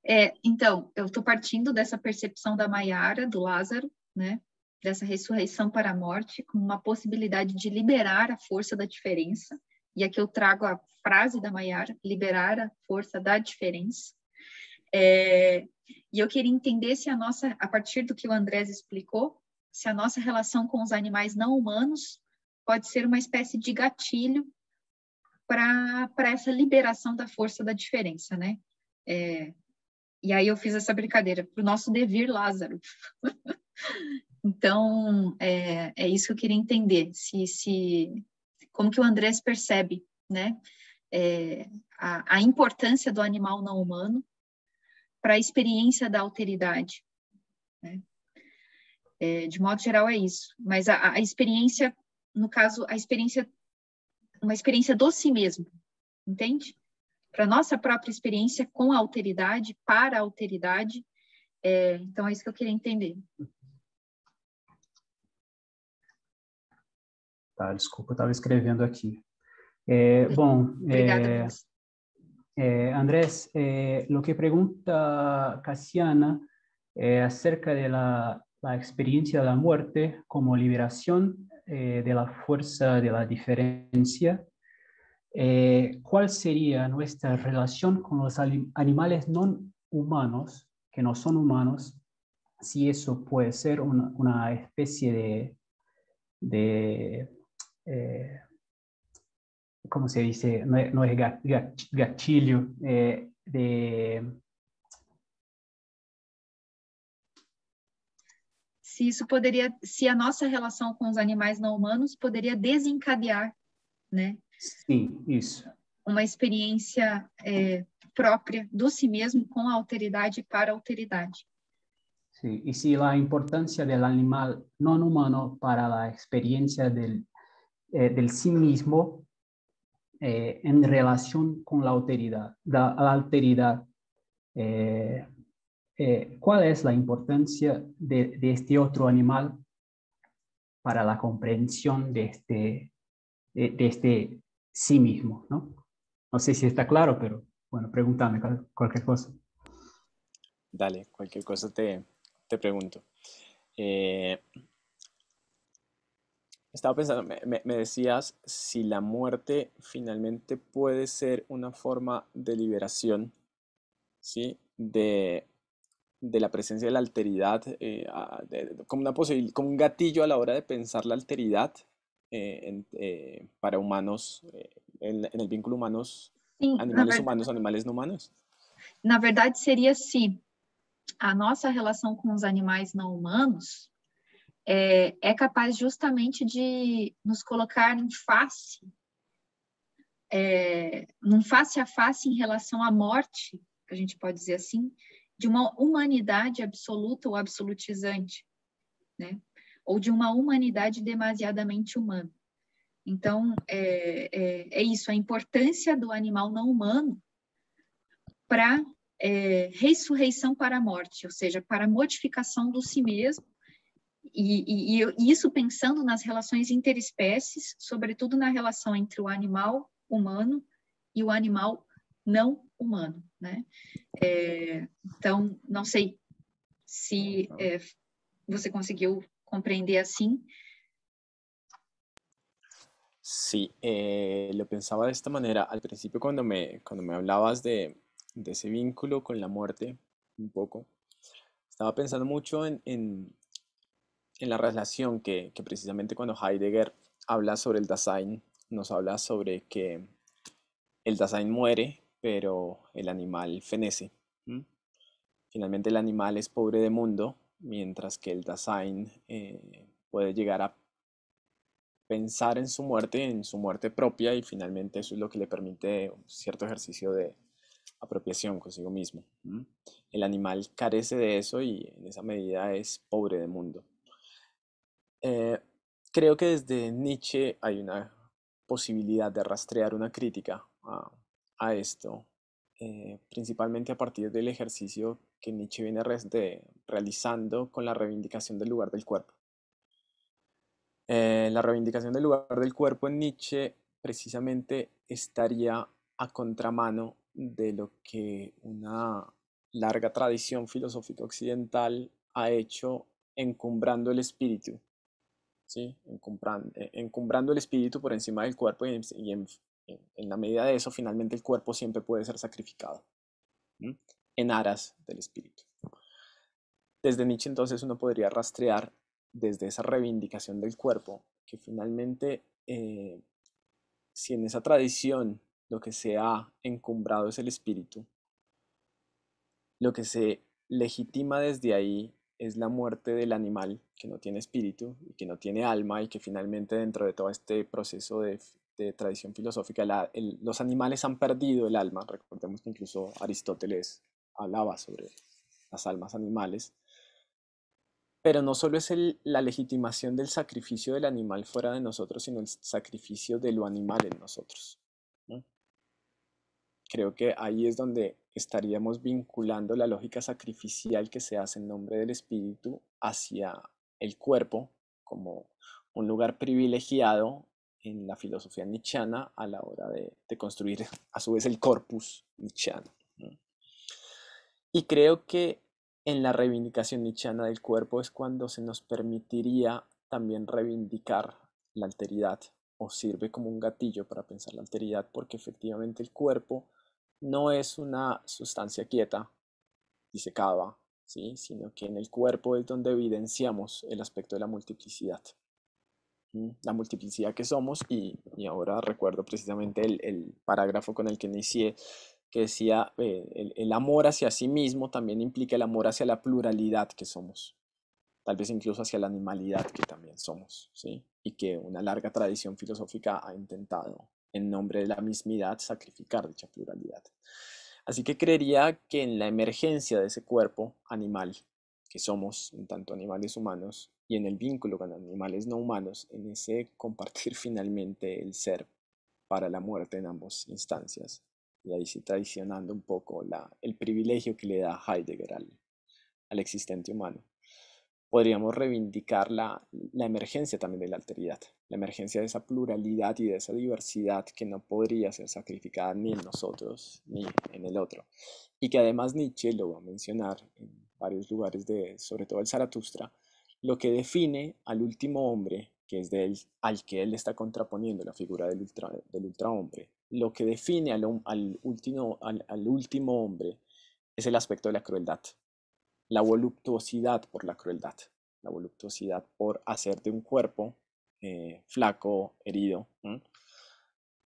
É, então, eu estou partindo dessa percepção da Maiara, do Lázaro, né? dessa ressurreição para a morte, como uma possibilidade de liberar a força da diferença. E aqui eu trago a frase da Maiara: liberar a força da diferença. É, e eu queria entender se a nossa, a partir do que o Andrés explicou, se a nossa relação com os animais não humanos pode ser uma espécie de gatilho para essa liberação da força da diferença, né? É, e aí eu fiz essa brincadeira, para o nosso devir, Lázaro. então, é, é isso que eu queria entender, se, se como que o Andrés percebe, né? É, a, a importância do animal não humano para a experiência da alteridade, né? É, de modo geral, é isso. Mas a, a, experiência, no caso, a experiência, uma experiência do si mesmo, entende? Para nossa própria experiência com a alteridade, para a alteridade. É, então, é isso que eu queria entender. Tá, desculpa, eu estava escrevendo aqui. É, bom, é, Obrigada, Andrés, é, é, o que pergunta Cassiana é acerca da la experiencia de la muerte como liberación eh, de la fuerza de la diferencia, eh, cuál sería nuestra relación con los animales no humanos, que no son humanos, si eso puede ser una, especie de, de eh, ¿cómo se dice? No, es gatillo gachillo, eh, de se isso poderia, se a nossa relação com os animais não humanos poderia desencadear, né? Sim, isso. Uma experiência é, própria do si mesmo com a alteridade para a alteridade. Sim, e se a importância do animal não humano para a experiência do é, eh, mesmo é, em relação eh, a alteridade con alteridade eh, Eh, cuál es la importancia de, este otro animal para la comprensión de este, de, este sí mismo, ¿no? No sé si está claro, pero bueno, pregúntame cualquier cosa. Dale, cualquier cosa te, te pregunto. Eh, estaba pensando, me, me, decías si la muerte finalmente puede ser una forma de liberación, ¿sí? De, de la presencia de la alteridad eh, a, de, como, una como un gatillo a la hora de pensar la alteridad eh, en, eh, para humanos, eh, en, en, el vínculo humanos, animais animales humanos, animales no humanos? Na verdade, seria se a nossa relação com os animais não humanos eh, é, capaz justamente de nos colocar em face é, num face a face em relação à morte, a gente pode dizer assim, de uma humanidade absoluta ou absolutizante, né? ou de uma humanidade demasiadamente humana. Então, é, é, é isso, a importância do animal não humano para é, ressurreição para a morte, ou seja, para a modificação do si mesmo, e, e, e isso pensando nas relações interespécies, sobretudo na relação entre o animal humano e o animal não humano, né? Eh, entonces, no sé si eh, consiguió é, você conseguiu Sí, eh, lo pensaba de esta manera. Al principio cuando me, cuando me hablabas de, de ese vínculo con la muerte, un poco, estaba pensando mucho en, en, en la relación que, que, precisamente cuando Heidegger habla sobre el Dasein, nos habla sobre que el Dasein muere pero el animal fenece. Finalmente el animal es pobre de mundo, mientras que el Dasein eh, puede llegar a pensar en su muerte, en su muerte propia, y finalmente eso es lo que le permite un cierto ejercicio de apropiación consigo mismo. El animal carece de eso y en esa medida es pobre de mundo. Eh, creo que desde Nietzsche hay una posibilidad de rastrear una crítica a a esto, eh, principalmente a partir del ejercicio que Nietzsche viene realizando con la reivindicación del lugar del cuerpo. Eh, la reivindicación del lugar del cuerpo en Nietzsche precisamente estaría a contramano de lo que una larga tradición filosófica occidental ha hecho encumbrando el espíritu, ¿sí? Eh, encumbrando, el espíritu por encima del cuerpo y en, en la medida de eso, finalmente el cuerpo siempre puede ser sacrificado en aras del espíritu. Desde Nietzsche entonces uno podría rastrear desde esa reivindicación del cuerpo que finalmente eh, si en esa tradición lo que se ha encumbrado es el espíritu, lo que se legitima desde ahí es la muerte del animal que no tiene espíritu y que no tiene alma y que finalmente dentro de todo este proceso de de tradición filosófica, los animales han perdido el alma, recordemos que incluso Aristóteles hablaba sobre las almas animales, pero no solo es la legitimación del sacrificio del animal fuera de nosotros, sino el sacrificio de lo animal en nosotros. Creo que ahí es donde estaríamos vinculando la lógica sacrificial que se hace en nombre del espíritu hacia el cuerpo como un lugar privilegiado en la filosofía nietzscheana a la hora de, construir a su vez el corpus nietzscheano. Y creo que en la reivindicación nichana del cuerpo es cuando se nos permitiría también reivindicar la alteridad o sirve como un gatillo para pensar la alteridad porque efectivamente el cuerpo no es una sustancia quieta, disecada, ¿sí? sino que en el cuerpo es donde evidenciamos el aspecto de la multiplicidad la multiplicidad que somos y, ahora recuerdo precisamente el, el, parágrafo con el que inicié que decía eh, el, amor hacia sí mismo también implica el amor hacia la pluralidad que somos, tal vez incluso hacia la animalidad que también somos, ¿sí? y que una larga tradición filosófica ha intentado en nombre de la mismidad sacrificar dicha pluralidad. Así que creería que en la emergencia de ese cuerpo animal que somos, en tanto animales humanos, y en el vínculo con animales no humanos, en ese compartir finalmente el ser para la muerte en ambas instancias. Y ahí sí traicionando un poco el privilegio que le da Heidegger al existente humano podríamos reivindicar la, la, emergencia también de la alteridad, la emergencia de esa pluralidad y de esa diversidad que no podría ser sacrificada ni en nosotros ni en el otro. Y que además Nietzsche lo va a mencionar en varios lugares, de, sobre todo el Zaratustra, lo que define al último hombre, que es al que él está contraponiendo la figura del, ultra, del ultrahombre, lo que define al, último, al último hombre es el aspecto de la crueldad, la voluptuosidad por la crueldad, la voluptuosidad por hacer de un cuerpo eh, flaco, herido.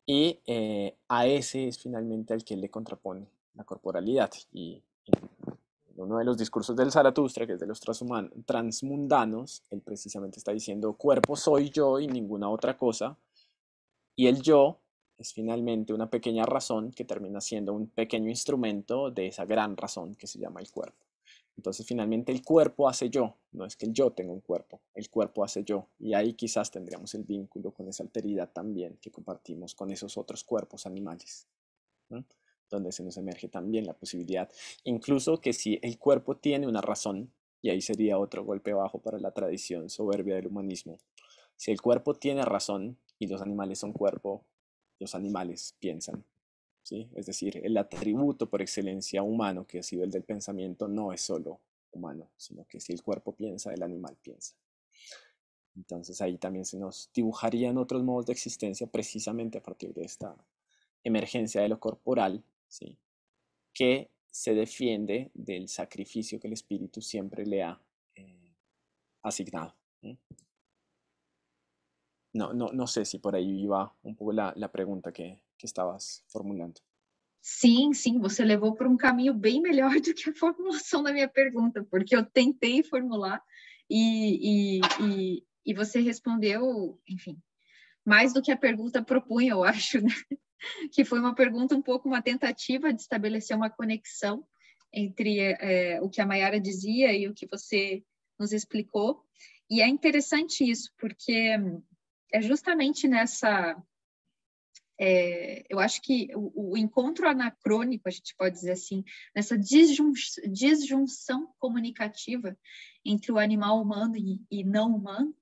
Y eh, a ese es finalmente al que le contrapone la corporalidad. Y en uno de los discursos del Zaratustra, que es de los transmundanos, él precisamente está diciendo, cuerpo soy yo y ninguna otra cosa. Y el yo es finalmente una pequeña razón que termina siendo un pequeño instrumento de esa gran razón que se llama el cuerpo. Entonces finalmente el cuerpo hace yo, no es que el yo tenga un cuerpo, el cuerpo hace yo. Y ahí quizás tendríamos el vínculo con esa alteridad también que compartimos con esos otros cuerpos animales, donde se nos emerge también la posibilidad, incluso que si el cuerpo tiene una razón, y ahí sería otro golpe bajo para la tradición soberbia del humanismo, si el cuerpo tiene razón y los animales son cuerpo, los animales piensan es decir, el atributo por excelencia humano que ha sido el del pensamiento no es solo humano, sino que si el cuerpo piensa, el animal piensa. Entonces ahí también se nos dibujarían otros modos de existencia precisamente a partir de esta emergencia de lo corporal, ¿sí? que se defiende del sacrificio que el espíritu siempre le ha eh, asignado. No, no, no sé si por ahí iba un poco la, la pregunta que, que estavas formulando. Sim, sim, você levou para um caminho bem melhor do que a formulação da minha pergunta, porque eu tentei formular e, e, e, e você respondeu, enfim, mais do que a pergunta propunha, eu acho, né? que foi uma pergunta um pouco uma tentativa de estabelecer uma conexão entre é, o que a Mayara dizia e o que você nos explicou. E é interessante isso, porque é justamente nessa é, eu acho que o, o, encontro anacrônico, a gente pode dizer assim, nessa disjun, disjunção comunicativa entre o animal humano e, e não humano,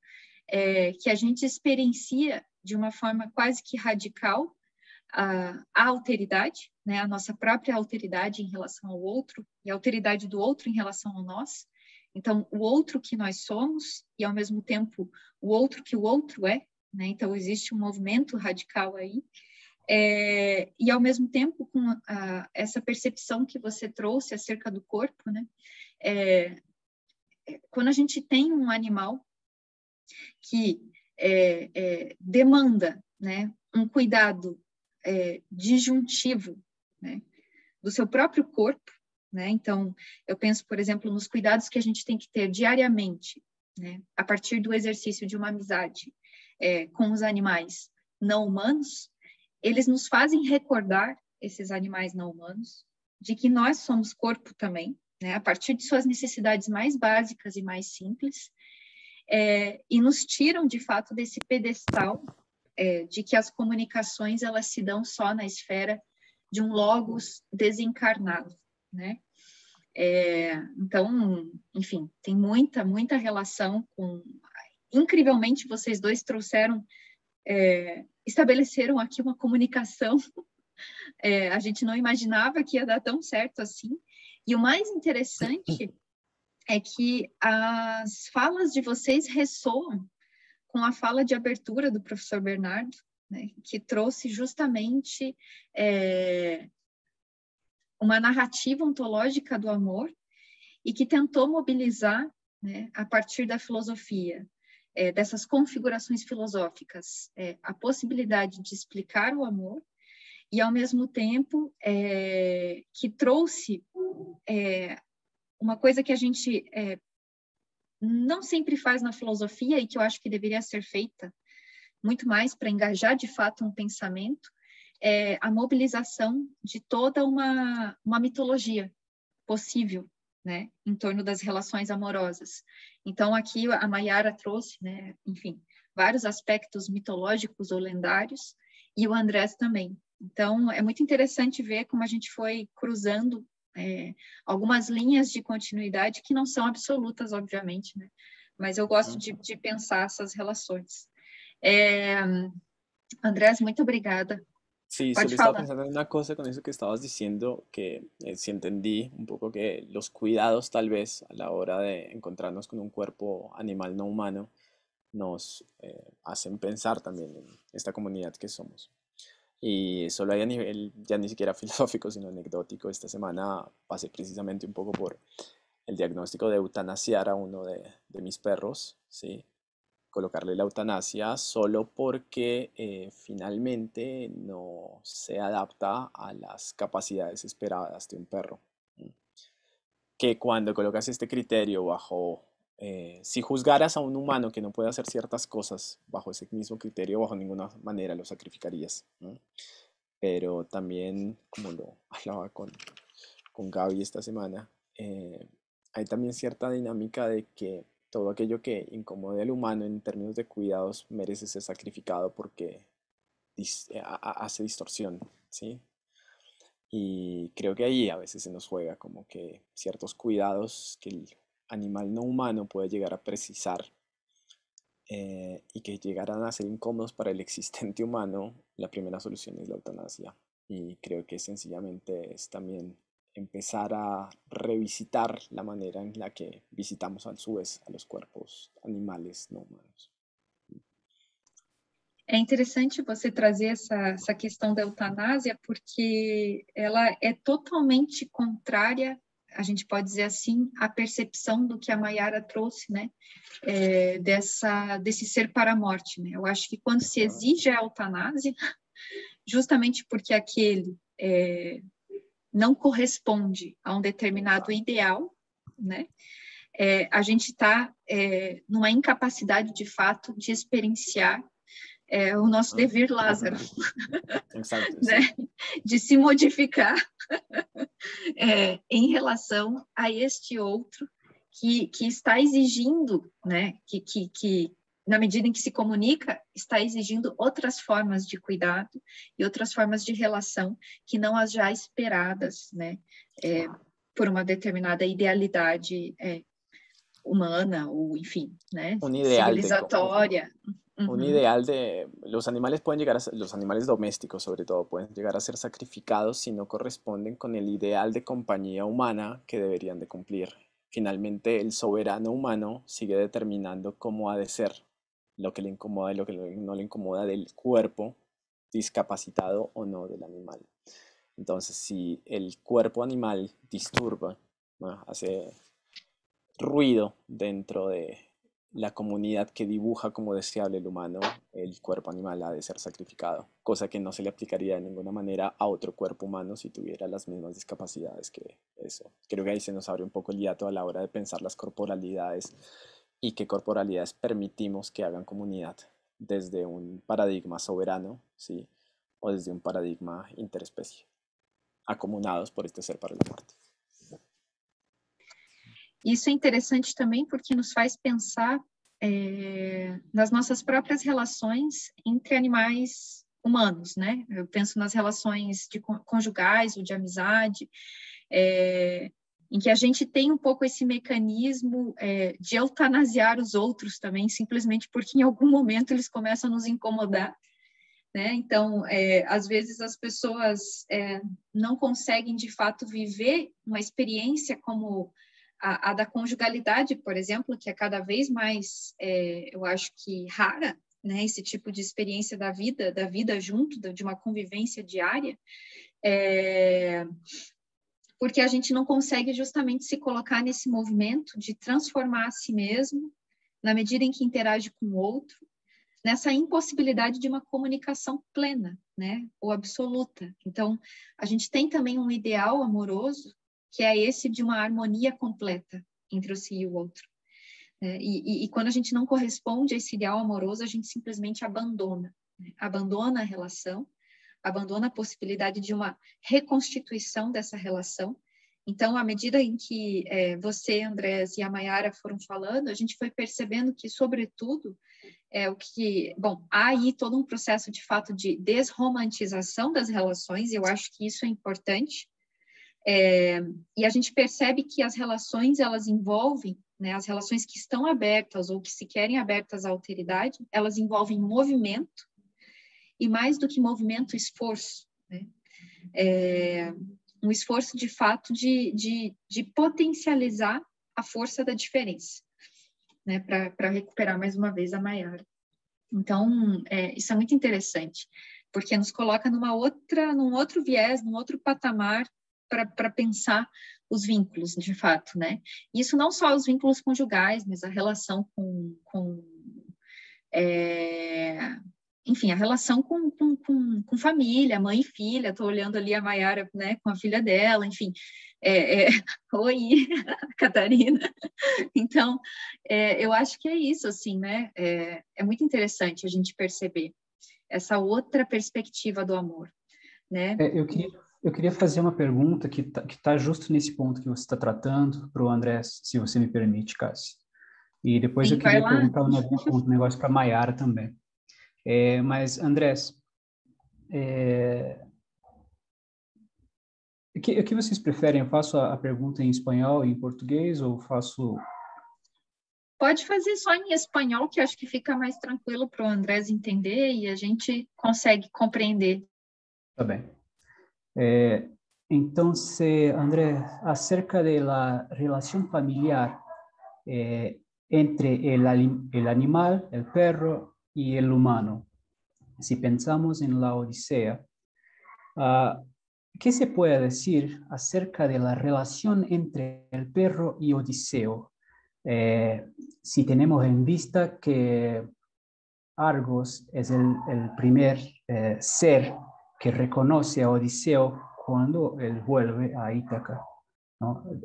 é, que a gente experiencia de uma forma quase que radical a, a alteridade, né, a nossa própria alteridade em relação ao outro e a alteridade do outro em relação ao nós. Então, o outro que nós somos e, ao mesmo tempo, o outro que o outro é. Né? Então, existe um movimento radical aí é, e ao mesmo tempo com a, essa percepção que você trouxe acerca do corpo, né? É, é quando a gente tem um animal que é, é demanda, né, um cuidado é, disjuntivo, né, do seu próprio corpo, né? Então, eu penso, por exemplo, nos cuidados que a gente tem que ter diariamente, né, a partir do exercício de uma amizade com os animais não humanos, eles nos fazem recordar, esses animais não humanos, de que nós somos corpo também, né? a partir de suas necessidades mais básicas e mais simples, é, e nos tiram de fato desse pedestal é, de que as comunicações elas se dão só na esfera de um logos desencarnado, né? É, então, enfim, tem muita, muita relação com. Incrivelmente, vocês dois trouxeram é, estabeleceram aqui uma comunicação. É, a gente não imaginava que ia dar tão certo assim. E o mais interessante é que as falas de vocês ressoam com a fala de abertura do professor Bernardo, né, que trouxe justamente é, uma narrativa ontológica do amor e que tentou mobilizar, né, a partir da filosofia, é, dessas configurações filosóficas, é, a possibilidade de explicar o amor e, ao mesmo tempo, é, que trouxe é, uma coisa que a gente é, não sempre faz na filosofia e que eu acho que deveria ser feita muito mais para engajar de fato um pensamento, é a mobilização de toda uma, uma mitologia possível né, em torno das relações amorosas. Então, aqui a Maiara trouxe, né, enfim, vários aspectos mitológicos ou lendários, e o Andrés também. Então, é muito interessante ver como a gente foi cruzando é, algumas linhas de continuidade que não são absolutas, obviamente, né? mas eu gosto de, de pensar essas relações. É, Andrés, muito obrigada Sí, solo estaba pensando en una cosa con eso que estabas diciendo, que eh, si entendí un poco que los cuidados tal vez a la hora de encontrarnos con un cuerpo animal no humano nos eh, hacen pensar también en esta comunidad que somos. Y solo hay a nivel ya ni siquiera filosófico, sino anecdótico, esta semana pasé precisamente un poco por el diagnóstico de eutanasiar a uno de mis perros, ¿sí? colocarle la eutanasia solo porque eh, finalmente no se adapta a las capacidades esperadas de un perro. Que cuando colocas este criterio bajo, eh, si juzgaras a un humano que no puede hacer ciertas cosas bajo ese mismo criterio, bajo ninguna manera lo sacrificarías. Pero también, como lo hablaba con, con Gaby esta semana, eh, hay también cierta dinámica de que todo aquello que incomode al humano en términos de cuidados merece ser sacrificado porque eh, hace distorsión, ¿sí? Y creo que ahí a veces se nos juega como que ciertos cuidados que el animal no humano puede llegar a precisar eh, y que llegarán a ser incómodos para el existente humano, la primera solución es la eutanasia. Y creo que sencillamente es también empezar a revisitar la manera en la que visitamos a vez a los cuerpos animales no humanos. É interessante você trazer essa, essa questão da eutanásia, porque ela é totalmente contrária, a gente pode dizer assim, à percepção do que a Mayara trouxe, né? É, dessa, desse ser para a morte, né? Eu acho que quando se exige a eutanásia, justamente porque aquele é, não corresponde a um determinado ideal, né? É, a gente está é, numa incapacidade de fato de experienciar é, o nosso hum, dever Lázaro, né? de se modificar é, em relação a este outro que, que está exigindo, né? que, que, que, na medida em que se comunica, está exigindo outras formas de cuidado e outras formas de relação que não as já esperadas, né? É, por uma determinada idealidade é, humana ou, enfim, né? Un civilizatória. De, uhum. un, ideal de los animales pueden llegar a los animales domésticos sobre todo pueden llegar a ser sacrificados si no corresponden con el ideal de compañía humana que deberían de cumplir. Finalmente el soberano humano sigue determinando cómo ha de ser lo que le incomoda y lo que no le incomoda del cuerpo discapacitado o no del animal. Entonces, si el cuerpo animal disturba, hace ruido dentro de la comunidad que dibuja como deseable el humano, el cuerpo animal ha de ser sacrificado, cosa que no se le aplicaría de ninguna manera a otro cuerpo humano si tuviera las mismas discapacidades que eso. Creo que ahí se nos abre un poco el hiato a la hora de pensar las corporalidades y qué corporalidades permitimos que hagan comunidad desde un paradigma soberano, ¿sí? O desde un paradigma interespecie, acomunados por este ser para la muerte. Isso é interessante também porque nos faz pensar é, nas nossas próprias relações entre animais humanos, né? Eu penso nas relações de conjugais ou de amizade, é, em que a gente tem um pouco esse mecanismo é, de eutanasiar os outros também, simplesmente porque em algum momento eles começam a nos incomodar. Né? Então, é, às vezes as pessoas é, não conseguem de fato viver uma experiência como a, a, da conjugalidade, por exemplo, que é cada vez mais, é, eu acho que rara, né? esse tipo de experiência da vida, da vida junto, de uma convivência diária. É, porque a gente não consegue justamente se colocar nesse movimento de transformar a si mesmo na medida em que interage com o outro, nessa impossibilidade de uma comunicação plena, né, ou absoluta. Então, a gente tem também um ideal amoroso que é esse de uma harmonia completa entre o si e o outro. Né. e, e, quando a gente não corresponde a esse ideal amoroso, a gente simplesmente abandona, né? abandona a relação abandona a possibilidade de uma reconstituição dessa relação. Então, à medida em que é, você, Andrés e a Mayara foram falando, a gente foi percebendo que, sobretudo, é o que. Bom, há aí todo um processo de fato de desromantização das relações, e eu acho que isso é importante. É, e a gente percebe que as relações elas envolvem, né, as relações que estão abertas ou que se querem abertas à alteridade, elas envolvem movimento, e mais do que movimento, esforço. Né? É, um esforço de fato de, de, de, potencializar a força da diferença, né? para recuperar mais uma vez a maior Então, é, isso é muito interessante, porque nos coloca numa outra, num outro viés, num outro patamar para pensar os vínculos, de fato, né? Isso não só os vínculos conjugais, mas a relação com, com é, enfim, a relação com, com, com, com família, mãe e filha, estou olhando ali a Mayara, né, com a filha dela, enfim, é, é... oi, Catarina, então, é, eu acho que é isso, assim, né, é, é muito interessante a gente perceber essa outra perspectiva do amor, né. É, eu queria... Eu queria fazer uma pergunta que está tá justo nesse ponto que você está tratando para o André, se você me permite, Cássio. E depois Sim, eu queria perguntar um negócio para a Mayara também. É, mas, Andrés, é... O que, o que, vocês preferem? Eu faço a, a pergunta em espanhol e em português ou faço. Pode fazer só em espanhol, que acho que fica mais tranquilo para o Andrés entender e a gente consegue compreender. Tá bem. É, então, André, acerca da relação familiar é, entre o animal, o perro, y el humano. Si pensamos en la Odisea, ah, ¿qué se puede decir acerca de la relación entre el perro y Odiseo? Eh, si tenemos en vista que Argos es el, primer eh, ser que reconoce a Odiseo cuando él vuelve a Ítaca,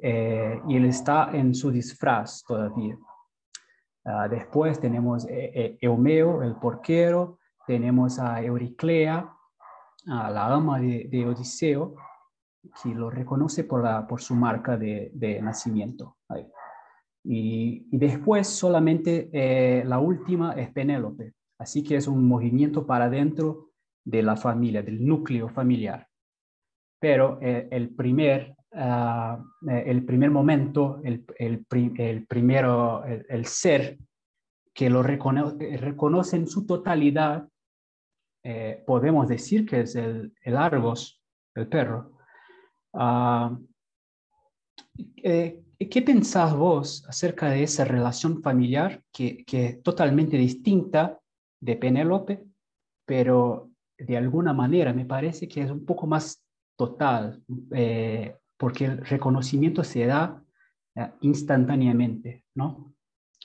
eh, y él está en su disfraz todavía. Ah, después tenemos eh, eh, Eumeo, el porquero, tenemos a Euriclea, a la ama de, Odiseo, que lo reconoce por, su marca de, nacimiento. Y, después solamente eh, la última es Penélope. Así que es un movimiento para dentro de la familia, del núcleo familiar. Pero el primer eh, el primer momento, el, el, primero, el, ser que lo eh, reconoce, en su totalidad, eh, podemos decir que es el, Argos, el perro. Ah, ¿Qué pensás vos acerca de esa relación familiar que, que es totalmente distinta de Penélope, pero de alguna manera me parece que es un poco más total, porque el reconocimiento se da eh, instantáneamente, ¿no?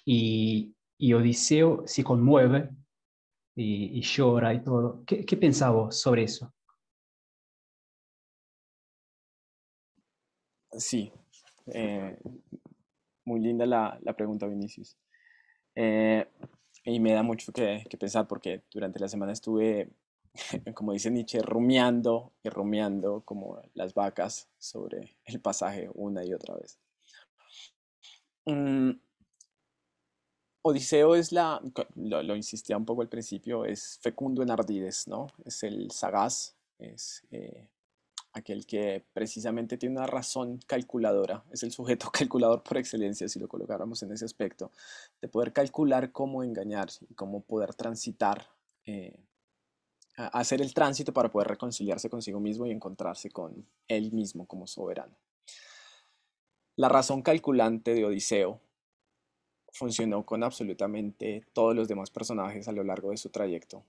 Y, Odiseo se conmueve y, llora y todo. ¿Qué, pensabas sobre eso? Sí, eh, muy linda la, pregunta, Vinicius. Eh, y me da mucho que, pensar porque durante la semana estuve como dice Nietzsche, rumiando y rumiando como las vacas sobre el pasaje una y otra vez. Mm, Odiseo es la, lo, insistía un poco al principio, es fecundo en ardides, ¿no? Es el sagaz, es eh, aquel que precisamente tiene una razón calculadora, es el sujeto calculador por excelencia, si lo colocáramos en ese aspecto, de poder calcular cómo engañar y cómo poder transitar eh, hacer el tránsito para poder reconciliarse consigo mismo y encontrarse con él mismo como soberano. La razón calculante de Odiseo funcionó con absolutamente todos los demás personajes a lo largo de su trayecto,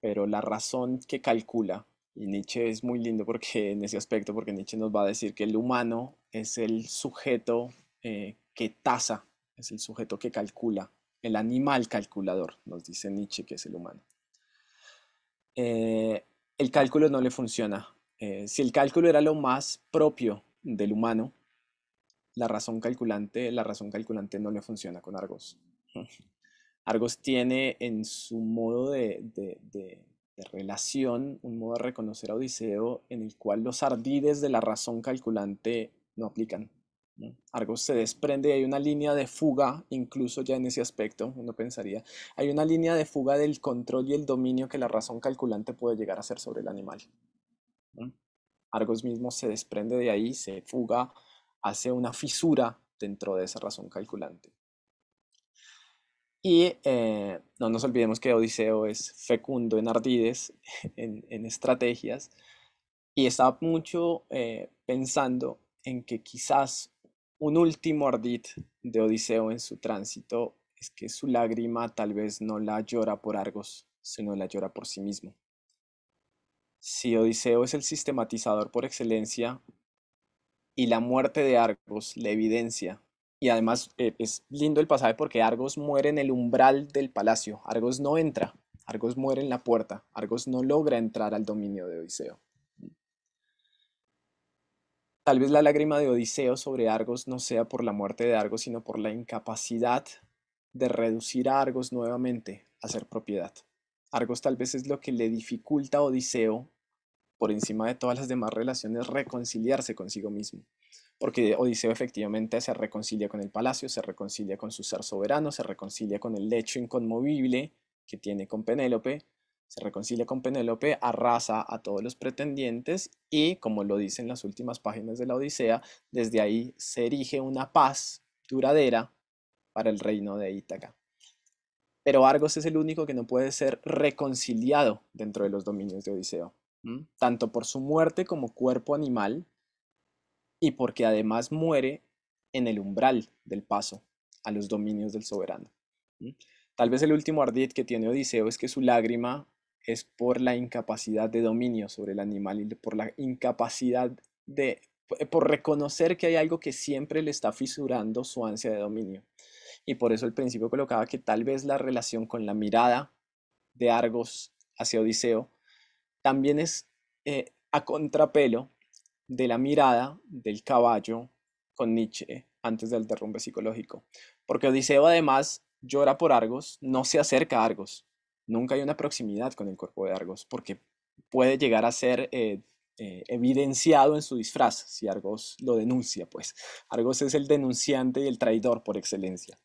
pero la razón que calcula, y Nietzsche es muy lindo porque en ese aspecto, porque Nietzsche nos va a decir que el humano es el sujeto eh, que tasa, es el sujeto que calcula, el animal calculador, nos dice Nietzsche que es el humano. Eh, el cálculo no le funciona. Eh, si el cálculo era lo más propio del humano, la razón calculante, la razón calculante no le funciona con Argos. Argos tiene en su modo de, de, relación un modo de reconocer a Odiseo en el cual los ardides de la razón calculante no aplican. Argos se desprende y hay una línea de fuga, incluso ya en ese aspecto, uno pensaría, hay una línea de fuga del control y el dominio que la razón calculante puede llegar a hacer sobre el animal. Argos mismo se desprende de ahí, se fuga, hace una fisura dentro de esa razón calculante. Y eh, no nos olvidemos que Odiseo es fecundo en ardides, en, estrategias, y está mucho eh, pensando en que quizás un último ardid de Odiseo en su tránsito es que su lágrima tal vez no la llora por Argos, sino la llora por sí mismo. Si Odiseo es el sistematizador por excelencia y la muerte de Argos la evidencia, y además e, es lindo el pasaje porque Argos muere en el umbral del palacio, Argos no entra, Argos muere en la puerta, Argos no logra entrar al dominio de Odiseo. Tal vez la lágrima de Odiseo sobre Argos no sea por la muerte de Argos, sino por la incapacidad de reducir a Argos nuevamente a ser propiedad. Argos tal vez es lo que le dificulta a Odiseo, por encima de todas las demás relaciones, reconciliarse consigo mismo. Porque Odiseo efectivamente se reconcilia con el palacio, se reconcilia con su ser soberano, se reconcilia con el lecho inconmovible que tiene con Penélope, se reconcilia con Penélope, arrasa a todos los pretendientes y, como lo dicen las últimas páginas de la Odisea, desde ahí se erige una paz duradera para el reino de Ítaca. Pero Argos es el único que no puede ser reconciliado dentro de los dominios de Odiseo, tanto por su muerte como cuerpo animal y porque además muere en el umbral del paso a los dominios del soberano. Tal vez el último ardid que tiene Odiseo es que su lágrima es por la incapacidad de dominio sobre el animal y por la incapacidad de, eh, por reconocer que hay algo que siempre le está fisurando su ansia de dominio. Y por eso el principio colocaba que tal vez la relación con la mirada de Argos hacia Odiseo también es eh, a contrapelo de la mirada del caballo con Nietzsche antes del derrumbe psicológico. Porque Odiseo además llora por Argos, no se acerca a Argos, nunca hay una proximidad con el cuerpo de Argos, porque puede llegar a ser eh, eh, evidenciado en su disfraz, si Argos lo denuncia, pues. Argos es el denunciante y el traidor por excelencia,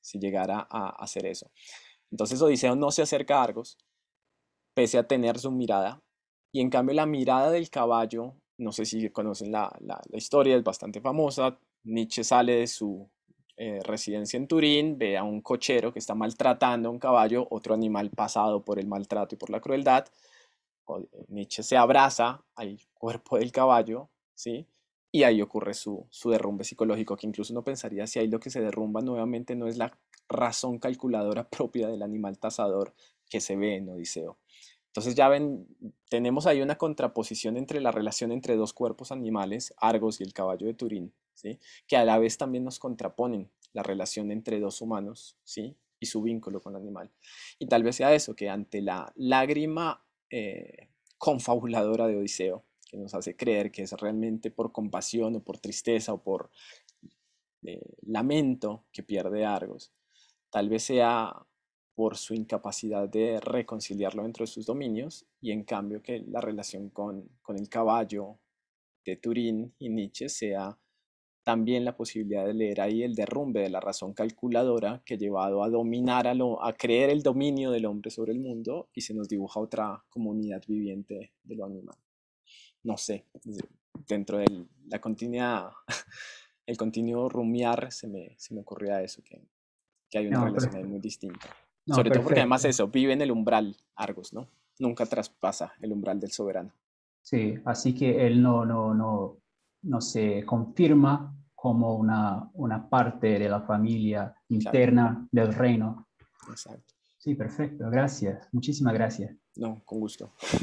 si llegara a hacer eso. Entonces Odiseo no se acerca a Argos, pese a tener su mirada, y en cambio la mirada del caballo, no sé si conocen la, la historia, es bastante famosa, Nietzsche sale de su eh, residencia en Turín, ve a un cochero que está maltratando a un caballo, otro animal pasado por el maltrato y por la crueldad. Eh, Nietzsche se abraza al cuerpo del caballo, ¿sí? Y ahí ocurre su, su derrumbe psicológico, que incluso uno pensaría si ahí lo que se derrumba nuevamente no es la razón calculadora propia del animal tasador que se ve en Odiseo, entonces ya ven, tenemos ahí una contraposición entre la relación entre dos cuerpos animales, Argos y el caballo de Turín, ¿sí? que a la vez también nos contraponen la relación entre dos humanos ¿sí? y su vínculo con el animal. Y tal vez sea eso, que ante la lágrima eh, confabuladora de Odiseo, que nos hace creer que es realmente por compasión o por tristeza o por eh, lamento que pierde Argos, tal vez sea por su incapacidad de reconciliarlo dentro de sus dominios y en cambio que la relación con, el caballo de Turín y Nietzsche sea también la posibilidad de leer ahí el derrumbe de la razón calculadora que ha llevado a dominar, a, a creer el dominio del hombre sobre el mundo y se nos dibuja otra comunidad viviente de lo animal. No sé, dentro del la continuidad el continuo rumiar se me, se me eso, que, hay una relación muy distinta. Sobre todo porque además eso, vive en el umbral Argos, ¿no? Nunca traspasa el umbral del soberano. Sí, así que él no, no, no, no se confirma como una, una parte de la familia interna del reino. Exacto. Sí, perfecto, gracias, muchísimas gracias. No, con gusto. Yo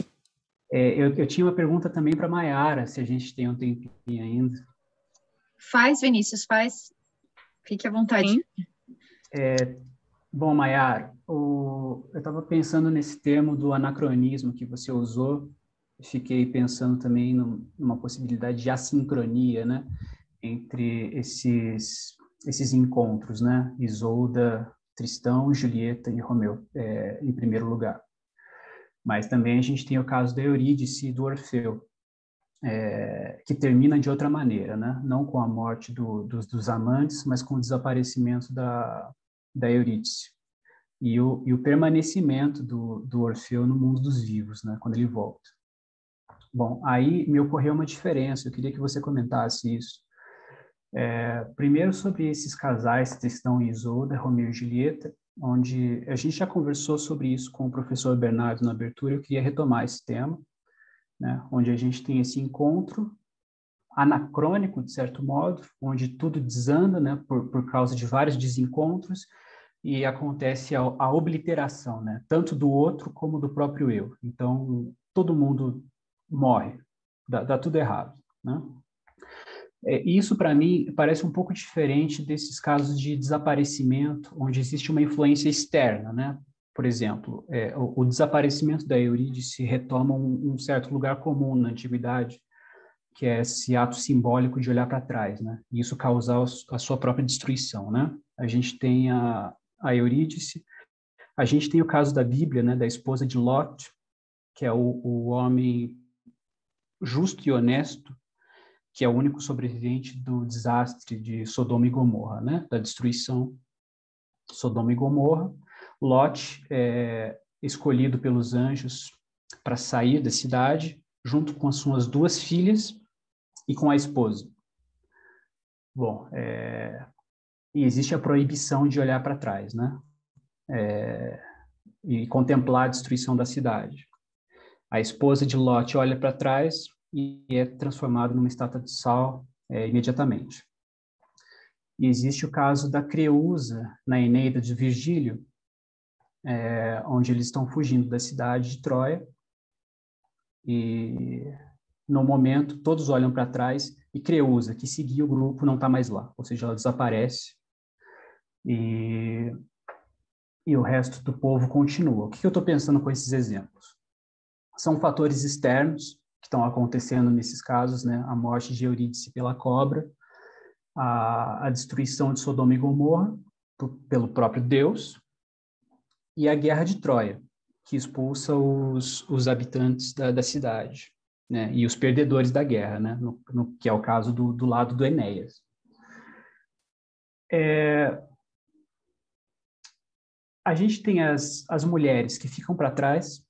eh, tenía una pregunta también para Mayara, se a gente tem um tempinho ainda. Faz, Vinícius, faz. Fique à vontade. É, Bom, Maiar, o... eu estava pensando nesse termo do anacronismo que você usou, fiquei pensando também numa possibilidade de assincronia, né, entre esses, esses encontros, né, Isolda, Tristão, Julieta e Romeu, é, em primeiro lugar. Mas também a gente tem o caso da Eurídice e do Orfeu, é, que termina de outra maneira, né? não com a morte do, dos, dos, amantes, mas com o desaparecimento da, da Eurídice. E o, e o permanecimento do, do Orfeu no mundo dos vivos, né, quando ele volta. Bom, aí me ocorreu uma diferença, eu queria que você comentasse isso. É, primeiro sobre esses casais, que estão em Isolda, Romeu e Julieta, onde a gente já conversou sobre isso com o professor Bernardo na abertura, eu queria retomar esse tema, né, onde a gente tem esse encontro anacrônico, de certo modo, onde tudo desanda né, por, por causa de vários desencontros, e acontece a, a obliteração, né? tanto do outro como do próprio eu. Então, todo mundo morre, dá, dá tudo errado. Né? É, isso, para mim, parece um pouco diferente desses casos de desaparecimento, onde existe uma influência externa. Né? Por exemplo, é, o, o, desaparecimento da Eurídice retoma um, um certo lugar comum na antiguidade, que é esse ato simbólico de olhar para trás, né? E isso causar a sua própria destruição, né? A gente tem a, a Eurídice. A gente tem o caso da Bíblia, né, da esposa de Lot, que é o, o homem justo e honesto, que é o único sobrevivente do desastre de Sodoma e Gomorra, né, da destruição de Sodoma e Gomorra. Lot é escolhido pelos anjos para sair da cidade, junto com as suas duas filhas e com a esposa. Bom, é, e existe a proibição de olhar para trás, né? É, e contemplar a destruição da cidade. A esposa de Lot olha para trás e é transformada numa estátua de sal é, imediatamente. E existe o caso da Creusa na Eneida de Virgílio, é, onde eles estão fugindo da cidade de Troia e no momento todos olham para trás e Creusa, que seguia o grupo, não está mais lá, ou seja, ela desaparece e, e o resto do povo continua. O que eu estou pensando com esses exemplos? São fatores externos que estão acontecendo nesses casos, né? A morte de Eurídice pela cobra, a, a destruição de Sodoma e Gomorra por, pelo próprio Deus e a guerra de Troia, que expulsa os, os habitantes da, da cidade, né? E os perdedores da guerra, né? No, no que é o caso do, do lado do Enéas. É, a gente tem as, as mulheres que ficam para trás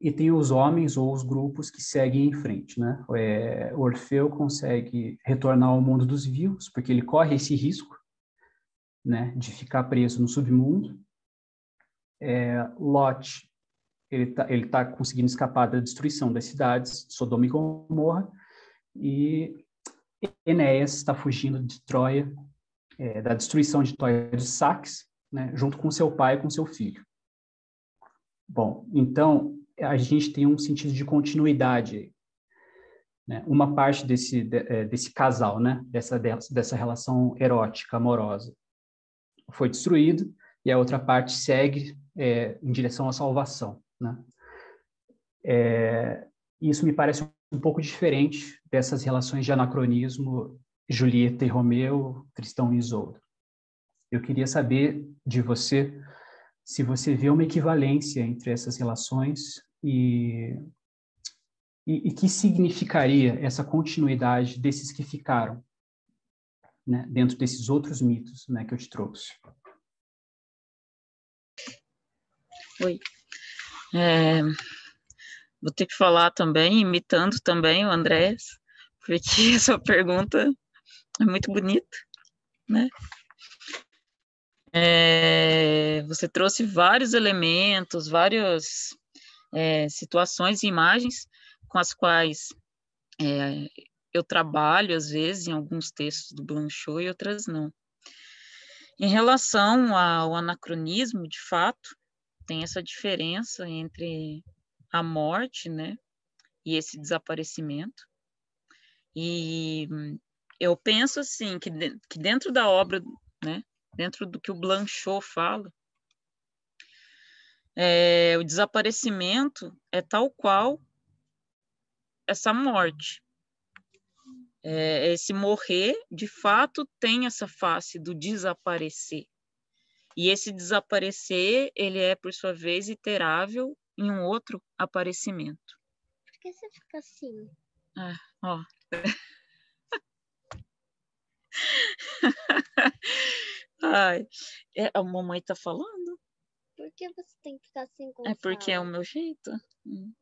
e tem os homens ou os grupos que seguem em frente, né? É, Orfeu consegue retornar ao mundo dos vivos porque ele corre esse risco, né, de ficar preso no submundo. É, Lot ele tá, ele tá conseguindo escapar da destruição das cidades Sodoma e Gomorra e Enéas está fugindo de Troia, é, da destruição de Troia de Saques, né, junto com seu pai e com seu filho. Bom, então a gente tem um sentido de continuidade, né? uma parte desse, é, desse casal, né? dessa, dessa relação erótica, amorosa, foi destruído e a outra parte segue é, em direção à salvação. Né? É, isso me parece um pouco diferente dessas relações de anacronismo Julieta e Romeu, Tristão e Isolda. Eu queria saber de você se você vê uma equivalência entre essas relações e, e, e que significaria essa continuidade desses que ficaram né, dentro desses outros mitos né, que eu te trouxe. Oi. É, vou ter que falar também, imitando também o Andrés, porque essa sua pergunta é muito bonita, né? É, você trouxe vários elementos, várias é, eh, situações e imagens com as quais é, eu trabalho, às vezes, em alguns textos do Blanchot e outras não. Em relação ao anacronismo, de fato, tem essa diferença entre a morte né, e esse desaparecimento. E eu penso assim que, de, que dentro da obra né, dentro do que o Blanchot fala, é, o desaparecimento é tal qual essa morte. É, esse morrer, de fato, tem essa face do desaparecer. E esse desaparecer, ele é, por sua vez, iterável em um outro aparecimento. Por que você fica assim? Ah, ó. Ai, é, a mamãe tá falando. Por que você tem que ficar sem é contar? É porque é o meu jeito. Hum.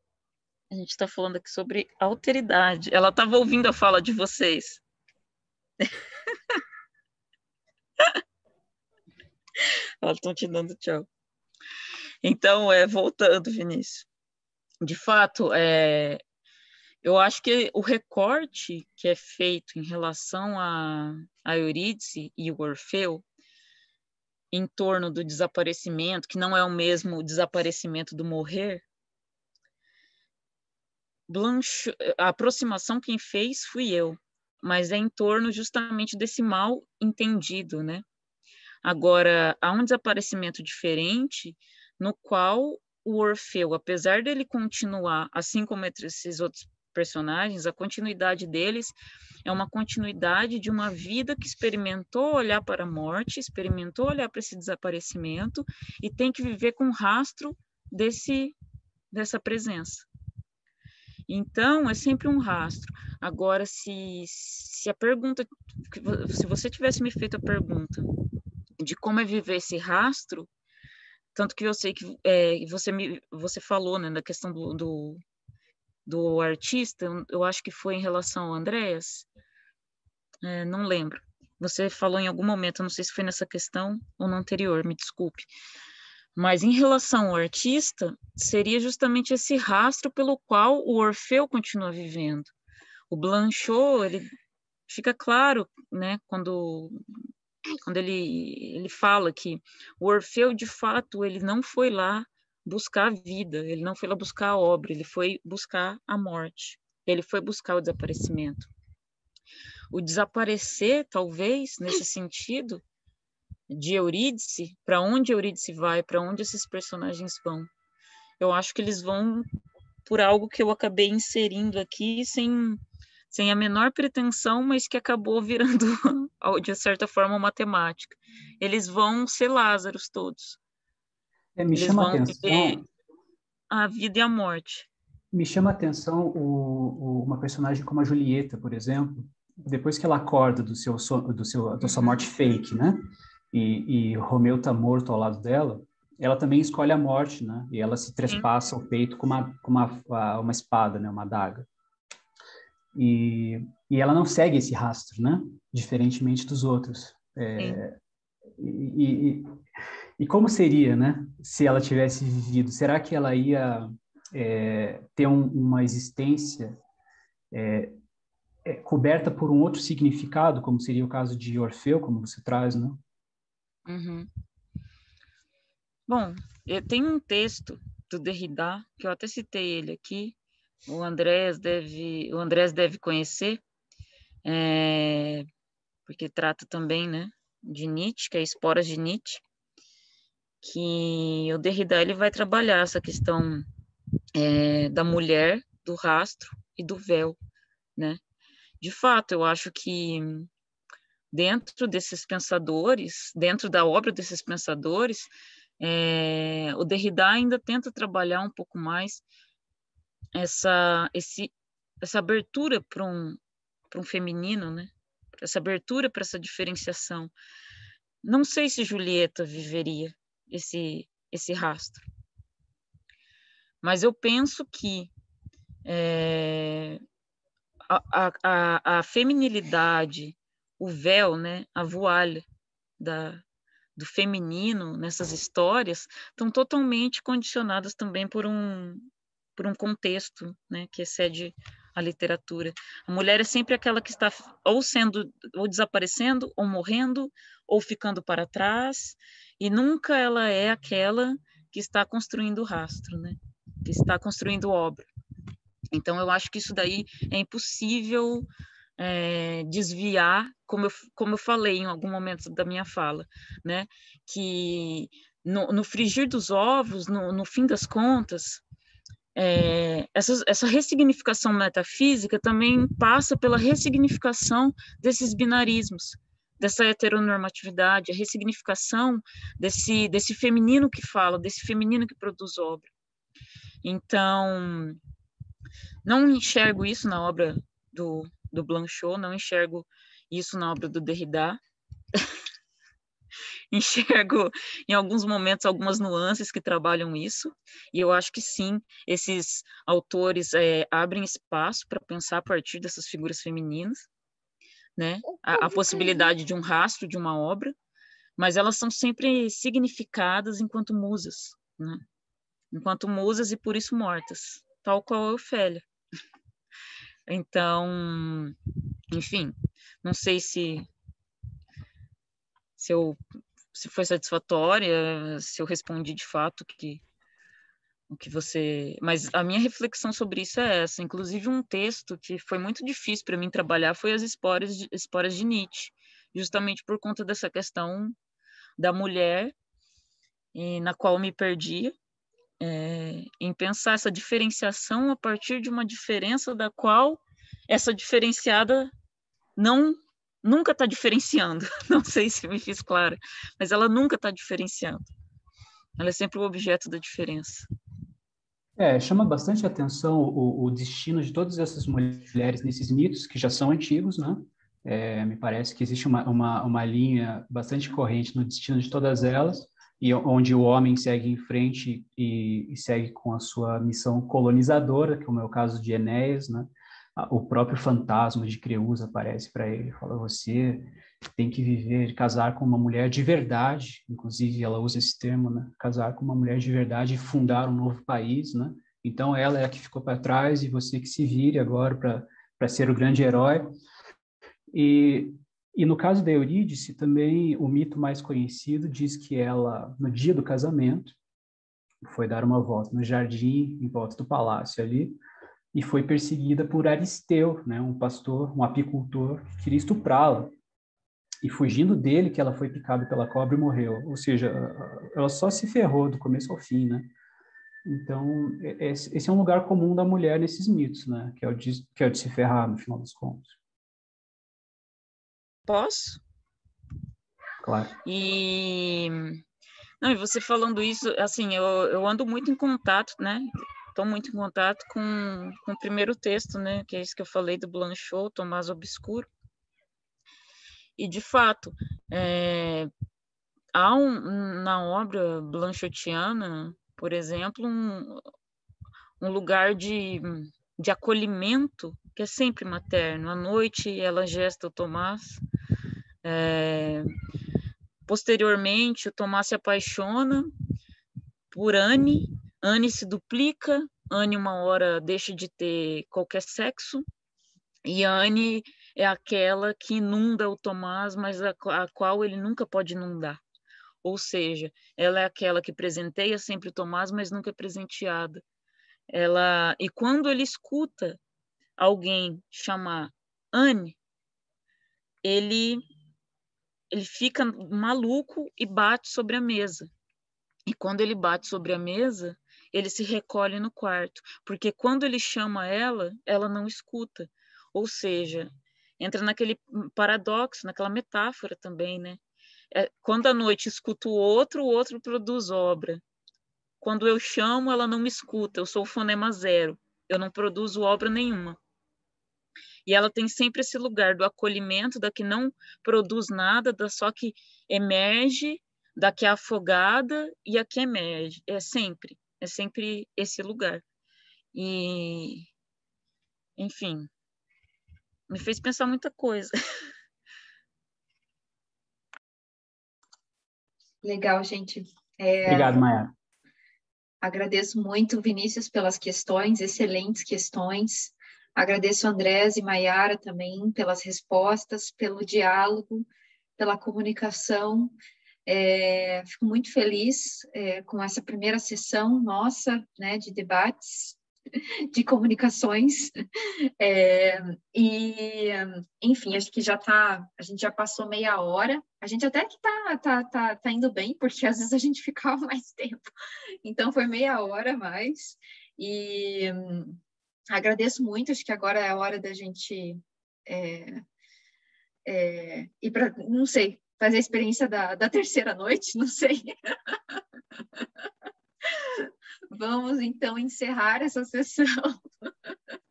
A gente tá falando aqui sobre alteridade. Ela tava ouvindo a fala de vocês. Elas estão te dando tchau. Então, é, voltando, Vinícius. De fato, é, eu acho que o recorte que é feito em relação a, a Eurídice e o Orfeu em torno do desaparecimento, que não é o mesmo desaparecimento do morrer, Blanche, a aproximação quem fez fui eu, mas é em torno justamente desse mal entendido, né? Agora, há um desaparecimento diferente no qual o Orfeu, apesar dele continuar, assim como entre esses outros personagens, a continuidade deles é uma continuidade de uma vida que experimentou olhar para a morte, experimentou olhar para esse desaparecimento e tem que viver com rastro desse dessa presença. Então, é sempre um rastro. Agora, se, se a pergunta, se você tivesse me feito a pergunta de como é viver esse rastro, tanto que eu sei que é, você me você falou né, na questão do, do, do artista, eu acho que foi em relação ao Andréas, é, não lembro. Você falou em algum momento, não sei se foi nessa questão ou no anterior, me desculpe. Mas em relação ao artista, seria justamente esse rastro pelo qual o Orfeu continua vivendo. O Blanchot, ele fica claro, né, quando quando ele ele fala que o Orfeu de fato ele não foi lá buscar a vida, ele não foi lá buscar a obra, ele foi buscar a morte, ele foi buscar o desaparecimento. O desaparecer, talvez, nesse sentido, de Eurídice, para onde Eurídice vai, para onde esses personagens vão. Eu acho que eles vão por algo que eu acabei inserindo aqui sem, sem a menor pretensão, mas que acabou virando, de certa forma, matemática. Eles vão ser Lázaros todos. É, me Eles chama atenção. A vida e a morte. Me chama a atenção o, o, uma personagem como a Julieta, por exemplo, depois que ela acorda do seu, do seu da sua morte uhum. fake, né? E, e Romeu está morto ao lado dela, ela também escolhe a morte, né? E ela se trespassa Sim. o peito com uma, com uma, ah, uma espada, né? Uma adaga. E, e ela não segue esse rastro, né? Diferentemente dos outros. É, e, e, e, como seria, né? se ela tivesse vivido, será que ela ia é, ter um, uma existência é, é, coberta por um outro significado, como seria o caso de Orfeu, como você traz, né? Uhum. Bom, tem um texto do Derrida que eu até citei ele aqui. O Andrés deve, o Andrés deve conhecer, é, porque trata também, né, de Nietzsche, que é Esporas de Nietzsche que o Derrida ele vai trabalhar essa questão é, da mulher, do rastro e do véu, né? De fato, eu acho que dentro desses pensadores, dentro da obra desses pensadores, é, o Derrida ainda tenta trabalhar um pouco mais essa, esse, essa abertura para um, para um feminino, né? essa abertura para essa diferenciação. Não sei se Julieta viveria, esse, esse rastro. Mas eu penso que é, a, a, a feminilidade, o véu, né, a voalha da, do feminino nessas histórias estão totalmente condicionadas também por um, por um contexto né, que excede a literatura. A mulher é sempre aquela que está ou sendo ou desaparecendo, ou morrendo, ou ficando para trás, e nunca ela é aquela que está construindo rastro, né? que está construindo obra. Então, eu acho que isso daí é impossível é, desviar, como eu, como eu falei em algum momento da minha fala, né? que no, no frigir dos ovos, no, no fim das contas, é, essa, essa ressignificação metafísica também passa pela ressignificação desses binarismos, dessa heteronormatividade, a ressignificação desse, desse feminino que fala, desse feminino que produz obra. Então, não enxergo isso na obra do, do Blanchot, não enxergo isso na obra do Derrida. enxergo em alguns momentos algumas nuances que trabalham isso, e eu acho que sim, esses autores é, abrem espaço para pensar a partir dessas figuras femininas né? A, a possibilidade de um rastro de uma obra, mas elas são sempre significadas enquanto musas, né? enquanto musas e por isso mortas, tal qual a Ofélia. Então, enfim, não sei se se eu se foi satisfatória, se eu respondi de fato que o que você. Mas a minha reflexão sobre isso é essa. Inclusive, um texto que foi muito difícil para mim trabalhar foi as esporas de, esporas de Nietzsche, justamente por conta dessa questão da mulher, e, eh, na qual me perdia, é, em pensar essa diferenciação a partir de uma diferença da qual essa diferenciada não nunca está diferenciando. Não sei se me fiz clara, mas ela nunca está diferenciando. Ela é sempre o objeto da diferença. É, chama bastante atenção o, o, destino de todas essas mulheres nesses mitos, que já são antigos, né? É, me parece que existe uma, uma, uma, linha bastante corrente no destino de todas elas, e onde o homem segue em frente e, e segue com a sua missão colonizadora, que é o meu caso de Enéas, né? o próprio fantasma de Creusa aparece para ele, fala: você tem que viver, casar com uma mulher de verdade. Inclusive, ela usa esse termo, né? Casar com uma mulher de verdade e fundar um novo país, né? Então, ela é a que ficou para trás e você que se vire agora para para ser o grande herói. E, e no caso da Eurídice, também o mito mais conhecido diz que ela, no dia do casamento, foi dar uma volta no jardim, em volta do palácio ali, e foi perseguida por Aristeu, né, um pastor, um apicultor, que queria estuprá-la. E fugindo dele que ela foi picada pela cobra e morreu. Ou seja, ela só se ferrou do começo ao fim, né? Então, esse é um lugar comum da mulher nesses mitos, né? Que é o de, que é o de se ferrar, no final das contas. Posso? Claro. E... Não, e você falando isso, assim, eu, eu ando muito em contato, né? estou muito em contato com, com o primeiro texto, né, que é isso que eu falei do Blanchot, Tomás Obscuro. E, de fato, é, há um, na obra blanchotiana, por exemplo, um, um lugar de, de acolhimento que é sempre materno. À noite, ela gesta o Tomás. É, posteriormente, o Tomás se apaixona por Anne, Anne se duplica, Anne uma hora deixa de ter qualquer sexo, e Anne é aquela que inunda o Tomás, mas a, a qual ele nunca pode inundar. Ou seja, ela é aquela que presenteia sempre o Tomás, mas nunca é presenteada. Ela e quando ele escuta alguém chamar Anne, ele ele fica maluco e bate sobre a mesa. E quando ele bate sobre a mesa, ele se recolhe no quarto, porque quando ele chama ela, ela não escuta. Ou seja, entra naquele hum, paradoxo, naquela metáfora também, né? É, quando a noite escuto o outro, o outro produz obra. Quando eu chamo, ela não me escuta, eu sou o fonema zero, eu não produzo obra nenhuma. E ela tem sempre esse lugar do acolhimento, da que não produz nada, da só que emerge, da que é afogada e a que emerge, é sempre. É sempre esse lugar. E, enfim, me fez pensar muita coisa. Legal, gente. É... Obrigado, Maia. Agradeço muito, Vinícius, pelas questões, excelentes questões. Agradeço Andrés e Maiara também pelas respostas, pelo diálogo, pela comunicação. É, fico muito feliz é, com essa primeira sessão nossa né, de debates, de comunicações. É, e, enfim, acho que já está. a gente já passou meia hora. A gente até que está, tá, tá, tá indo bem, porque às vezes a gente ficava mais tempo. Então, foi meia hora mais. E hum, agradeço muito, acho que agora é a hora da gente é, é, ir para, não sei, fazer a experiência da, da terceira noite, não sei. Vamos então encerrar essa sessão.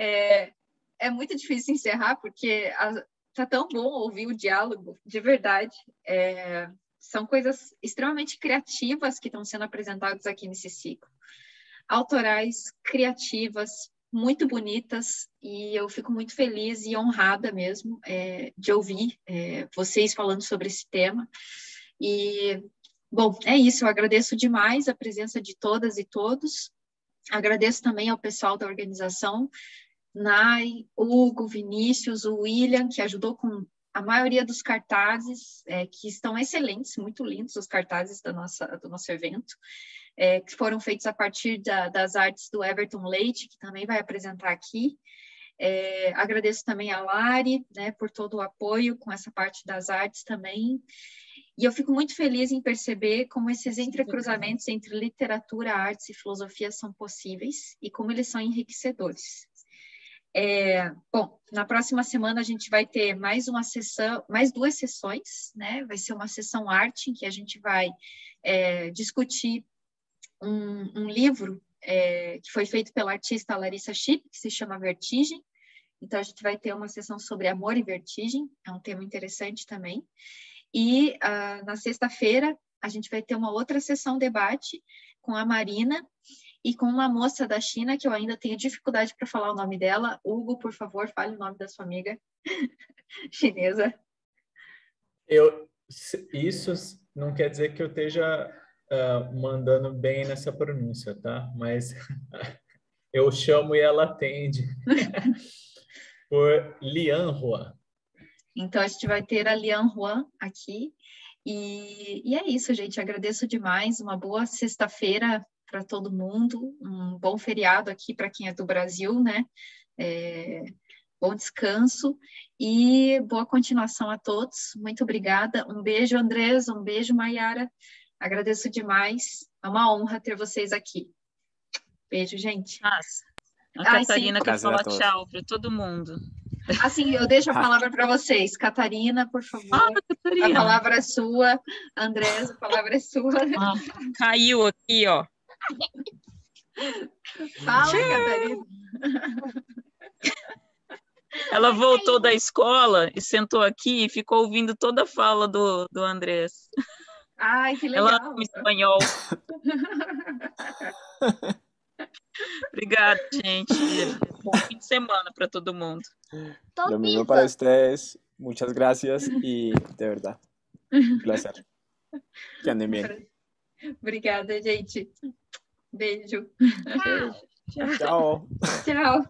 É, é muito difícil encerrar porque a, tá tão bom ouvir o diálogo, de verdade. É, são coisas extremamente criativas que estão sendo apresentadas aqui nesse ciclo. Autorais, criativas, muito bonitas e eu fico muito feliz e honrada mesmo é, de ouvir é, vocês falando sobre esse tema. E, bom, é isso. Eu agradeço demais a presença de todas e todos. Agradeço também ao pessoal da organização, Nai, Hugo, Vinícius, o William, que ajudou com a maioria dos cartazes, é, que estão excelentes, muito lindos os cartazes da nossa, do nosso evento é, que foram feitos a partir da, das artes do Everton Leite, que também vai apresentar aqui. É, agradeço também a Lari, né, por todo o apoio com essa parte das artes também. E eu fico muito feliz em perceber como esses entrecruzamentos entre literatura, artes e filosofia são possíveis e como eles são enriquecedores. É, bom, na próxima semana a gente vai ter mais uma sessão, mais duas sessões, né? Vai ser uma sessão arte em que a gente vai é, discutir um, um livro é, que foi feito pela artista Larissa Chip que se chama Vertigem. Então, a gente vai ter uma sessão sobre amor e vertigem, é um tema interessante também. E uh, na sexta-feira, a gente vai ter uma outra sessão debate com a Marina e com uma moça da China, que eu ainda tenho dificuldade para falar o nome dela. Hugo, por favor, fale o nome da sua amiga chinesa. Eu, isso não quer dizer que eu esteja uh, mandando bem nessa pronúncia, tá? Mas eu chamo e ela atende por Lian Juan. Então a gente vai ter a Lian Juan aqui. E, e é isso, gente. Agradeço demais. Uma boa sexta-feira para todo mundo. Um bom feriado aqui para quem é do Brasil, né? É, bom descanso e boa continuação a todos. Muito obrigada. Um beijo, Andres. Um beijo, Mayara. Agradeço demais. É uma honra ter vocês aqui. Beijo, gente. Nossa, a Ai, Catarina sim. quer falar tchau para todo mundo. Assim, eu deixo a palavra para vocês. Catarina, por favor. Ah, Catarina. A palavra é sua. Andrés, a palavra é sua. Ah, caiu aqui, ó. Fala, tchau. Catarina. Ela voltou da escola e sentou aqui e ficou ouvindo toda a fala do, do Andrés. Ai, que legal. Ela ama espanhol. Obrigada, gente. Bom fim de semana para todo mundo. Lo mesmo para três Muchas gracias e de verdade Um placer. Que andem bem. Obrigada, gente. Beijo. Tchau. Tchau. Tchau.